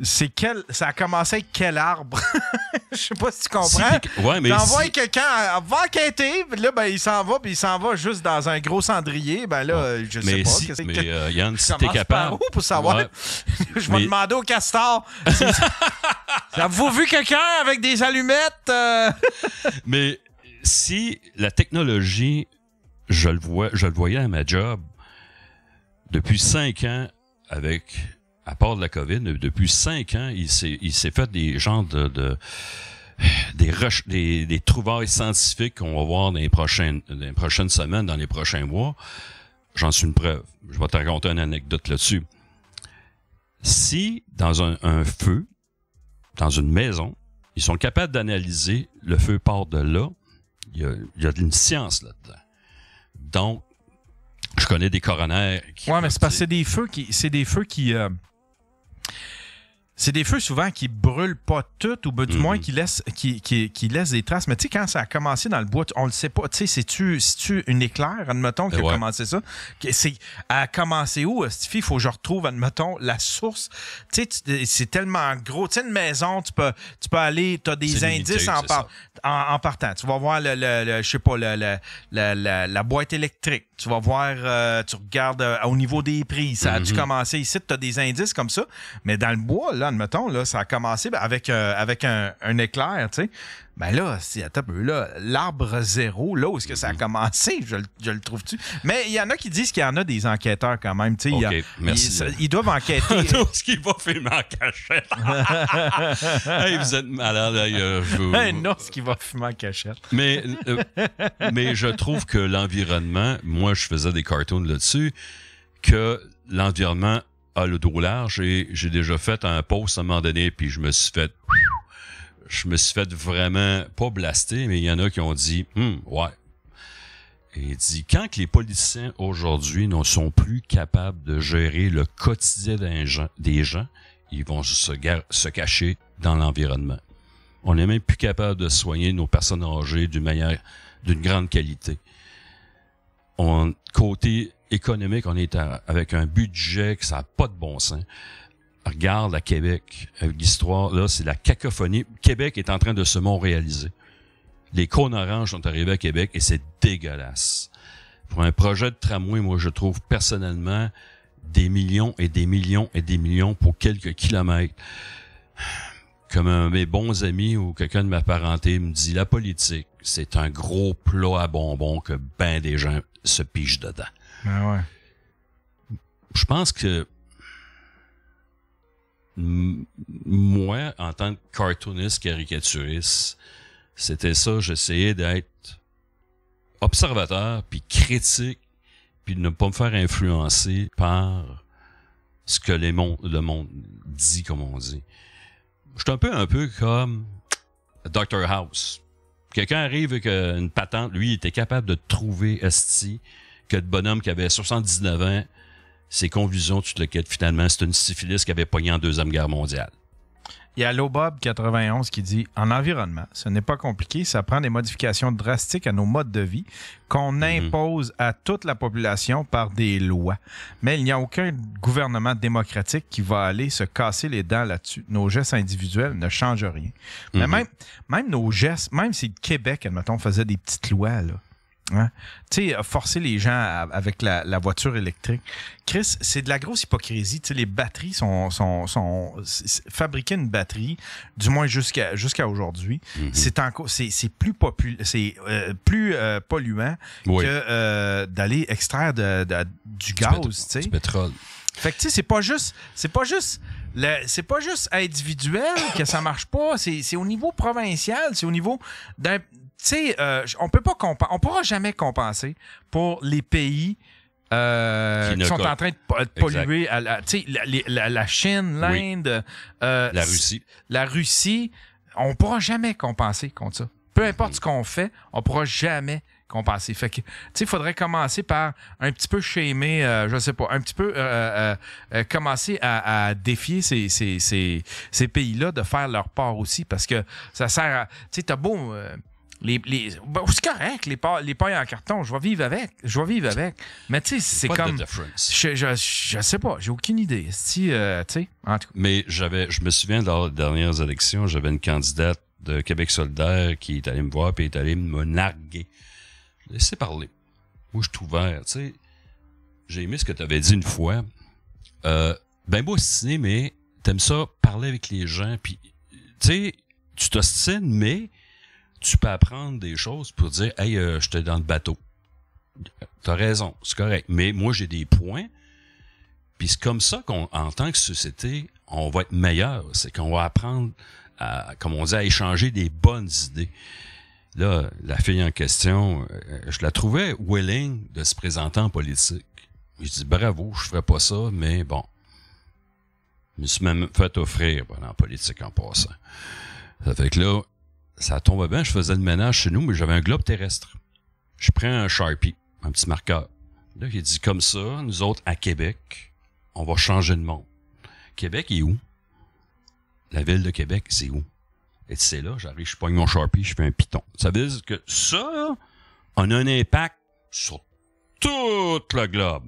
c'est quel. Ça a commencé avec quel arbre? [LAUGHS] Je sais pas si tu comprends. Si, ouais, mais T'envoies si... quelqu'un va là, ben, il s'en va, puis il s'en va juste dans un gros cendrier. Ben là, je je sais mais pas. Si, mais que... euh, Yann, si t'es capable. Où pour savoir? [LAUGHS] je vais mais... demander au castor. [LAUGHS] Avez-vous vu quelqu'un avec des allumettes? Euh? mais si la technologie, je le, vois, je le voyais à ma job, depuis cinq ans, avec à part de la COVID, depuis cinq ans, il s'est fait des genres de, des, trouvailles scientifiques qu'on va voir dans les, prochaines, semaines, dans les prochains mois. J'en suis une preuve. Je vais te raconter une anecdote là-dessus. Si dans un, feu, dans une maison, ils sont capables d'analyser le feu part de là, il y a, une science là-dedans. Donc, je connais des coronaires qui. Oui, mais c'est parce que c'est des feux qui. C'est des feux qui. Euh, c'est des feux souvent qui brûlent pas tout, ou du moins mhm. qui laissent, qui, qui, qui laissent des traces. Mais tu sais, quand ça a commencé dans le bois, on le sait pas. Tu sais, c'est-tu, tu une éclair, admettons, qui eh a commencé ça? C'est, à commencer où, Il faut que je retrouve, admettons, la source. Tu sais, c'est tellement gros. Tu sais, une maison, tu peux, tu peux aller, tu as des indices en, partant. Tu vas voir, le, je sais pas, le, la boîte électrique tu vas voir, euh, tu regardes euh, au niveau des prix. Ça a dû mhm. commencer ici. Tu as des indices comme ça. Mais dans le bois, là, admettons, là, ça a commencé avec, euh, avec un éclair, tu sais ben là, c'est peu, là, l'arbre zéro, là où est-ce que ça a mhm. commencé, je, le trouve-tu. Mais il y en a qui disent qu'il y en a des enquêteurs quand même. ils- doivent enquêter. [LAUGHS] Tout ce qui va fumer en cachette. [LAUGHS] hey, vous êtes malade. d'ailleurs. Vous... non, qui va fumer en cachette. Euh, mais, je trouve que l'environnement, moi je faisais des cartoons là-dessus, que l'environnement a le dos large et j'ai déjà fait un post à un moment donné, puis je me suis fait je me suis fait vraiment pas blaster, mais il y en a qui ont dit hum, ouais. Et il dit quand que les politiciens aujourd'hui ne sont plus capables de gérer le quotidien des gens, ils vont se, cacher dans l'environnement. On n'est même plus capable de soigner nos personnes âgées d'une manière d'une grande qualité. On, côté économique, on est avec un budget que ça n'a pas de bon sens regarde à Québec, l'histoire, là, c'est la cacophonie. Québec est en train de se montréaliser. Les cônes oranges sont arrivés à Québec et c'est dégueulasse. Pour un projet de tramway, moi, je trouve personnellement des millions et des millions et des millions pour quelques kilomètres. Comme un, mes bons amis ou quelqu'un de ma parenté me dit, la politique, c'est un gros plat à bonbons que ben des gens se pigent dedans. Ben ouais. Je pense que moi, en tant que cartooniste, caricaturiste, c'était ça. J'essayais d'être observateur, puis critique, puis de ne pas me faire influencer par ce que les le monde dit, comme on dit. J'étais un peu, un peu comme Dr. House. Quelqu'un arrive avec euh, une patente, lui, était capable de trouver Esti, que le bonhomme qui avait 79 ans ces conclusions, tu te le quittes finalement. C'est une syphilis qui avait pogné en Deuxième Guerre mondiale. Il y a Lobob91 qui dit En environnement, ce n'est pas compliqué, ça prend des modifications drastiques à nos modes de vie qu'on mhm. impose à toute la population par des lois. Mais il n'y a aucun gouvernement démocratique qui va aller se casser les dents là-dessus. Nos gestes individuels ne changent rien. Mais mhm. même, même nos gestes, même si le Québec, admettons, faisait des petites lois, là, Hein. Tu sais, euh, forcer les gens avec la, voiture électrique. Chris, c'est de la grosse hypocrisie. Tu les batteries sont, sont, sont fabriquer une batterie, du moins jusqu'à aujourd'hui, mhm. c'est c'est plus c'est euh, plus euh, polluant que d'aller extraire du, gaz, tu sais. Du pétrole. Fait que tu sais, c'est pas juste c'est pas juste c'est pas juste individuel que ça marche pas, c'est au niveau provincial, c'est au niveau d'un tu sais, euh, on peut pas on pourra jamais compenser pour les pays euh, qui, sont en train de, polluer. À la, la, Chine, l'Inde, euh, la Russie. La Russie, on pourra jamais compenser contre ça. Peu importe mm-hmm. ce qu'on fait, on pourra jamais compenser. Fait que, tu sais, il faudrait commencer par un petit peu shamer, Je je sais pas, un petit peu euh, commencer à, défier ces, ces pays-là de faire leur part aussi parce que ça sert à. Tu sais, t'as beau les, ben, c'est correct, les, pailles en carton, je vais vivre avec. Je vais vivre avec. Mais tu sais, c'est comme. Je, je, sais pas, j'ai aucune idée. Si, euh, Mais j'avais, je me souviens, lors des dernières élections, j'avais une candidate de Québec solidaire qui est allée me voir puis est allée me narguer. Laissez parler. Moi, je suis ouvert. Tu j'ai aimé ce que tu avais dit une fois. Euh, ben beau ciné, mais t'aimes ça parler avec les gens. Puis, tu sais, tu t'ostines, mais tu peux apprendre des choses pour dire Hey, euh, je j'étais dans le bateau. T'as raison, c'est correct. Mais moi, j'ai des points. Puis c'est comme ça qu'on, en tant que société, on va être meilleur. C'est qu'on va apprendre, à, comme on dit, à échanger des bonnes idées. Là, la fille en question, euh, je la trouvais willing de se présenter en politique. Je dis bravo, je ferais pas ça, mais bon. Je me suis même fait offrir en politique en passant. Ça fait que là, ça tombe bien, je faisais le ménage chez nous, mais j'avais un globe terrestre. Je prends un Sharpie, un petit marqueur. Là, il dit comme ça, nous autres, à Québec, on va changer de monde. Québec est où? La ville de Québec, c'est où? Et c'est là, j'arrive, je pogne mon Sharpie, je fais un piton. Ça veut dire que ça, on a un impact sur tout le globe.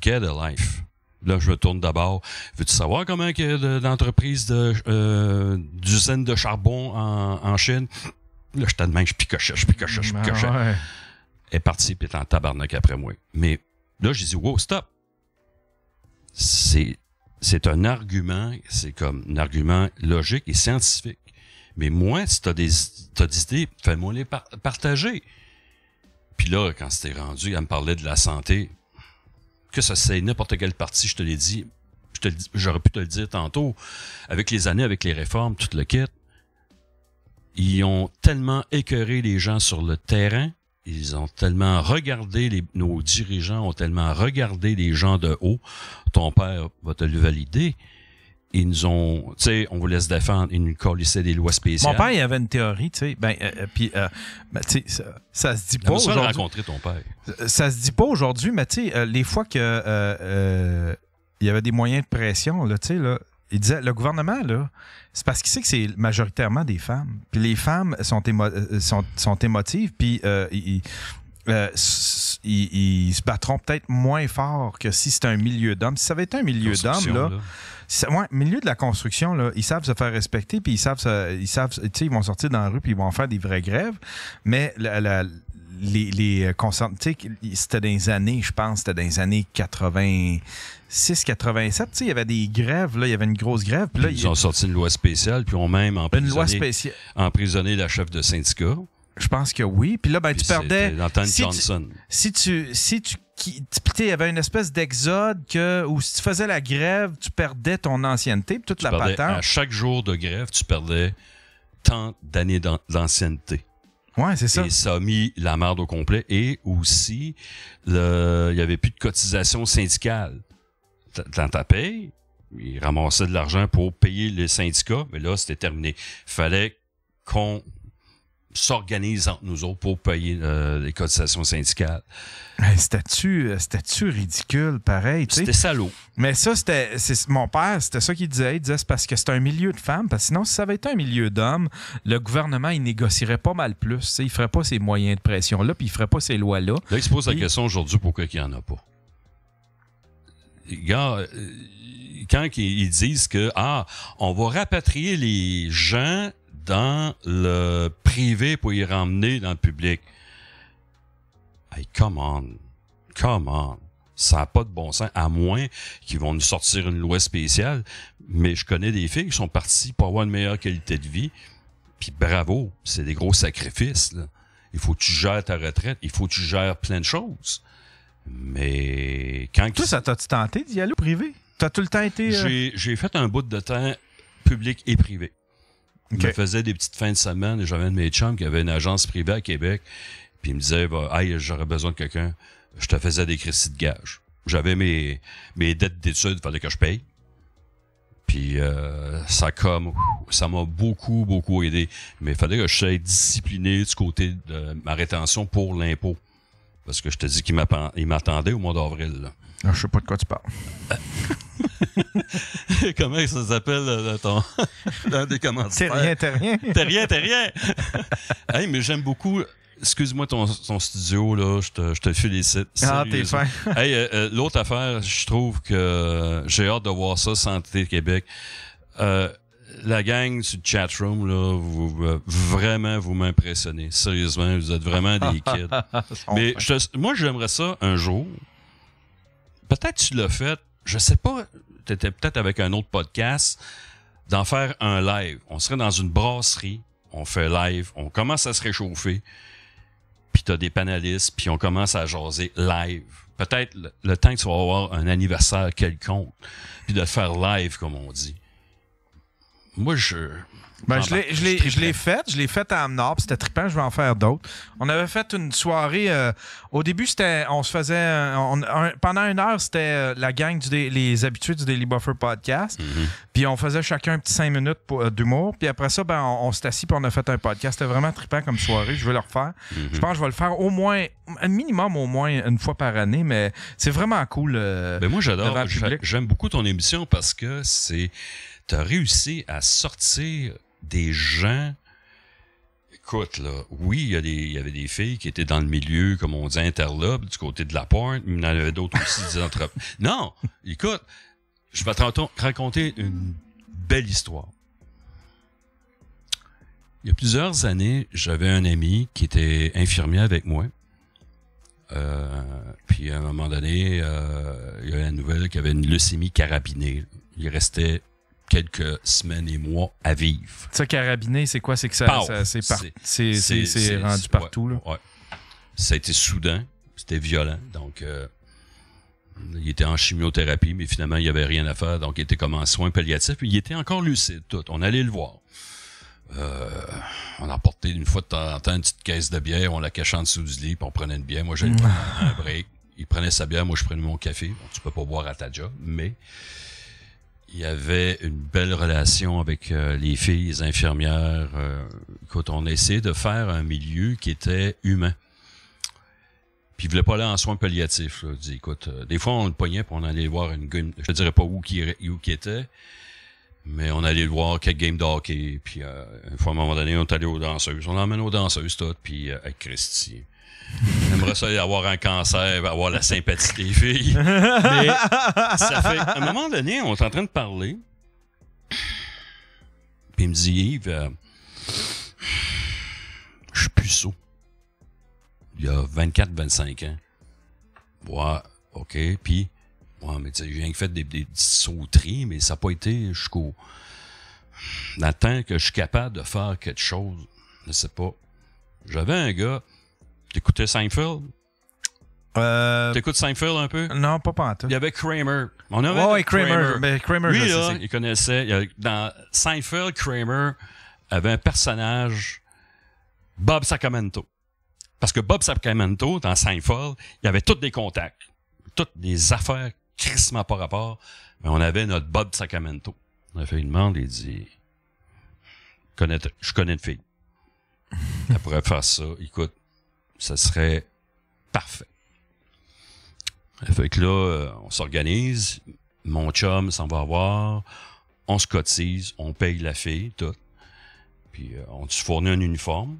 Get a life. Là, je me tourne d'abord. Veux-tu savoir comment que l'entreprise de, euh, d'usine de charbon en, Chine? Là, j'étais de même, je picochais, je picochais, je ah, picochais. Elle est partie, puis en tabarnak après moi. Mais là, j'ai dit, wow, stop! C'est, un argument, c'est comme un argument logique et scientifique. Mais moi, si tu des, des idées, fais-moi les partager. Puis là, quand c'était rendu, elle me parlait de la santé que ça c'est n'importe quel parti, je te l'ai dit, j'aurais pu te le dire tantôt, avec les années, avec les réformes, tout le kit, ils ont tellement écœuré les gens sur le terrain, ils ont tellement regardé, les, nos dirigeants ont tellement regardé les gens de haut, ton père va te le valider, ils nous ont, tu sais, on voulait se défendre, ils nous collissaient des lois spéciales. Mon père, il avait une théorie, tu sais, ben, euh, euh, puis, euh, ben, tu sais, ça, se dit pas aujourd'hui. rencontré ton père. Ça, se dit pas aujourd'hui, mais tu sais, les fois que il y avait des moyens de pression, là, tu sais, là, il disait, le gouvernement, là, c'est parce qu'il sait que c'est majoritairement des femmes. Puis les femmes sont, sont, sont, émotives, puis ils, se battront peut-être moins fort que si c'était un milieu d'hommes. Si ça avait été un milieu d'hommes, là, ouais, milieu de la construction, là, ils savent se faire respecter, puis ils savent, ils savent, ils vont sortir dans la rue, puis ils vont faire des vraies grèves. Mais la, la les, les euh, c'était dans années, je pense, c'était dans années 86, 87, tu sais, il y avait des grèves, là, il y avait une grosse grève. Puis là, ils ont sorti une loi spéciale, puis ont même emprisonné, loi emprisonné la chef de syndicat. Je pense que oui. Puis là, ben, tu perdais. Si Johnson. Tu, si tu, si il y avait une espèce d'exode que, où si tu faisais la grève, tu perdais ton ancienneté, toute la patente. À chaque jour de grève, tu perdais tant d'années d'ancienneté. Ouais, c'est ça. Et ça a mis la merde au complet. Et aussi, il n'y avait plus de cotisation syndicale. Dans ta paye, ils ramassaient de l'argent pour payer les syndicats, mais là, c'était terminé. Fallait qu'on s'organisent entre nous autres pour payer euh, les cotisations syndicales. Hey, C'était-tu euh, ridicule, pareil. C'était salaud. Mais ça, c'était mon père, c'était ça qu'il disait. Il disait c'est parce que c'est un milieu de femmes, parce que sinon, si ça avait été un milieu d'hommes, le gouvernement, il négocierait pas mal plus. Il ferait pas ces moyens de pression-là, puis il ferait pas ces lois-là. Là, il se pose la question aujourd'hui pourquoi il n'y en a pas. gars. Euh, quand ils disent que, ah, on va rapatrier les gens dans le privé pour y ramener dans le public. Hey, come on. Come on. Ça n'a pas de bon sens, à moins qu'ils vont nous sortir une loi spéciale. Mais je connais des filles qui sont parties pour avoir une meilleure qualité de vie. Puis bravo, c'est des gros sacrifices. Il faut que tu gères ta retraite, il faut que tu gères plein de choses. Mais quand... tout ça t'as-tu tenté d'y aller au privé? T'as tout le temps été... Euh, j'ai fait un bout de temps public et privé. Je me faisais des petites fins de semaine et j'avais un de mes chums qui avait une agence privée à Québec. Puis il me disait, j'aurais besoin de quelqu'un. Je te faisais des crédits de gage. J'avais mes, mes dettes d'études, fallait que je paye. Puis euh, ça comme ça m'a beaucoup, beaucoup aidé. Mais il fallait que je sois discipliné du côté de ma rétention pour l'impôt. Parce que je te dis qu'il m'attendait au mois d'avril. Ah, je sais pas de quoi tu parles. Euh, [LAUGHS] Comment ça s'appelle euh, ton... [LAUGHS] dans des commentaires? T'es rien, t'es [LAUGHS] rien. T'es rien, t'es rien. hey, mais j'aime beaucoup excuse-moi ton, studio, là, je te, félicite. Ah, t'es fin. hey, euh, euh, l'autre affaire, je trouve que j'ai hâte de voir ça, Santé Québec. la gang du chatroom, là, vous, vraiment, vous m'impressionnez. Sérieusement, vous êtes vraiment des kids. Mais moi, j'aimerais ça un jour. Peut-être tu l'as fait. Je sais pas peut-être avec un autre podcast, d'en faire un live. On serait dans une brasserie, on fait live, on commence à se réchauffer, puis t'as des panélistes, puis on commence à jaser live. Peut-être le, le, temps que tu vas avoir un anniversaire quelconque, puis de faire live, comme on dit. Moi, je, ben, ah, ben, je l'ai, je, l'ai, je l'ai fait, je l'ai fait à Amnord, c'était trippant, je vais en faire d'autres. On avait fait une soirée, euh, au début, c'était, on se faisait, pendant une heure, c'était euh, la gang des les habitués du Daily Buffer podcast, mm-hmm. puis on faisait chacun un petit cinq minutes pour, euh, d'humour, puis après ça, ben, on, s'est assis puis on a fait un podcast. C'était vraiment trippant comme soirée, je vais le refaire. Mm-hmm. Je pense que je vais le faire au moins, un minimum au moins une fois par année, mais c'est vraiment cool. Ben, moi, j'adore, j'aime beaucoup ton émission parce que c'est, t'as réussi à sortir des gens. Écoute, là, oui, il y, avait des filles qui étaient dans le milieu, comme on dit, interlope, du côté de la porte, mais il y en avait d'autres aussi, [LAUGHS] Non, écoute, je vais te raconter une belle histoire. Il y a plusieurs années, j'avais un ami qui était infirmier avec moi. Euh, puis à un moment donné, euh, il y a la nouvelle qu'il avait une leucémie carabinée. Il restait quelques semaines et mois à vivre. Ça, carabiné, c'est quoi? C'est que ça, ça c'est rendu partout. là. Ça a été soudain, c'était violent. Donc, euh, il était en chimiothérapie, mais finalement, il n'y avait rien à faire. Donc, il était comme en soins palliatifs. il était encore lucide, tout. On allait le voir. Euh, on on emportait une fois de temps en temps une petite caisse de bière, on la cachait en dessous du lit, on prenait une bière. Moi, j'allais [LAUGHS] prendre un break. Il prenait sa bière, moi, je prenais mon café. Bon, tu peux pas boire à ta job, mais il y avait une belle relation avec euh, les filles, les infirmières. Euh, quand on essayait de faire un milieu qui était humain. Puis il voulait pas aller en soins palliatifs. Là. écoute, euh, des fois on le pognait pour on allait voir une game. Je dirais pas où qui qui était, mais on allait le voir quelques game de hockey. Puis euh, une fois à un moment donné, on est allé aux danseuses. On l'emmène aux danseuses tout, puis avec Christy. J'aimerais ça y avoir un cancer, avoir la sympathie des filles. [LAUGHS] Mais [LAUGHS] ça fait. À un moment donné, on est en train de parler. Puis il me dit Yves, euh, je suis puceau. Il y a 24-25 ans. Ouais, OK. Puis, j'ai fait des, des, sauteries, mais ça n'a pas été jusqu'au. Dans le temps que je suis capable de faire quelque chose, je ne sais pas. J'avais un gars T'écoutais Seinfeld? Euh... T'écoutes Seinfeld un peu? Non, pas pas. Il y avait Kramer. On oh, Kramer. Mais Kramer, il connaissait. dans Seinfeld, Kramer avait un personnage, Bob Sacramento. Parce que Bob Sacramento, dans Seinfeld, il avait tous des contacts, toutes des affaires crissement par rapport. Mais on avait notre Bob Sacramento. On a fait une demande, il dit, je connais une fille. Elle pourrait faire ça. Écoute, ça serait parfait. Fait que là, euh, on s'organise, mon chum s'en va voir, on se cotise, on paye la fille, tout. Puis euh, on se fournit un uniforme.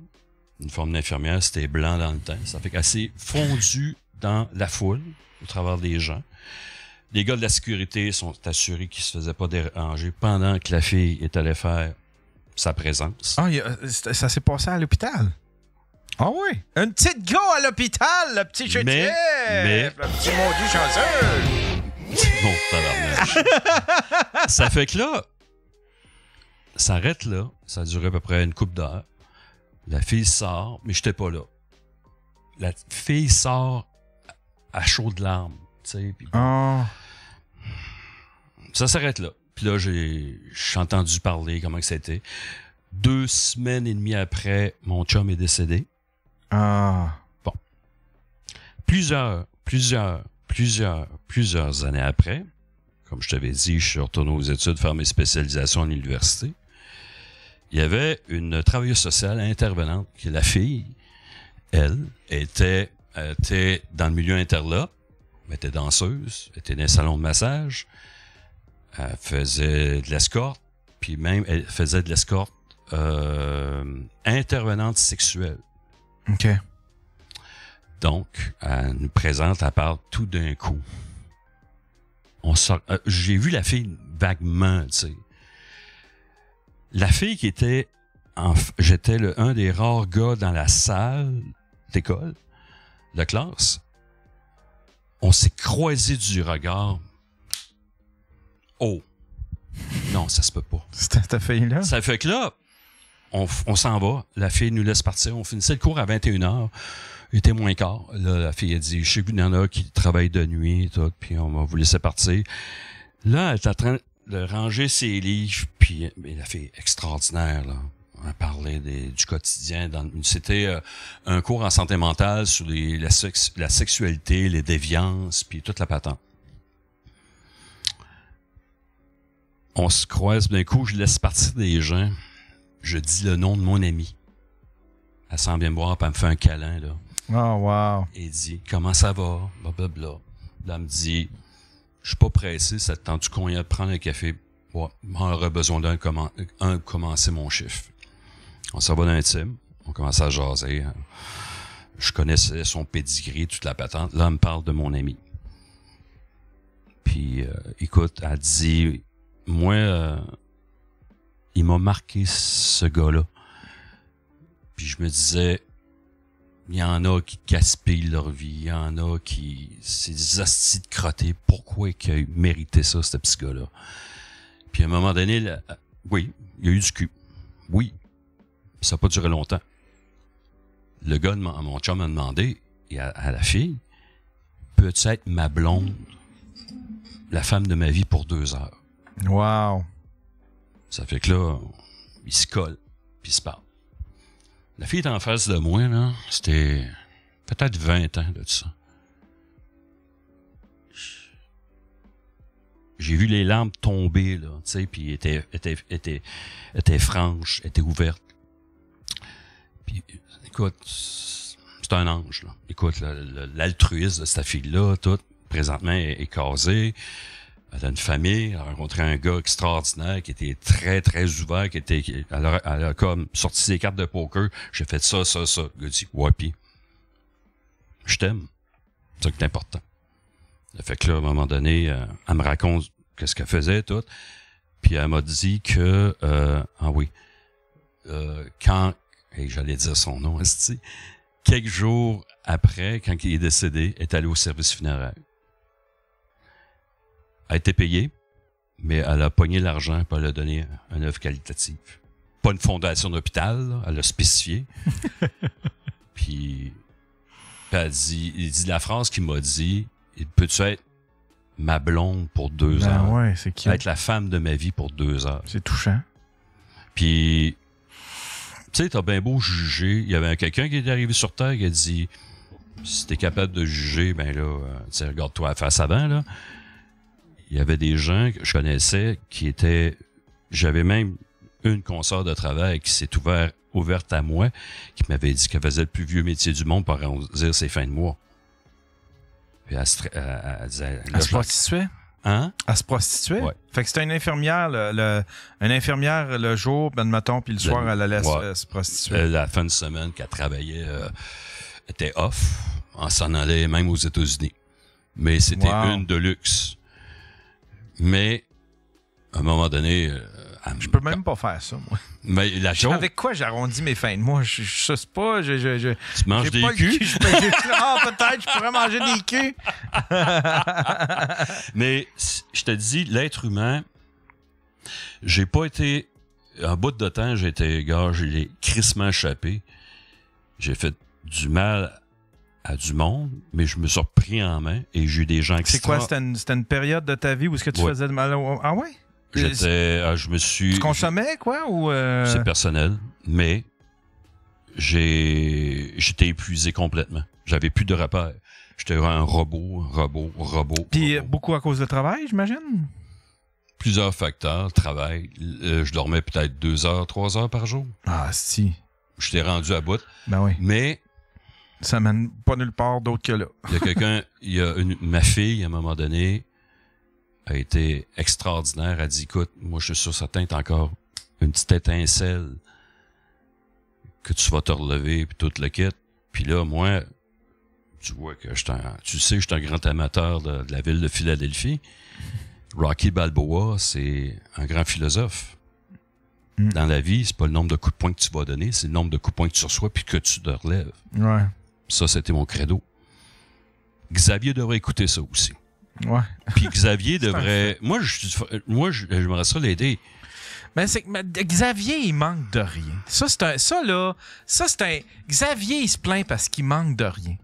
une forme d'infirmière, c'était blanc dans le temps. Ça fait assez fondu dans la foule, au travers des gens. Les gars de la sécurité sont assurés qu'ils se faisaient pas déranger pendant que la fille est allée faire sa présence. Ah, euh, ça s'est passé à l'hôpital? Ah oui? Une petite go à l'hôpital, le petit chute le petit maudit chanceux. Bon, [LAUGHS] ça fait que là, ça arrête là. Ça a duré à peu près une coupe d'heure. La fille sort, mais j'étais pas là. La fille sort à chaudes larmes, tu sais. Ah. Ça s'arrête là. Puis là, j'ai entendu parler comment que c'était. Deux semaines et demie après, mon chum est décédé. Ah. Bon. Plusieurs, plusieurs, plusieurs, plusieurs années après, comme je t'avais dit, je suis retourné aux études faire mes spécialisations à l'université. Il y avait une travailleuse sociale intervenante qui est la fille. Elle était, était dans le milieu interlope, était danseuse, était dans un salon de massage, faisait de l'escorte, puis même elle faisait de l'escorte euh, intervenante sexuelle. OK. Donc, elle nous présente, elle parle tout d'un coup. On sort, euh, j'ai vu la fille vaguement, tu sais. La fille qui était, j'étais le, un des rares gars dans la salle d'école, de classe. On s'est croisé du regard. Oh, non, ça se peut pas. [LAUGHS] C'était ta fille là. Ça fait que là, on, s'en va. La fille nous laisse partir. On finissait le cours à 21h. Il était moins quart. Là, la fille a dit, je sais une y en a qui travaille de nuit, tout, puis on va vous laisser partir. Là, elle est en train de ranger ses livres, puis la fille, fait extraordinaire, là. On a parlé du quotidien. C'était euh, un cours en santé mentale sur les, la, sexualité, les déviances, puis toute la patente. On se croise d'un coup, je laisse partir des gens je dis le nom de mon ami. Elle s'en vient me voir, puis elle me fait un câlin, là. Oh, wow. Et dit, comment ça va? Blablabla. Là, elle me dit, je suis pas pressé, ça te tente qu'on y de prendre un café? Ouais, on aurait besoin d'un comment, un commencer mon chiffre. On s'en va dans on commence à jaser. Hein. Je connaissais son pedigree, toute la patente. Là, elle me parle de mon ami. Puis, euh, écoute, elle dit, moi, euh, il m'a marqué ce gars-là. Puis je me disais, il y en a qui gaspillent leur vie, il y en a qui. C'est des de crotté. Pourquoi mérité ça, ce petit gars-là? Puis à un moment donné, euh, oui, il y a eu du cul. Oui. ça n'a pas duré longtemps. Le gars, mon chum m'a demandé, et à, la fille, peut-être ma blonde, la femme de ma vie pour deux heures. Wow. Ça fait que là, il se colle, puis se parle. La fille est en face de moi, là. C'était peut-être 20 ans de tout ça. J'ai vu les lampes tomber, là, tu sais, puis était, était, était, était franche, était ouverte. Puis, écoute, c'est un ange, Écoute, l'altruisme de cette fille-là, tout, présentement, est, est elle a une famille, elle a rencontré un gars extraordinaire qui était très, très ouvert, qui était, alors elle, a, comme sorti ses cartes de poker. J'ai fait ça, ça, ça. Le gars dit, ouais, je t'aime. C'est ça qui est important. Fait que là, à un moment donné, euh, elle me raconte ce qu'elle faisait, tout. Puis elle m'a dit que, euh, ah oui, euh, quand, et j'allais dire son nom, [LAUGHS] quelques jours après, quand il est décédé, est allé au service funéraire a été payée, mais elle a poigné l'argent pour le donner un une œuvre qualitative. Pas une fondation d'hôpital, elle a spécifié. [LAUGHS] puis, dit, il dit la France qui m'a dit, il tu être ma blonde pour deux ben heures? Être la femme de ma vie pour deux heures. C'est touchant. Puis, tu sais, t'as bien beau juger. Il y avait quelqu'un qui est arrivé sur Terre qui a dit, si t'es capable de juger, ben là, euh, regarde-toi la face avant, là il y avait des gens que je connaissais qui étaient. J'avais même une consoeur de travail qui s'est ouverte ouverte à moi, qui m'avait dit qu'elle faisait le plus vieux métier du monde pour arrondir ses fins de mois. Puis elle, se, prostituer prostituait? Hein? à se prostituer Fait que c'était une infirmière, le, une infirmière le jour, ben, matin puis le, soir, elle allait se, prostituer. Euh, la fin de semaine qu'elle travaillait euh, était off, On s'en allait même aux États-Unis. Mais c'était une de luxe. Mais à un moment donné. Euh, je peux même pas faire ça, moi. Mais Avec quoi j'arrondis mes fins de Je, ne sais pas, je... je, je tu manges des culs? ah, peut-être, je pourrais manger des culs. [LAUGHS] Mais je te dis, l'être humain, j'ai pas été... En bout de temps, j'ai été gars, j'ai crissement échappé. J'ai fait du mal à du monde, mais je me suis repris en main et j'ai eu des gens qui C'est quoi, c'était une, période de ta vie où est-ce que tu faisais de mal Ah ouais? J'étais, euh, je me suis... Tu consommais, quoi, ou... Euh? C'est personnel, mais j'étais épuisé complètement. J'avais plus de repères. J'étais un robot, robot, robot. Puis beaucoup à cause de travail, j'imagine? Plusieurs facteurs. Travail. Euh, je dormais peut-être deux heures, trois heures par jour. Ah, si. J'étais rendu à bout. Ben oui. Mais ça mène pas nulle part d'autre que là. il y a quelqu'un, il y a ma fille, à un moment donné, a été extraordinaire. Elle dit, écoute, moi, je suis sûr, ça teinte encore une petite étincelle que tu vas te relever, puis tout le kit. Puis là, moi, tu vois que je tu sais suis un grand amateur de, la ville de Philadelphie. Rocky Balboa, c'est un grand philosophe. Mm. Dans la vie, c'est pas le nombre de coups de poing que tu vas donner, c'est le nombre de coups de poing que tu reçois puis que tu te relèves. Ouais. Ça, c'était mon credo. Xavier devrait écouter ça aussi. Ouais. Puis Xavier [LAUGHS] devrait. Moi, je, moi, j'aimerais ça l'aider. Mais c'est Xavier, il manque de rien. Ça, c'est un. Ça, là. Ça, c'est un. Xavier, il se plaint parce qu'il manque de rien.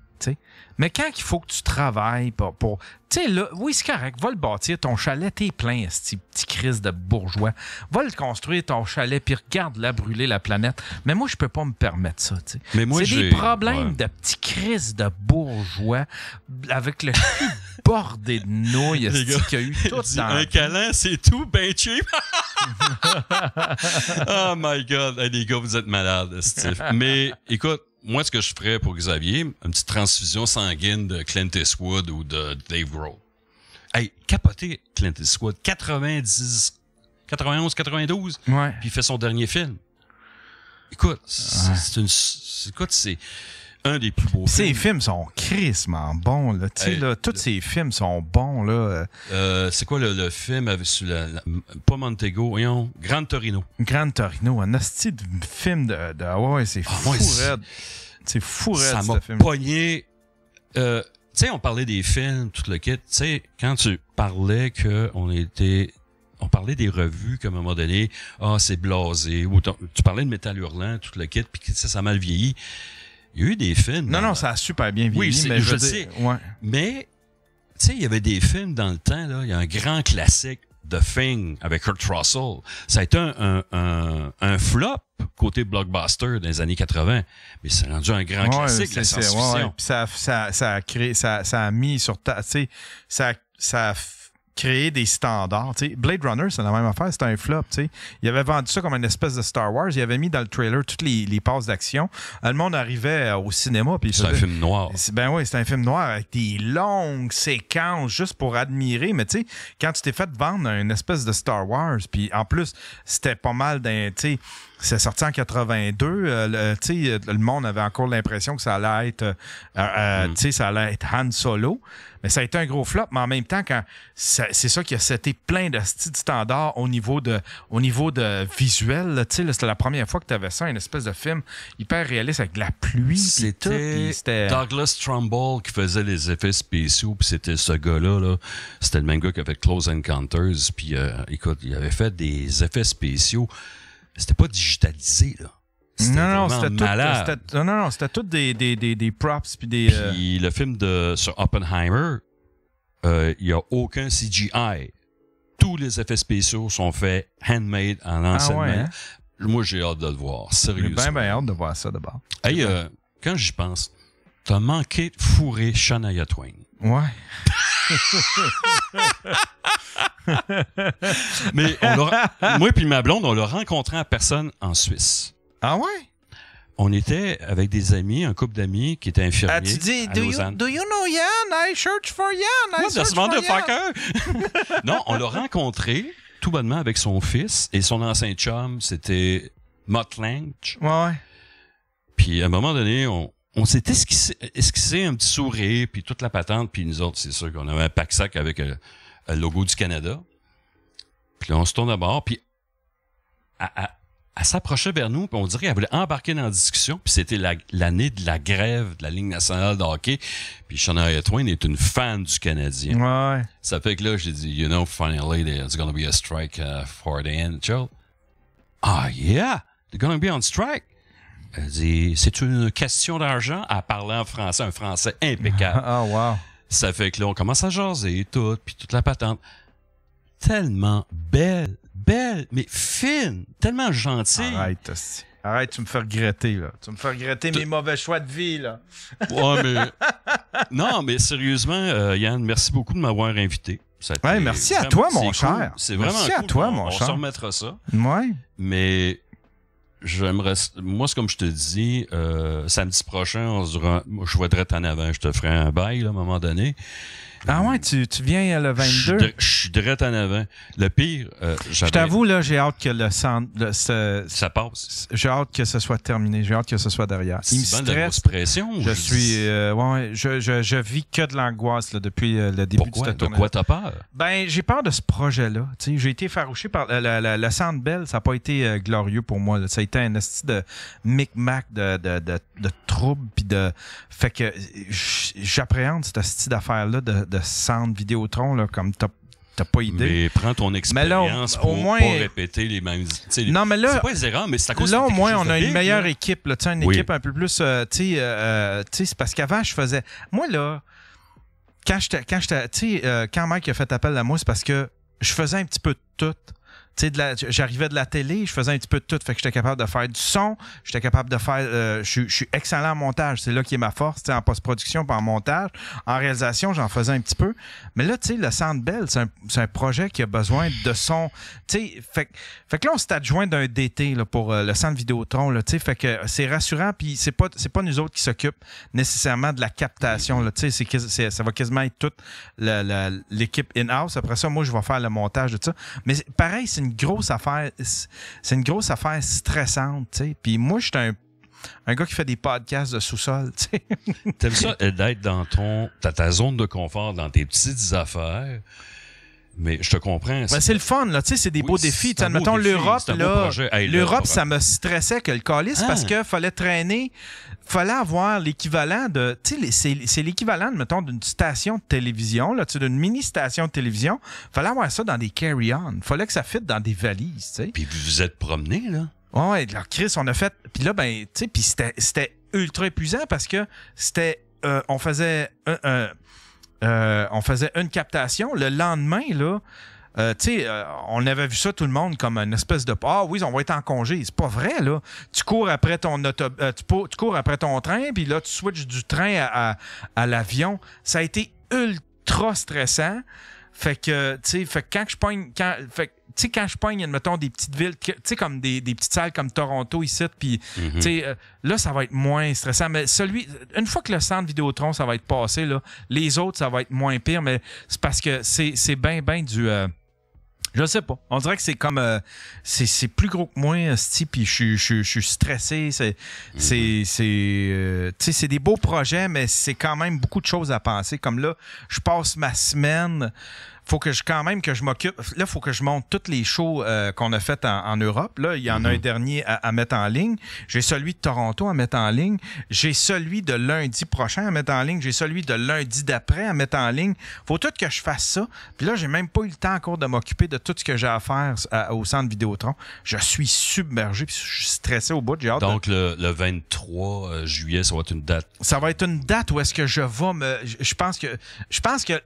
Mais quand il faut que tu travailles pour. pour tu sais, là, oui, c'est correct. Va le bâtir, ton chalet, t'es plein, ce petit crise de bourgeois. Va le construire, ton chalet, puis regarde-la brûler la planète. Mais moi, je peux pas me permettre ça, tu sais. C'est des problèmes de petit crise de bourgeois avec le bord [LAUGHS] bordé de nouilles, qu'il y a eu tout le temps. Un câlin, c'est tout, ben [LAUGHS] oh my God. les gars, vous êtes malades, Steve. Mais écoute, moi, ce que je ferais pour Xavier, une petite transfusion sanguine de Clint Eastwood ou de Dave Grohl. Hey, capoté Clint Eastwood, 90, 91, 92, puis il fait son dernier film. Écoute, c'est une... Écoute, c'est un des plus beaux Ces films. sont crissement bons. Là. tous ces films sont bons. là. Euh, c'est quoi le, film sur le pas Montego, voyons, Grand Torino. Grand Torino, un hostie de film de... de ah ouais, c'est ah fou, C'est fou, Ça m'a pogné... Euh, tu sais, on parlait des films, tout le kit. Tu sais, quand tu parlais qu'on était on parlait des revues comme un moment donné, ah, c'est blasé, tu parlais de métal hurlant, tout le kit, puis ça, ça mal vieilli. Il y a eu des films. Non, non, ça a super bien vieilli. Oui, mais je, sais. Mais, tu sais, il y avait des films dans le temps, là. Il y a un grand classique, The Thing, avec Kurt Russell. Ça a été un, un, flop côté blockbuster dans les années 80. Mais c'est rendu un grand classique, la ça, a créé, ça, a mis sur ta, ça, ça a créer des standards. sais, Blade Runner, c'est la même affaire, c'est un flop. sais, Il avait vendu ça comme une espèce de Star Wars. Il avait mis dans le trailer toutes les, les passes d'action. Euh, le monde arrivait euh, au cinéma. C'est un film noir. Ben oui, c'est un film noir avec des longues séquences juste pour admirer. Mais tu sais, quand tu t'es fait vendre une espèce de Star Wars, puis en plus, c'était pas mal d'un. Tu c'est sorti en 82. Euh, le, le, monde avait encore l'impression que ça allait être, euh, euh, mm. ça allait être Han Solo. Mais ça a été un gros flop. Mais en même temps, quand c'est ça qui a c'était plein de standards au niveau de, au niveau de visuel. C'était la première fois que tu avais ça, une espèce de film hyper réaliste avec de la pluie. C'était Douglas Trumbull qui faisait les effets spéciaux. Puis c'était ce gars-là. -là, c'était le même gars qui avait Close Encounters. Puis écoute, il avait fait des effets spéciaux c'était pas digitalisé, là. Non non, c'était tout, non, non, c'était tout des, des, des, des props. Puis des, Puis euh, le film de, sur Oppenheimer, il euh, n'y a aucun CGI. Tous les effets spéciaux sont faits handmade en ah enseignement. Hein? Moi, j'ai hâte de le voir, sérieusement. J'ai bien, hâte de voir ça d'abord. Hey, euh, quand j'y pense, t'as manqué de fourrer Shania Twain. Ouais. [LAUGHS] [LAUGHS] Mais moi puis ma blonde, on l'a rencontré en personne en Suisse. Ah ouais? On était avec des amis, un couple d'amis qui était infirmier. do, you, know Yann? I search for Yann. [LAUGHS] non, on l'a rencontré tout bonnement avec son fils et son ancien chum, c'était Mott Lange. Puis à un moment donné, on, on s'est esquissé, esquissé, un petit sourire, puis toute la patente, puis nous autres, c'est sûr qu'on avait un pack-sac avec euh, le, logo du Canada. Puis on se tourne à bord, puis elle, s'approchait vers nous, puis on dirait qu'elle voulait embarquer dans la discussion, puis c'était l'année de la grève de la Ligue nationale de hockey, puis Shania Twain est une fan du Canadien. Ouais. Ça fait que là, j'ai dit, you know, finally, there's gonna be a strike uh, for the NHL. Ah, yeah! They're gonna be on strike! Elle dit C'est une question d'argent à parler en français, un français impeccable. [LAUGHS] Ah, Ça fait que là, on commence à jaser et tout, puis toute la patente. Tellement belle, belle, mais fine, tellement gentille. Arrête, Arrête, tu me fais regretter, là. Tu me fais regretter mes mauvais choix de vie, là. ouais, mais. [LAUGHS] Non, mais sérieusement, euh, Yann, merci beaucoup de m'avoir invité. ouais, merci à toi, mon cher. C'est vraiment merci à toi, mon cher. On se remettra ça. Ouais. Mais j'aimerais. Moi, c'est comme je te dis, euh, samedi prochain, on se dira, je voudrais t'en avant, je te ferai un bail là, à un moment donné. Ah ouais, tu, tu viens le 22? Je suis direct en avant. Le pire, euh, Je t'avoue, là, j'ai hâte que le centre. ça passe. J'ai hâte que ce soit terminé. J'ai hâte que ce soit derrière. Il me stresse. pression, je, je suis. Euh, ouais, je, je, je, vis que de l'angoisse depuis euh, le début de cette tournée. Pourquoi t'as peur? Ben, j'ai peur de ce projet-là. J'ai été farouché par. Euh, le Centre Bell, ça n'a pas été glorieux pour moi. Ça a été un esti de micmac, de, de, de, de troubles. Puis de. Fait que j'appréhende cette esti d'affaire-là de de centre Vidéotron, là, comme tu t'as pas idée. Mais prends ton expérience pour au moins, pas répéter les mêmes. Non, mais là, c'est pas zéro, mais c'est à cause Là, au moins, on a une meilleure là. équipe, une équipe un peu plus. Euh, tu euh, euh, c'est parce qu'avant, je faisais. Moi, là, quand, quand, quand Mike a fait appel à moi, c'est parce que je faisais un petit peu de tout j'arrivais de la télé, je faisais un petit peu de tout. Fait que j'étais capable de faire du son, j'étais capable de faire. Euh, je suis excellent en montage, c'est là qui est ma force, en post-production, pas en montage. En réalisation, j'en faisais un petit peu. Mais là, tu sais, le c'est un, projet qui a besoin de son. Tu fait, fait que là, on s'est adjoint d'un DT pour euh, le centre Vidéotron, sais fait que c'est rassurant, puis c'est pas, pas nous autres qui s'occupent nécessairement de la captation, tu sais, ça va quasiment être toute l'équipe in-house. Après ça, moi, je vais faire le montage de ça. Mais pareil, c'est une grosse affaire. C'est une grosse affaire stressante, tu sais. Puis moi, je suis un, gars qui fait des podcasts de sous-sol, tu sais. T'aimes ça euh, d'être dans ton, ta, ta zone de confort, dans tes petites affaires. Mais je te comprends. Ben, c'est le fun, là. Tu sais, c'est des beaux défis. Mettons, l'Europe, là. L'Europe, ça me stressait que le calice parce ah. que fallait traîner. Fallait avoir l'équivalent de. Tu sais, c'est l'équivalent, mettons, d'une station de télévision, là, d'une mini station de télévision. Fallait avoir ça dans des carry-on. Fallait que ça fitte dans des valises, tu sais. Puis vous vous êtes promené, là. Ouais, alors Chris, on a fait. Puis là, ben, tu sais, puis c'était ultra épuisant parce que c'était. Euh, on faisait. Euh, on faisait une captation. Le lendemain, là, euh, euh, on avait vu ça tout le monde comme une espèce de ah oui, on va être en congé. C'est pas vrai là. Tu cours après ton auto... Euh, tu, cours après ton train, puis là tu switches du train à, à, l'avion. Ça a été ultra stressant. Fait que tu sais, fait quand je pogne, quand fait tu sais, quand je pogne, mettons, des petites villes, tu sais, comme des, petites salles comme Toronto ici, puis, mhm. tu sais, euh, là, ça va être moins stressant. Mais celui, une fois que le centre Vidéotron, ça va être passé, là, les autres, ça va être moins pire, mais c'est parce que c'est bien, bien du. Euh, je sais pas. On dirait que c'est comme. Euh, c'est plus gros que moins. Sti, puis je, suis stressé. C'est. Mhm. c'est tu sais, c'est des beaux projets, mais c'est quand même beaucoup de choses à penser. Comme là, je passe ma semaine faut que je quand même que je m'occupe. Là, faut que je monte toutes les shows euh, qu'on a faites en, Europe. Là, il y en a un mm-hmm. dernier à, mettre en ligne. J'ai celui de Toronto à mettre en ligne. J'ai celui de lundi prochain à mettre en ligne. J'ai celui de lundi d'après à mettre en ligne. Faut tout que je fasse ça. Puis là, j'ai même pas eu le temps encore de m'occuper de tout ce que j'ai à faire au centre Vidéotron. Je suis submergé, je suis stressé au bout. J'ai hâte. Donc le, le, 23 euh, juillet, ça va être une date. Ça va être une date où est-ce que je vais me. Je pense que je pense que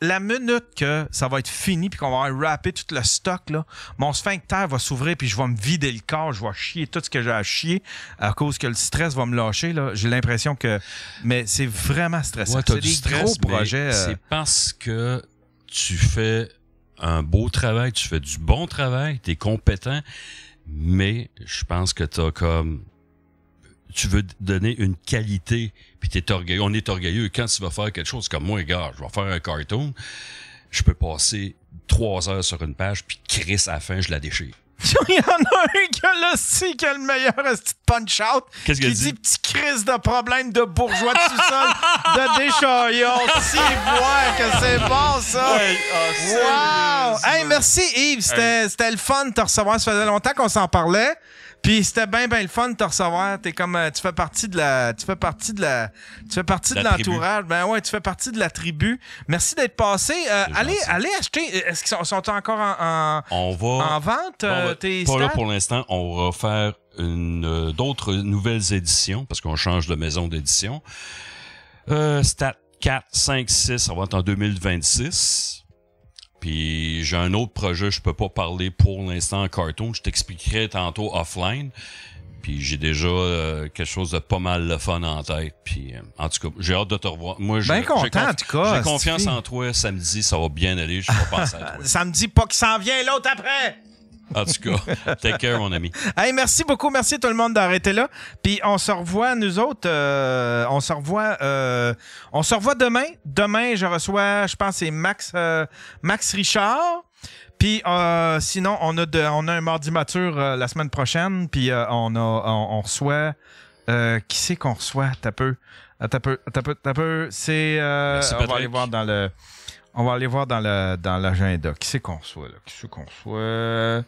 la minute que ça va être fini puis qu'on va rapper tout le stock, là, mon sphincter va s'ouvrir puis je vais me vider le corps, je vais chier tout ce que j'ai à chier à cause que le stress va me lâcher. Là. J'ai l'impression que. Mais c'est vraiment stressant. c'est stress, gros euh, C'est parce que tu fais un beau travail, tu fais du bon travail, tu es compétent, mais je pense que tu as comme tu veux donner une qualité, puis t'es orgueilleux. On est orgueilleux. Quand tu vas faire quelque chose comme moi, gars, je vais faire un cartoon, je peux passer trois heures sur une page, puis Chris, à la fin, je la déchire. [LAUGHS] Il y en a un qui a le qui a le meilleur punch-out. Qu'est-ce qu'il dit? dit? Petit Chris de problème de bourgeois de sous-sol de [LAUGHS] déchaillon. Si, voir que c'est bon, ça. Ah, wow! Hey, merci, Yves. C'était le fun de te recevoir. Ça faisait longtemps qu'on s'en parlait. Puis c'était bien, bien le fun de te recevoir. comme, euh, tu fais partie de la, tu fais partie de la, tu fais partie de l'entourage. Ben ouais, tu fais partie de la tribu. Merci d'être passé. Euh, allez, allez acheter. Est-ce qu'ils sont, encore en, en, vente? pas euh, là pour l'instant. On va faire une, d'autres nouvelles éditions parce qu'on change de maison d'édition. stat 4, 5, 6, ça va être en 2026. Puis j'ai un autre projet, je peux pas parler pour l'instant en cartoon, je t'expliquerai tantôt offline. Puis j'ai déjà euh, quelque chose de pas mal le fun en tête. Puis euh, en tout cas, j'ai hâte de te revoir. Moi, ben content, en tout cas. J'ai confiance en toi. Samedi, ça va bien aller. Je vais [LAUGHS] penser à toi. Samedi, pas qu'il s'en vient l'autre après. En tout cas, [LAUGHS] take care, mon ami. Hey, merci beaucoup. Merci à tout le monde d'arrêter là. Puis on se revoit, nous autres. Euh, on se revoit. Euh, on se revoit demain. Demain, je reçois, je pense, c'est Max, euh, Max Richard. Puis sinon, on a, on a un mardi mature la semaine prochaine. Puis on, a, on, reçoit. qui c'est qu'on reçoit? T'as peu. T'as peu. T'as peu. C'est. on va aller voir dans le. On va aller voir dans l'agenda. Dans qui c'est qu'on reçoit? Qui c'est qu'on reçoit?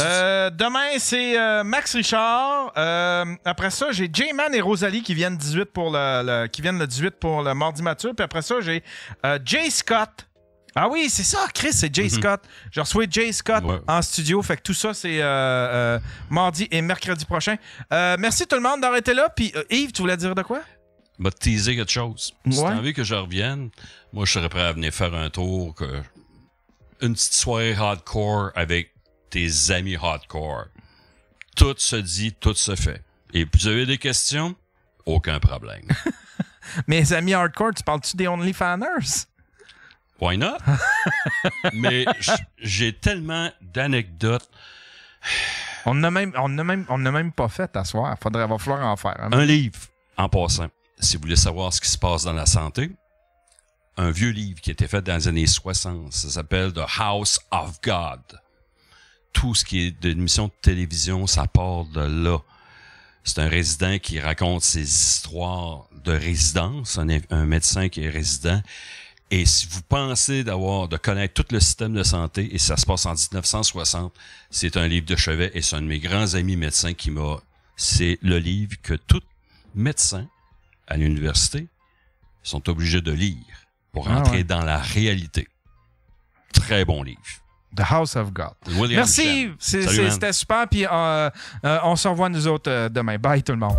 Euh, demain, c'est euh, Max Richard. Euh, après ça, j'ai J-Man et Rosalie qui viennent, 18 pour le, qui viennent le 18 pour le mardi mature. Puis après ça, j'ai Jay Scott. Ah oui, c'est ça, Chris, c'est Jay mhm. Scott. Je reçu Jay Scott en studio. Fait que tout ça, c'est mardi et mercredi prochain. merci tout le monde d'arrêter là. Puis Yves, tu voulais dire de quoi? te teaser quelque chose. Si t'as envie que je revienne, moi, je serais prêt à venir faire un tour. Une petite soirée hardcore avec tes amis hardcore. Tout se dit, tout se fait. Et vous avez des questions? Aucun problème. [LAUGHS] Mes amis hardcore, tu parles-tu des OnlyFanners? Why not? [LAUGHS] Mais j'ai tellement d'anecdotes. On n'a même, on même, même pas fait à soir. Faudrait, va falloir en faire. Un livre, en passant. Si vous voulez savoir ce qui se passe dans la santé, un vieux livre qui a été fait dans les années 60. Ça s'appelle The House of God tout ce qui est d'une l'émission de télévision, ça part de là. C'est un résident qui raconte ses histoires de résidence, un, médecin qui est résident. Et si vous pensez d'avoir, de connaître tout le système de santé, et ça se passe en 1960, c'est un livre de chevet et c'est un de mes grands amis médecins qui m'a, c'est le livre que tout médecin à l'université sont obligés de lire pour ah entrer dans la réalité. Très bon livre. The House of God. William Merci, c'était super. Puis euh, euh, on se revoit nous autres euh, demain. Bye tout le monde.